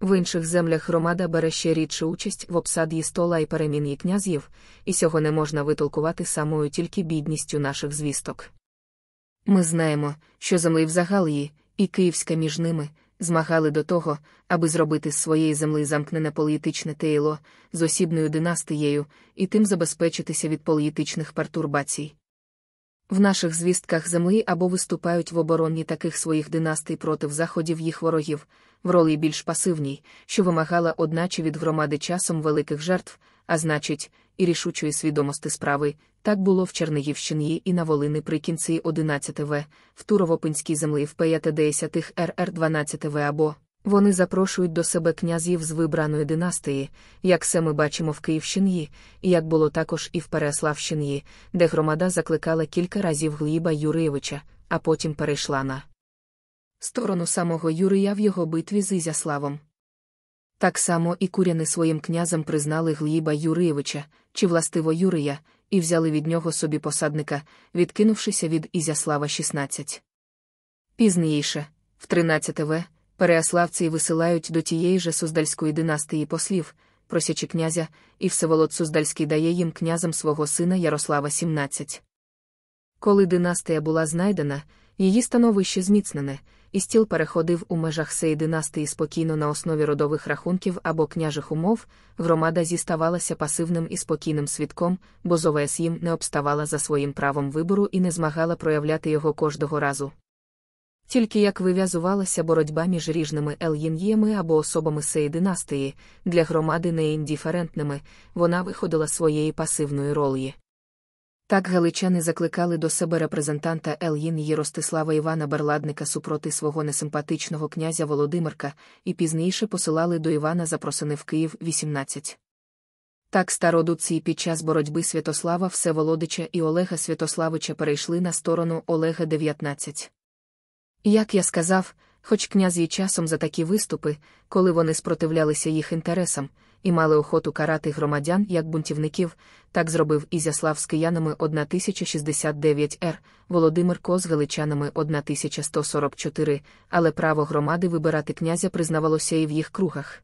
В інших землях громада бере ще рідше участь в обсаді стола і перемін'ї князів, і цього не можна витолкувати самою тільки бідністю наших звісток. Ми знаємо, що землі в Загалії, і Київська між ними, змагали до того, аби зробити з своєї землі замкнене політичне тейло з осібною династією і тим забезпечитися від політичних пертурбацій. В наших звістках землі або виступають в обороні таких своїх династий проти заходів їх ворогів, в ролі більш пасивній, що вимагала одначе від громади часом великих жертв, а значить, і рішучої свідомості справи, так було в Чернігівщині і на Волини при кінці 11 В, в Туровопинській землі в 50 х РР 12 В або вони запрошують до себе князів з вибраної династії, як це ми бачимо в Київщині, і як було також і в Переславщині, де громада закликала кілька разів Гліба Юрійовича, а потім перейшла на сторону самого Юрія в його битві з Ізяславом. Так само і куряни своїм князем признали Гліба Юрійовича, чи властиво Юрія, і взяли від нього собі посадника, відкинувшися від Ізяслава 16. Пізніше, в 13 В переяславці висилають до тієї же суздальської династії послів, просячи князя, і Всеволод Суздальський дає їм князем свого сина Ярослава 17. Коли династія була знайдена, її становище зміцнене, і стіл переходив у межах сей династії спокійно на основі родових рахунків або княжих умов, громада зіставалася пасивним і спокійним свідком, бо Зовес їм не обставала за своїм правом вибору і не змагала проявляти його кожного разу. Тільки як вив'язувалася боротьба між ріжними ельїн'єми або особами сеї династії, для громади неіндиферентними, вона виходила своєї пасивної ролі. Так галичани закликали до себе репрезентанта Ельїн'ї Ростислава Івана Берладника супроти свого несимпатичного князя Володимирка і пізніше посилали до Івана запросини в Київ 18. Так стародуці під час боротьби Святослава Всеволодича і Олега Святославича перейшли на сторону Олега 19. Як я сказав, хоч князь є часом за такі виступи, коли вони спротивлялися їх інтересам, і мали охоту карати громадян як бунтівників, так зробив Ізяслав з киянами 1069 р, Володимир Ко з галичанами 1144, але право громади вибирати князя признавалося і в їх кругах.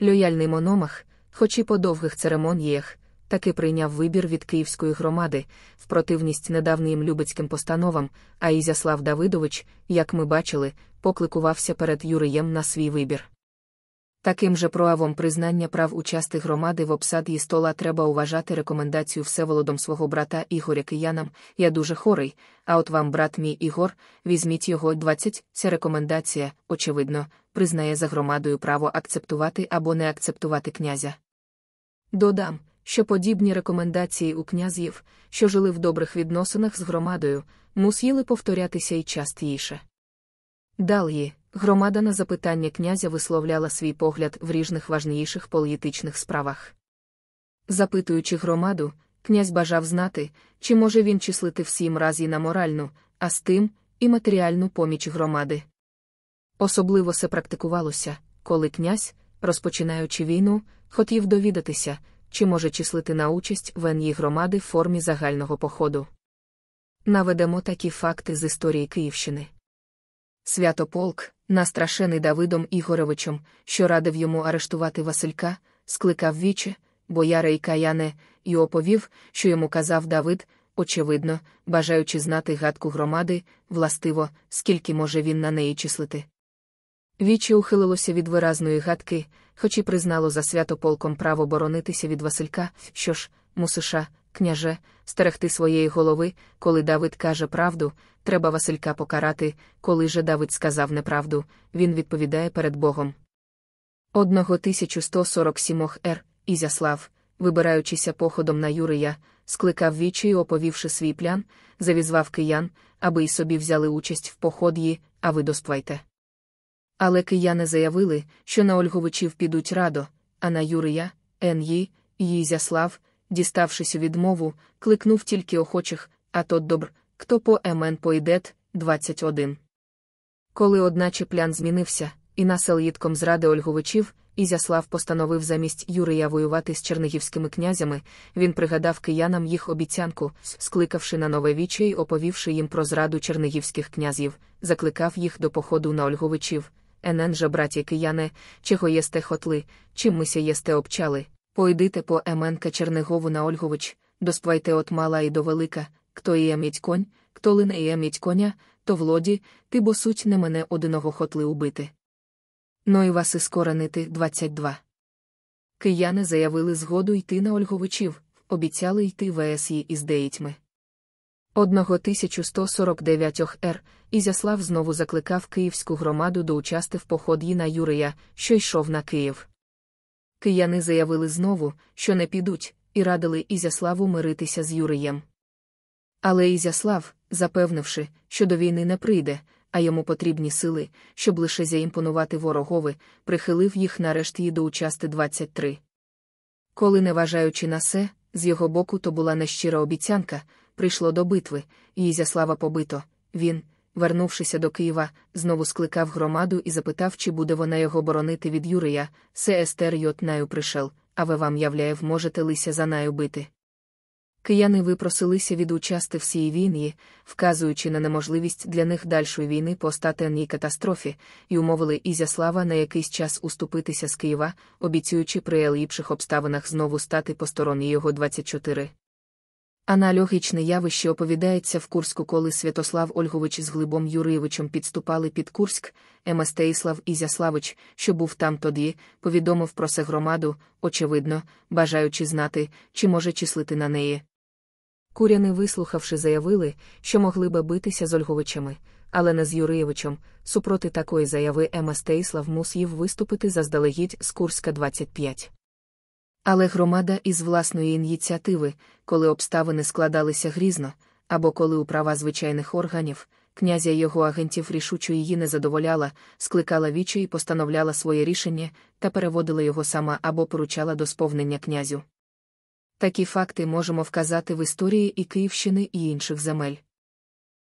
Лояльний мономах, хоч і по довгих церемоніях, таки прийняв вибір від київської громади, в противність недавнім любецьким постановам, а Ізяслав Давидович, як ми бачили, покликувався перед Юриєм на свій вибір. Таким же проявом признання прав участи громади в обсаді стола треба уважати рекомендацію Всеволодом свого брата Ігоря Киянам. Я дуже хорий, а от вам, брат мій Ігор, візьміть його 20. Ця рекомендація, очевидно, признає за громадою право акцептувати або не акцептувати князя. Додам, що подібні рекомендації у князів, що жили в добрих відносинах з громадою, мусіли повторятися і частіше. Далі, громада на запитання князя висловляла свій погляд в ріжних важніших політичних справах. Запитуючи громаду, князь бажав знати, чи може він числити всім разі на моральну, а з тим і матеріальну поміч громади. Особливо це практикувалося, коли князь, розпочинаючи війну, хотів довідатися, чи може числити на участь в НІ громади в формі загального походу. Наведемо такі факти з історії Київщини. Святополк, настрашений Давидом Ігоровичем, що радив йому арештувати Василька, скликав вічі, бояре і каяне, і оповів, що йому казав Давид, очевидно, бажаючи знати гадку громади, властиво, скільки може він на неї числити. Вічі ухилилося від виразної гадки, хоч і признало за свято полком право боронитися від Василька, що ж, мусиша, княже, стерегти своєї голови, коли Давид каже правду, треба Василька покарати, коли же Давид сказав неправду, він відповідає перед Богом. Одного 1147 р. Ізяслав, вибираючися походом на Юрія, скликав вічі і оповівши свій плян, завізвав киян, аби й собі взяли участь в походї, а ви доспвайте. Але кияни заявили, що на Ольговичів підуть радо, а на Юрія, Ен'ї, Їзяслав, діставшись у відмову, кликнув тільки охочих, а то добр, хто по емен поїдет, 21. Коли одначе плян змінився, і населідком зради Ольговичів, Ізяслав постановив замість Юрія воювати з чернігівськими князями, він пригадав киянам їх обіцянку, скликавши на нове віче й оповівши їм про зраду чернігівських князів, закликав їх до походу на Ольговичів. Енен же, браті кияне, чого єсте хотли, чим мися єсте обчали, пойдите по Еменка Чернегову на Ольгович, доспвайте от мала і до велика, хто і еміть конь, хто лине і еміть коня, то влоді, ти бо суть не мене одиного хотли убити. Ну і вас іскоренити 22. Кияни заявили згоду йти на Ольговичів, обіцяли йти ВСІ е із деїтьми. 1149 р. Ізяслав знову закликав київську громаду до участи в поході на Юрія, що йшов на Київ. Кияни заявили знову, що не підуть, і радили Ізяславу миритися з Юрієм. Але Ізяслав, запевнивши, що до війни не прийде, а йому потрібні сили, щоб лише заімпонувати ворогови, прихилив їх нарешті до участи 23. Коли, не на се, з його боку то була нещира обіцянка, прийшло до битви, Ізяслава побито. Він, вернувшися до Києва, знову скликав громаду і запитав, чи буде вона його боронити від Юрія, сестер естер прийшов, а ви вам являєв, можете лися за нею бити. Кияни випросилися від участи всій війні, вказуючи на неможливість для них дальшої війни по статенній катастрофі, і умовили Ізяслава на якийсь час уступитися з Києва, обіцюючи при ліпших обставинах знову стати по стороні його 24. Аналогічне явище оповідається в Курську, коли Святослав Ольгович з Глибом Юрійовичем підступали під Курськ, Еместеїслав Ізяславич, що був там тоді, повідомив про це громаду, очевидно, бажаючи знати, чи може числити на неї. Куряни, вислухавши, заявили, що могли би битися з Ольговичами, але не з Юрійовичем, супроти такої заяви Еместеїслав мусів виступити заздалегідь з Курська 25. Але громада із власної ініціативи, коли обставини складалися грізно, або коли у права звичайних органів, князя його агентів рішучо її не задоволяла, скликала вічі і постановляла своє рішення та переводила його сама або поручала до сповнення князю. Такі факти можемо вказати в історії і Київщини і інших земель.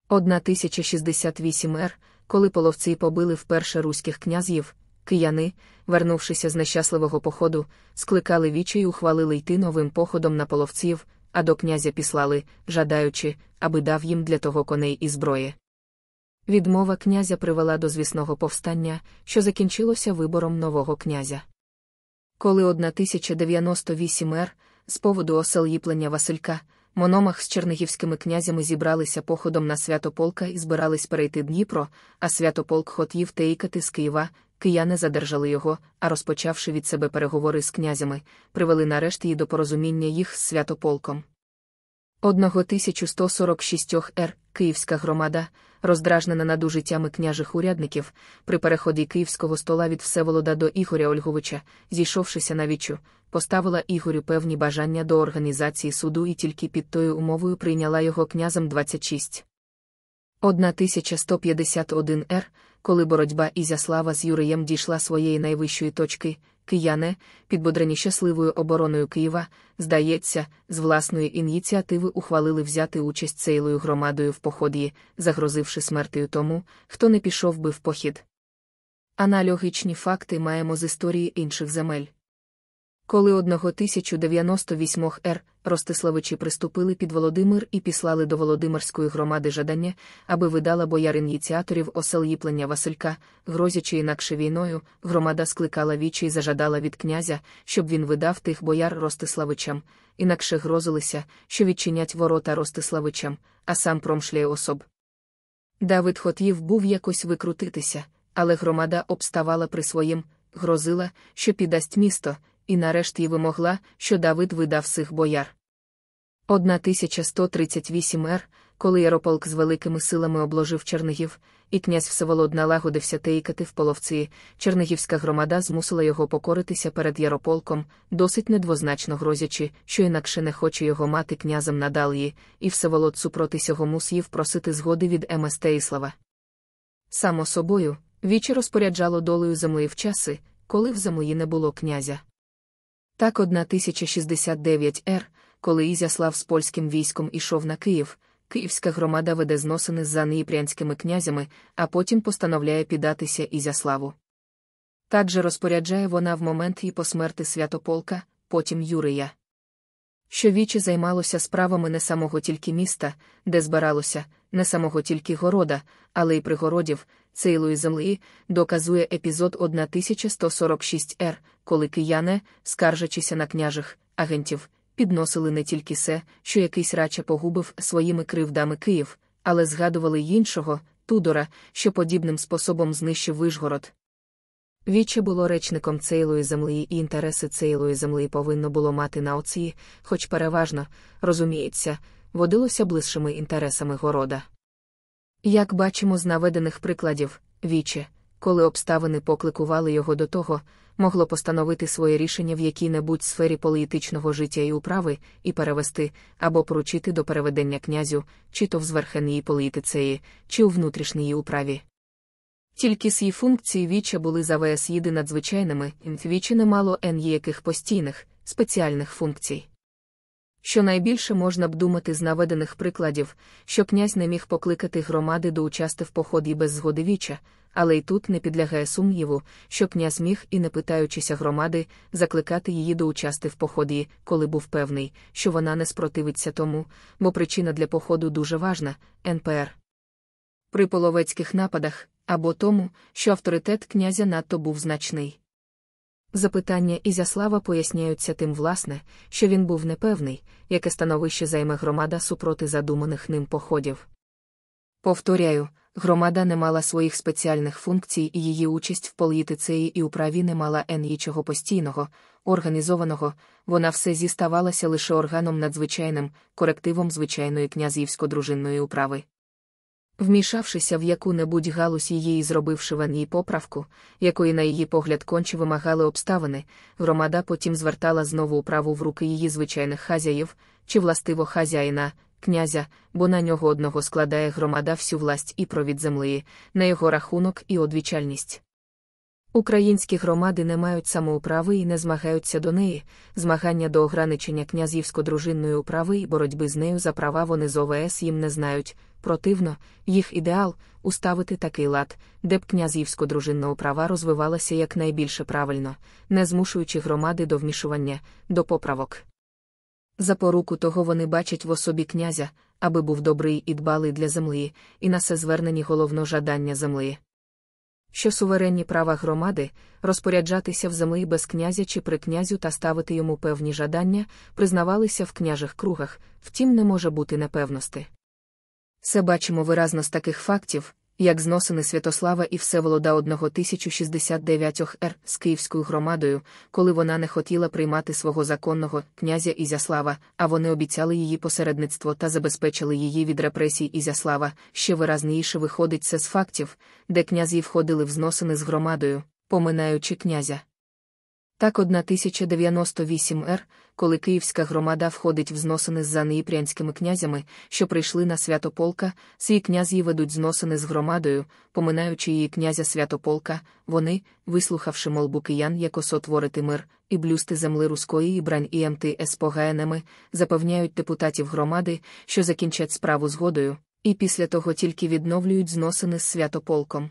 1068 р, коли половці побили вперше руських князів, Кияни, вернувшися з нещасливого походу, скликали вічі й ухвалили йти новим походом на половців, а до князя післали, жадаючи, аби дав їм для того коней і зброї. Відмова князя привела до звісного повстання, що закінчилося вибором нового князя. Коли 1098 р, з поводу осел їплення Василька, мономах з чернігівськими князями зібралися походом на святополка і збирались перейти Дніпро, а святополк хотів теїкати з Києва, кияни задержали його, а розпочавши від себе переговори з князями, привели нарешті і до порозуміння їх з святополком. 1146 р. Київська громада, роздражнена надужиттями княжих урядників, при переході київського стола від Всеволода до Ігоря Ольговича, зійшовшися на вічу, поставила Ігорю певні бажання до організації суду і тільки під тою умовою прийняла його князем 26. 1151 р коли боротьба Ізяслава з Юреєм дійшла своєї найвищої точки, кияни, підбодрені щасливою обороною Києва, здається, з власної ініціативи ухвалили взяти участь цейлою громадою в поході, загрозивши смертю тому, хто не пішов би в похід. Аналогічні факти маємо з історії інших земель. Коли одного 1098 р Ростиславичі приступили під Володимир і післали до Володимирської громади жадання, аби видала бояр ініціаторів осел їплення Василька, грозячи інакше війною, громада скликала вічі і зажадала від князя, щоб він видав тих бояр Ростиславичам, інакше грозилися, що відчинять ворота Ростиславичам, а сам промшляє особ. Давид хотів був якось викрутитися, але громада обставала при своїм, грозила, що піддасть місто і нарешті вимогла, що Давид видав сих бояр. 1138 р, коли Ярополк з великими силами обложив Чернигів, і князь Всеволод налагодився тейкати в половці, чернигівська громада змусила його покоритися перед Ярополком, досить недвозначно грозячи, що інакше не хоче його мати князем надалії, і Всеволод супроти сього мусів просити згоди від М. Стеїслава. Само собою, вічі розпоряджало долею землею в часи, коли в землі не було князя. Так 1069 Р, коли Ізяслав з польським військом ішов на Київ, київська громада веде зносини з занеїпрянськими князями, а потім постановляє піддатися Ізяславу. Так же розпоряджає вона в момент і посмерти святополка, потім Юрія. Щовіче займалося справами не самого тільки міста, де збиралося не самого тільки города, але й пригородів, цейлої землі, доказує епізод 1146 р, коли кияни, скаржачися на княжих агентів, підносили не тільки се, що якийсь рача погубив своїми кривдами Київ, але згадували й іншого, Тудора, що подібним способом знищив Вишгород. Віче було речником цейлої землі, і інтереси цейлої землі повинно було мати на оці, хоч переважно, розуміється водилося ближчими інтересами города. Як бачимо з наведених прикладів, віче, коли обставини покликували його до того, могло постановити своє рішення в якій-небудь сфері політичного життя і управи, і перевести або поручити до переведення князю, чи то в зверхеній політицеї, чи у внутрішній управі. Тільки сі функції віча були за ВС їди надзвичайними, вічі не мало ніяких постійних, спеціальних функцій що найбільше можна б думати з наведених прикладів, що князь не міг покликати громади до участи в поході без згоди віча, але й тут не підлягає сумніву, що князь міг і не питаючися громади, закликати її до участи в поході, коли був певний, що вона не спротивиться тому, бо причина для походу дуже важна НПР. При половецьких нападах або тому, що авторитет князя надто був значний. Запитання Ізяслава поясняються тим власне, що він був непевний, яке становище займе громада супроти задуманих ним походів. Повторяю, громада не мала своїх спеціальних функцій, і її участь в політиці і управі не мала нічого постійного, організованого, вона все зіставалася лише органом надзвичайним, корективом звичайної князівсько-дружинної управи. Вмішавшися в яку-небудь галузь її і зробивши в ній поправку, якої, на її погляд, конче вимагали обставини, громада потім звертала знову управу в руки її звичайних хазяїв, чи властиво хазяїна, князя, бо на нього одного складає громада всю власть і провід землі, на його рахунок і одвічальність. Українські громади не мають самоуправи і не змагаються до неї, змагання до ограничення князівсько-дружинної управи і боротьби з нею за права вони з ОВС їм не знають. Противно, їх ідеал уставити такий лад, де б князівсько-дружинна управа розвивалася якнайбільше правильно, не змушуючи громади до вмішування, до поправок. За поруку того вони бачать в особі князя, аби був добрий і дбалий для землі, і на все звернені головно жадання землі що суверенні права громади розпоряджатися в землі без князя чи при князю та ставити йому певні жадання, признавалися в княжих кругах, втім, не може бути непевності. Це бачимо виразно з таких фактів, як зносини Святослава і Всеволода 1069 р з київською громадою, коли вона не хотіла приймати свого законного князя Ізяслава, а вони обіцяли її посередництво та забезпечили її від репресій Ізяслава, ще виразніше виходить це з фактів, де князі входили в зносини з громадою, поминаючи князя. Так 1098 р, коли київська громада входить в зносини з занеїпрянськими князями, що прийшли на святополка, свій князі ведуть зносини з громадою, поминаючи її князя святополка, вони, вислухавши молбу киян як осотворити мир і блюсти земли руської і брань і МТС погаянами, запевняють депутатів громади, що закінчать справу згодою, і після того тільки відновлюють зносини з святополком.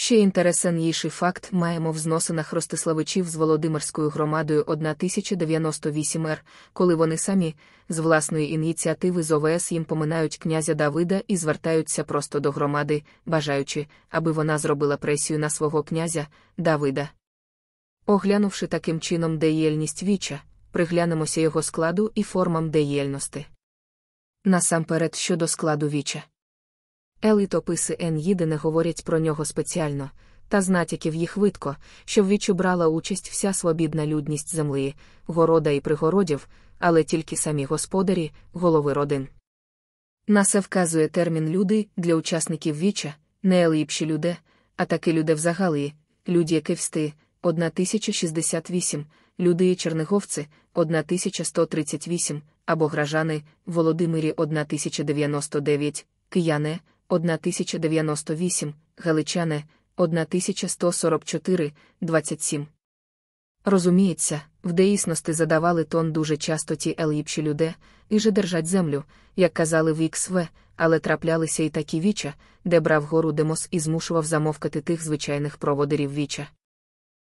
Ще інтересніший факт маємо в зносинах Ростиславичів з Володимирською громадою 1098 р, коли вони самі, з власної ініціативи з ОВС їм поминають князя Давида і звертаються просто до громади, бажаючи, аби вона зробила пресію на свого князя Давида. Оглянувши таким чином деєльність віча, приглянемося його складу і формам деєльності. Насамперед щодо складу віча. Елітописи Ен'їди не говорять про нього спеціально, та знатяків їх видко, що в вічу брала участь вся свобідна людність землі, города і пригородів, але тільки самі господарі, голови родин. На це вказує термін люди для учасників віча, не еліпші люди, а таки люди взагалі, люди кивсти, 1068, люди черниговці, 1138, або гражани, Володимирі 1099, кияне. 1098, Галичане, 1144, 27. Розуміється, в деїсності задавали тон дуже часто ті еліпші люди, і же держать землю, як казали в іксв, але траплялися і такі віча, де брав гору Демос і змушував замовкати тих звичайних проводирів віча.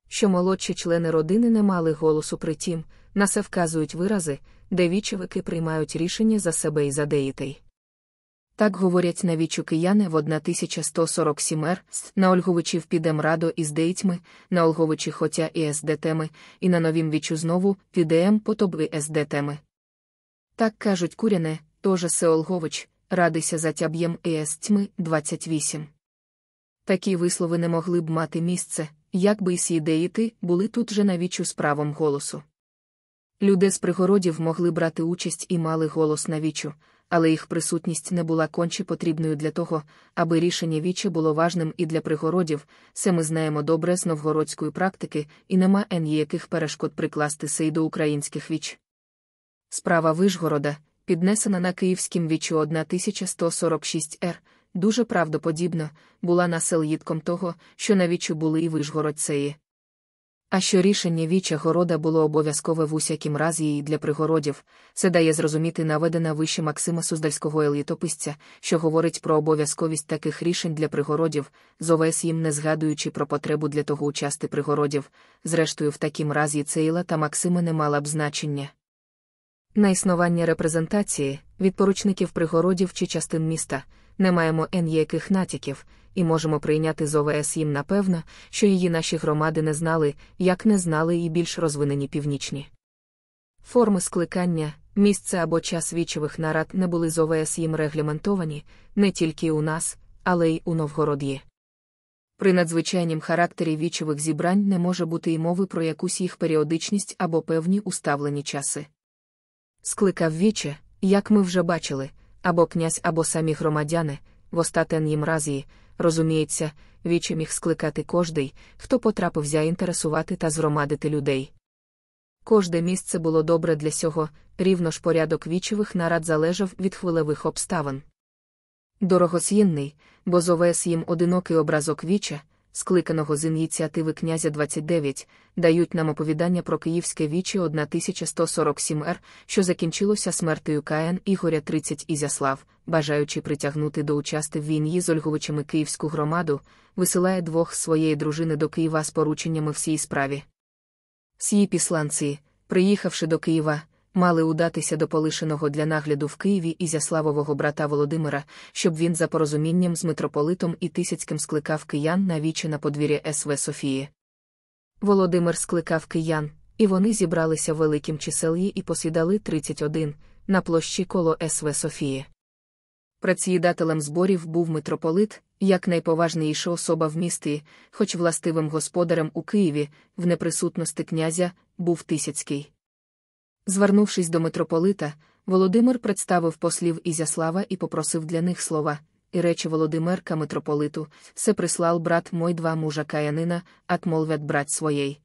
Що молодші члени родини не мали голосу при тім, на це вказують вирази, де вічевики приймають рішення за себе і за деїтей. Так говорять навічу кияни в 1147 р, на Ольговичів підем радо із дейтьми, на Ольговичі хотя і СДТми, і на новім вічу знову підем потоби СДТми. Так кажуть куряне, тоже се Олгович, радися затяб'єм і естьми 28. Такі вислови не могли б мати місце, якби і сідеїти були тут же навічу з правом голосу. Люди з пригородів могли брати участь і мали голос навічу але їх присутність не була конче потрібною для того, аби рішення вічі було важним і для пригородів, це ми знаємо добре з новгородської практики, і нема ніяких перешкод прикласти сей до українських віч. Справа Вижгорода, піднесена на київським вічу 1146 р, дуже правдоподібно, була насел їдком того, що на вічу були і вижгородцеї. А що рішення Віча Города було обов'язкове в усякім разі і для пригородів, це дає зрозуміти наведена вище Максима Суздальського елітописця, що говорить про обов'язковість таких рішень для пригородів, з ОВС їм не згадуючи про потребу для того участи пригородів, зрештою, в такім разі Цейла та Максима не мала б значення. На існування репрезентації, від поручників пригородів чи частин міста, не маємо ніяких натяків і можемо прийняти з ОВС їм напевно, що її наші громади не знали, як не знали і більш розвинені північні. Форми скликання, місце або час вічових нарад не були з ОВС їм регламентовані, не тільки у нас, але й у Новгород'ї. При надзвичайнім характері вічових зібрань не може бути і мови про якусь їх періодичність або певні уставлені часи. Скликав віче, як ми вже бачили, або князь, або самі громадяни, в остатеннім разі. Розуміється, вічі міг скликати кожний, хто потрапився інтересувати та згромадити людей. Кожне місце було добре для сього, рівно ж порядок вічевих нарад залежав від хвилевих обставин. Дорогоцінний, бо зовес їм одинокий образок віча, скликаного з ініціативи князя 29, дають нам оповідання про київське вічі 1147 р, що закінчилося смертю Каїн Ігоря 30 Ізяслав, бажаючи притягнути до участи в війні з Ольговичами київську громаду, висилає двох своєї дружини до Києва з порученнями всій справі. Сії післанці, приїхавши до Києва, мали удатися до полишеного для нагляду в Києві ізяславового брата Володимира, щоб він за порозумінням з митрополитом і Тисяцьким скликав киян на вічі на подвір'я СВ Софії. Володимир скликав киян, і вони зібралися в великім чисел'ї і посідали 31 на площі коло СВ Софії. Працідателем зборів був митрополит, як найповажніша особа в місті, хоч властивим господарем у Києві, в неприсутності князя, був Тисяцький. Звернувшись до митрополита, Володимир представив послів Ізяслава і попросив для них слова, і речі Володимирка митрополиту, «Се прислав брат мой два мужа каянина, ат молвят брат своєй.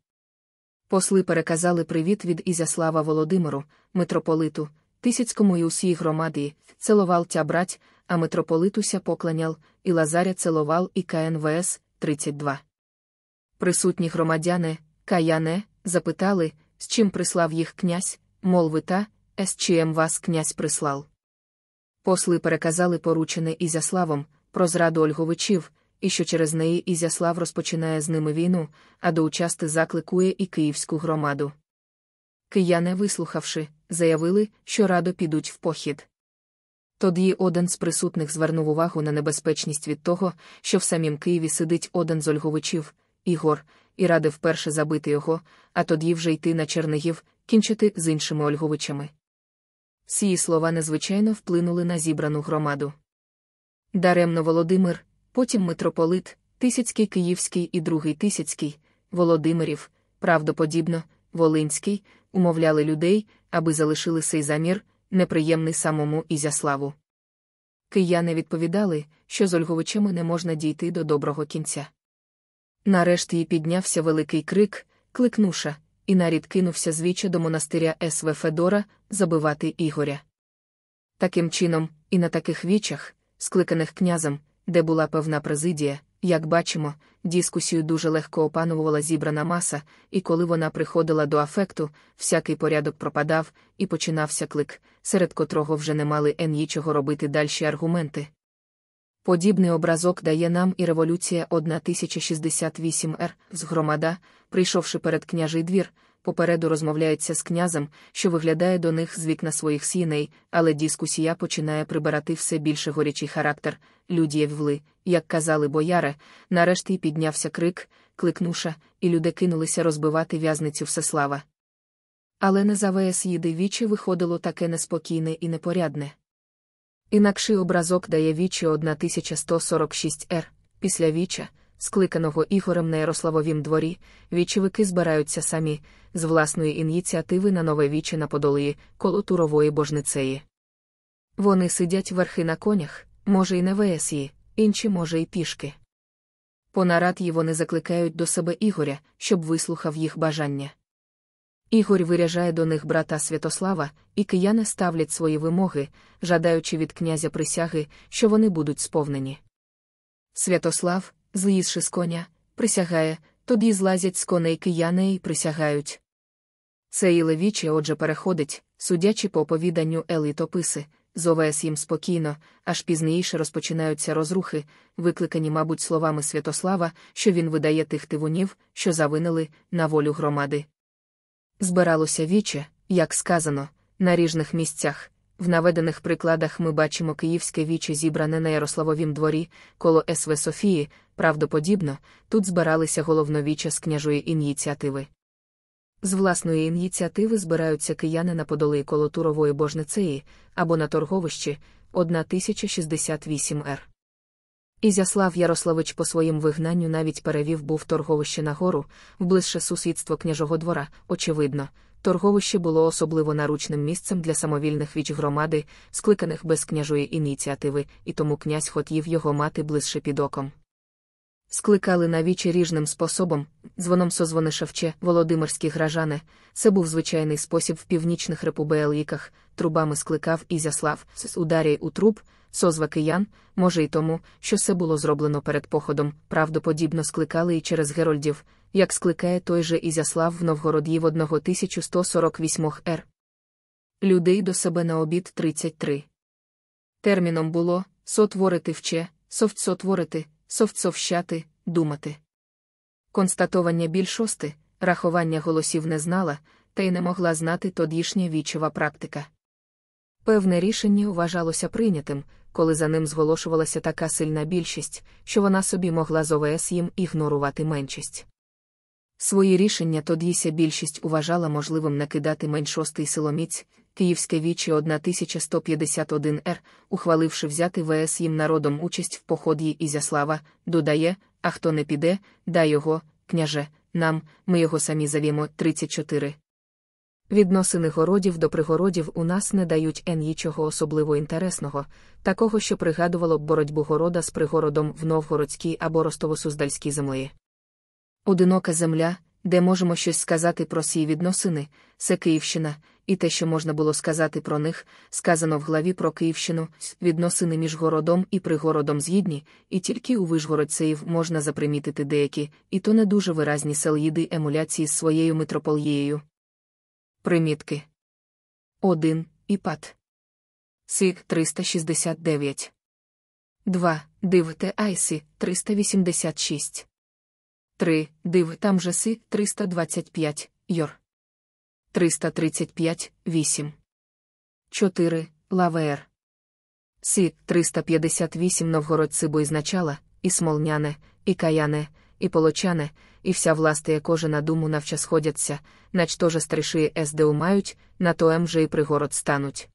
Посли переказали привіт від Ізяслава Володимиру, митрополиту, тисяцькому і усій громаді, целовал тя брать, а митрополитуся поклонял, і Лазаря целовал і КНВС 32. Присутні громадяни, каяне, запитали, з чим прислав їх князь молвита, з чим вас князь прислав. Посли переказали поручене Ізяславом про зраду Ольговичів, і що через неї Ізяслав розпочинає з ними війну, а до участи закликує і київську громаду. Кияни, вислухавши, заявили, що радо підуть в похід. Тоді один з присутних звернув увагу на небезпечність від того, що в самім Києві сидить один з Ольговичів, Ігор, і радив перше забити його, а тоді вже йти на Чернигів кінчити з іншими Ольговичами. Сії слова незвичайно вплинули на зібрану громаду. Даремно Володимир, потім митрополит, Тисяцький Київський і другий Тисяцький, Володимирів, правдоподібно, Волинський, умовляли людей, аби залишили сей замір, неприємний самому Ізяславу. Кияни відповідали, що з Ольговичами не можна дійти до доброго кінця. Нарешті й піднявся великий крик, кликнуша і нарід кинувся звічі до монастиря СВ Федора забивати Ігоря. Таким чином, і на таких вічах, скликаних князем, де була певна президія, як бачимо, дискусію дуже легко опанувала зібрана маса, і коли вона приходила до афекту, всякий порядок пропадав і починався клик, серед котрого вже не мали нічого робити дальші аргументи. Подібний образок дає нам і революція 1068 р з прийшовши перед княжий двір, попереду розмовляється з князем, що виглядає до них з вікна своїх сіней, але дискусія починає прибирати все більше горячий характер. Людє ввли, як казали бояре, нарешті піднявся крик, кликнуша, і люди кинулися розбивати в'язницю Всеслава. Але не за виїде вічі виходило таке неспокійне і непорядне. Інакший образок дає вічі 1146 р. Після віча, скликаного Ігорем на Ярославовім дворі, вічевики збираються самі з власної ініціативи на нове віче на подолії коло турової божницеї. Вони сидять верхи на конях, може, й на весії, інші, може, й пішки. По нарад'ї вони закликають до себе Ігоря, щоб вислухав їх бажання. Ігор виряжає до них брата Святослава, і кияни ставлять свої вимоги, жадаючи від князя присяги, що вони будуть сповнені. Святослав, злізши з коня, присягає, тоді злазять з коней кияни і присягають. Це і левіче, отже, переходить, судячи по оповіданню Елитописи, зовес їм спокійно, аж пізніше розпочинаються розрухи, викликані, мабуть, словами Святослава, що він видає тих тивунів, що завинили на волю громади збиралося віче, як сказано, на ріжних місцях. В наведених прикладах ми бачимо київське віче зібране на Ярославовім дворі коло СВ Софії, правдоподібно, тут збиралися головновіча з княжої ініціативи. З власної ініціативи збираються кияни на подоли коло Турової божницеї або на торговищі 1068 р. Ізяслав Ярославич по своїм вигнанню навіть перевів був торговище на нагору, вближче сусідство княжого двора, очевидно. Торговище було особливо наручним місцем для самовільних віч громади, скликаних без княжої ініціативи, і тому князь хотів його мати ближче під оком. Скликали на вічі ріжним способом, дзвоном созвони шевче, володимирські гражани, це був звичайний спосіб в північних републіках, трубами скликав Ізяслав, з ударій у труб созва киян, може й тому, що все було зроблено перед походом, правдоподібно скликали і через Герольдів, як скликає той же Ізяслав в Новгородів 1148 р. Людей до себе на обід 33. Терміном було сотворити вче, совцотворити, совцовщати, думати. Констатування більшости, рахування голосів не знала, та й не могла знати тодішня вічова практика. Певне рішення вважалося прийнятим, коли за ним зголошувалася така сильна більшість, що вона собі могла з ОВС їм ігнорувати меншість. Свої рішення тодіся більшість уважала можливим накидати меншостий силоміць, Київське віче 1151 Р, ухваливши взяти ВС їм народом участь в поході Ізяслава, додає, а хто не піде, дай його, княже, нам, ми його самі завімо 34. Відносини городів до пригородів у нас не дають ен нічого особливо інтересного, такого, що пригадувало б боротьбу города з пригородом в Новгородській або Ростовосуздальській землі. Одинока земля, де можемо щось сказати про сі відносини, це Київщина, і те, що можна було сказати про них, сказано в главі про Київщину, відносини між городом і пригородом з'їдні, і тільки у вижгородцеїв можна запримітити деякі, і то не дуже виразні селїди емуляції з своєю митрополією. Примітки 1. іпад Сік 369. 2. Див Т. Айсі 386. 3. Див там же Си 325 Йор. 335 8. 4. Лавер. Сі 358 Новгород Сибо ізначала, і Смолняне, і Каяне, і полочане, і вся властия кожа на думу навча сходяться, нач тоже старіші СДУ мають, на тоем же і пригород стануть.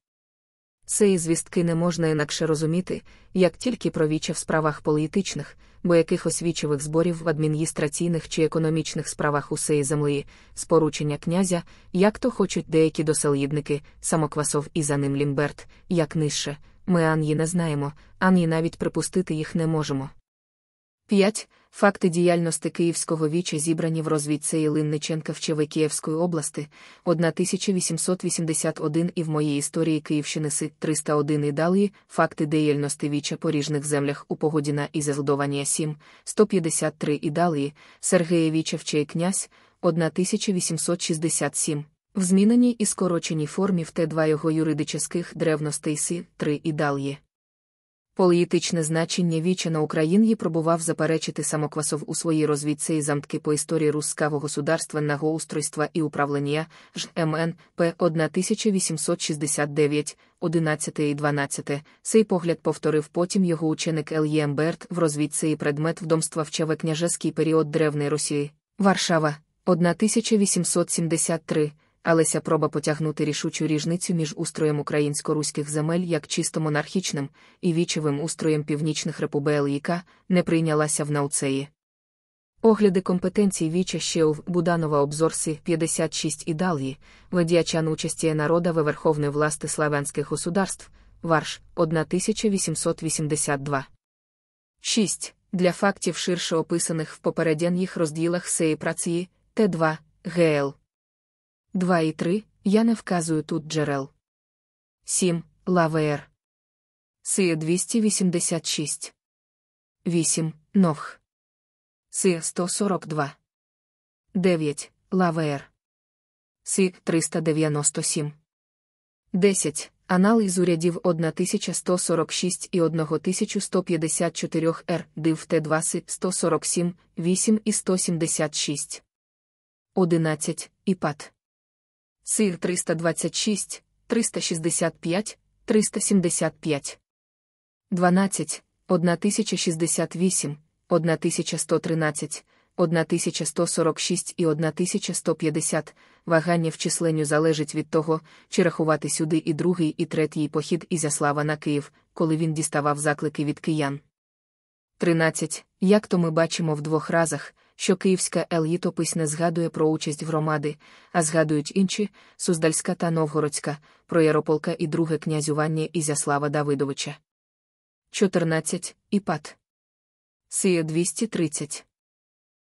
Цієї звістки не можна інакше розуміти, як тільки провіча в справах політичних, бо якихось вічових зборів в адміністраційних чи економічних справах усеї землі, споручення князя, як то хочуть деякі доселідники, самоквасов і за ним Лімберт, як нижче, ми ані не знаємо, ані навіть припустити їх не можемо. 5. Факти діяльності Київського віча зібрані в розвідці Ілинниченка в ЧВ Київської області 1881 і в моїй історії Київщини Си 301 і далі факти діяльності віча по ріжних землях у Погодіна і Зазлдованія 7, 153 і далі, Сергія Віча вчей князь 1867. В зміненій і скороченій формі в Т2 його юридических древностей Си 3 і далі. Політичне значення Віча на Україні пробував заперечити самоквасов у своїй розвідці і замтки по історії рускавого государственного устройства і управління ЖМН П 1869, 11 і 12. Цей погляд повторив потім його ученик Ельєм Берт в розвідці і предмет вдомства вчаве княжеський період Древньої Росії. Варшава, 1873 алеся проба потягнути рішучу ріжницю між устроєм українсько-руських земель як чисто монархічним і вічевим устроєм північних републік не прийнялася в науцеї. Огляди компетенцій Віча Щеув Буданова обзорси 56 і Далії, водіячан участі народа в Верховної власти славянських государств, Варш 1882. 6. Для фактів ширше описаних в попередніх розділах сеї праці Т2 ГЛ. 2 і 3 я не вказую тут джерел. 7. Лавер. Сия 286. 8. Нох. Сия 142. 9. Лавер. Сі 397. 10. Анал із урядів 1146 і 1154 Р. Див Т2 С 147, 8 і 176. 11. Іпат. Сир 326, 365, 375. 12, 1068, 1113, 1146 і 1150 вагання в численню залежить від того, чи рахувати сюди і другий, і третій похід Ізяслава на Київ, коли він діставав заклики від киян. 13. Як то ми бачимо в двох разах, що київська елітопись не згадує про участь громади, а згадують інші Суздальська та Новгородська, про Ярополка і друге князювання Ізяслава Давидовича. 14. Іпат. Сія 230.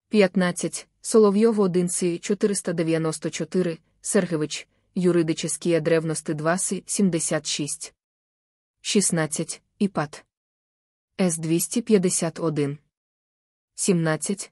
15. Соловйов 1 Сі 494, Сергевич, Юридическія древності 2 Сі 76. 16. Іпат. С 251. 17.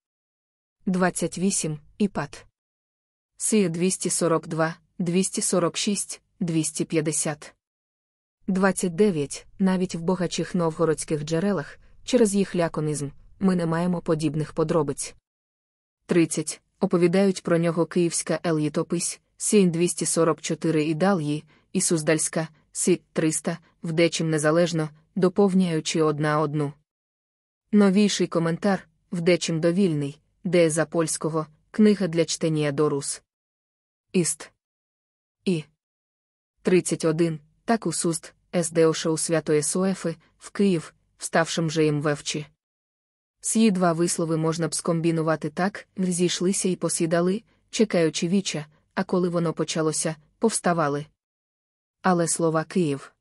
28 іпад. сі 242, 246, 250. 29. Навіть в богачих новгородських джерелах, через їх ляконізм, ми не маємо подібних подробиць. 30. Оповідають про нього Київська Ел'їтопись, Сінь 244 і Дал'ї, і Суздальська, Сі 300, вдечим незалежно, доповняючи одна одну. Новіший коментар вдечим довільний де за польського книга для чтення Дорус. Іст. І. 31. Так у суст, СДОШ у святої Соефи, в Київ, вставшим же їм вевчі. Сі два вислови можна б скомбінувати так, зійшлися і посідали, чекаючи віча, а коли воно почалося, повставали. Але слова Київ.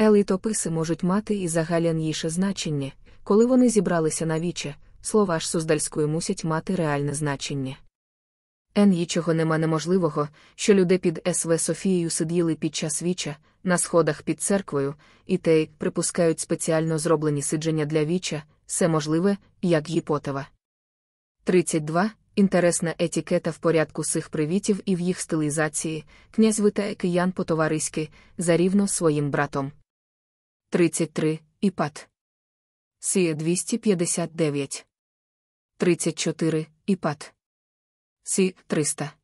Елітописи можуть мати і загалянніше значення, коли вони зібралися на віче, слова ж суздальської мусять мати реальне значення. Нічого нема неможливого, що люди під СВ Софією сиділи під час віча, на сходах під церквою, і те припускають спеціально зроблені сидження для віча, все можливе, як гіпотева. 32. Інтересна етикета в порядку сих привітів і в їх стилізації, князь витає киян по-товариськи, зарівно своїм братом. 33. Іпат. Сія 259. 34, ІПАД. Сі 300.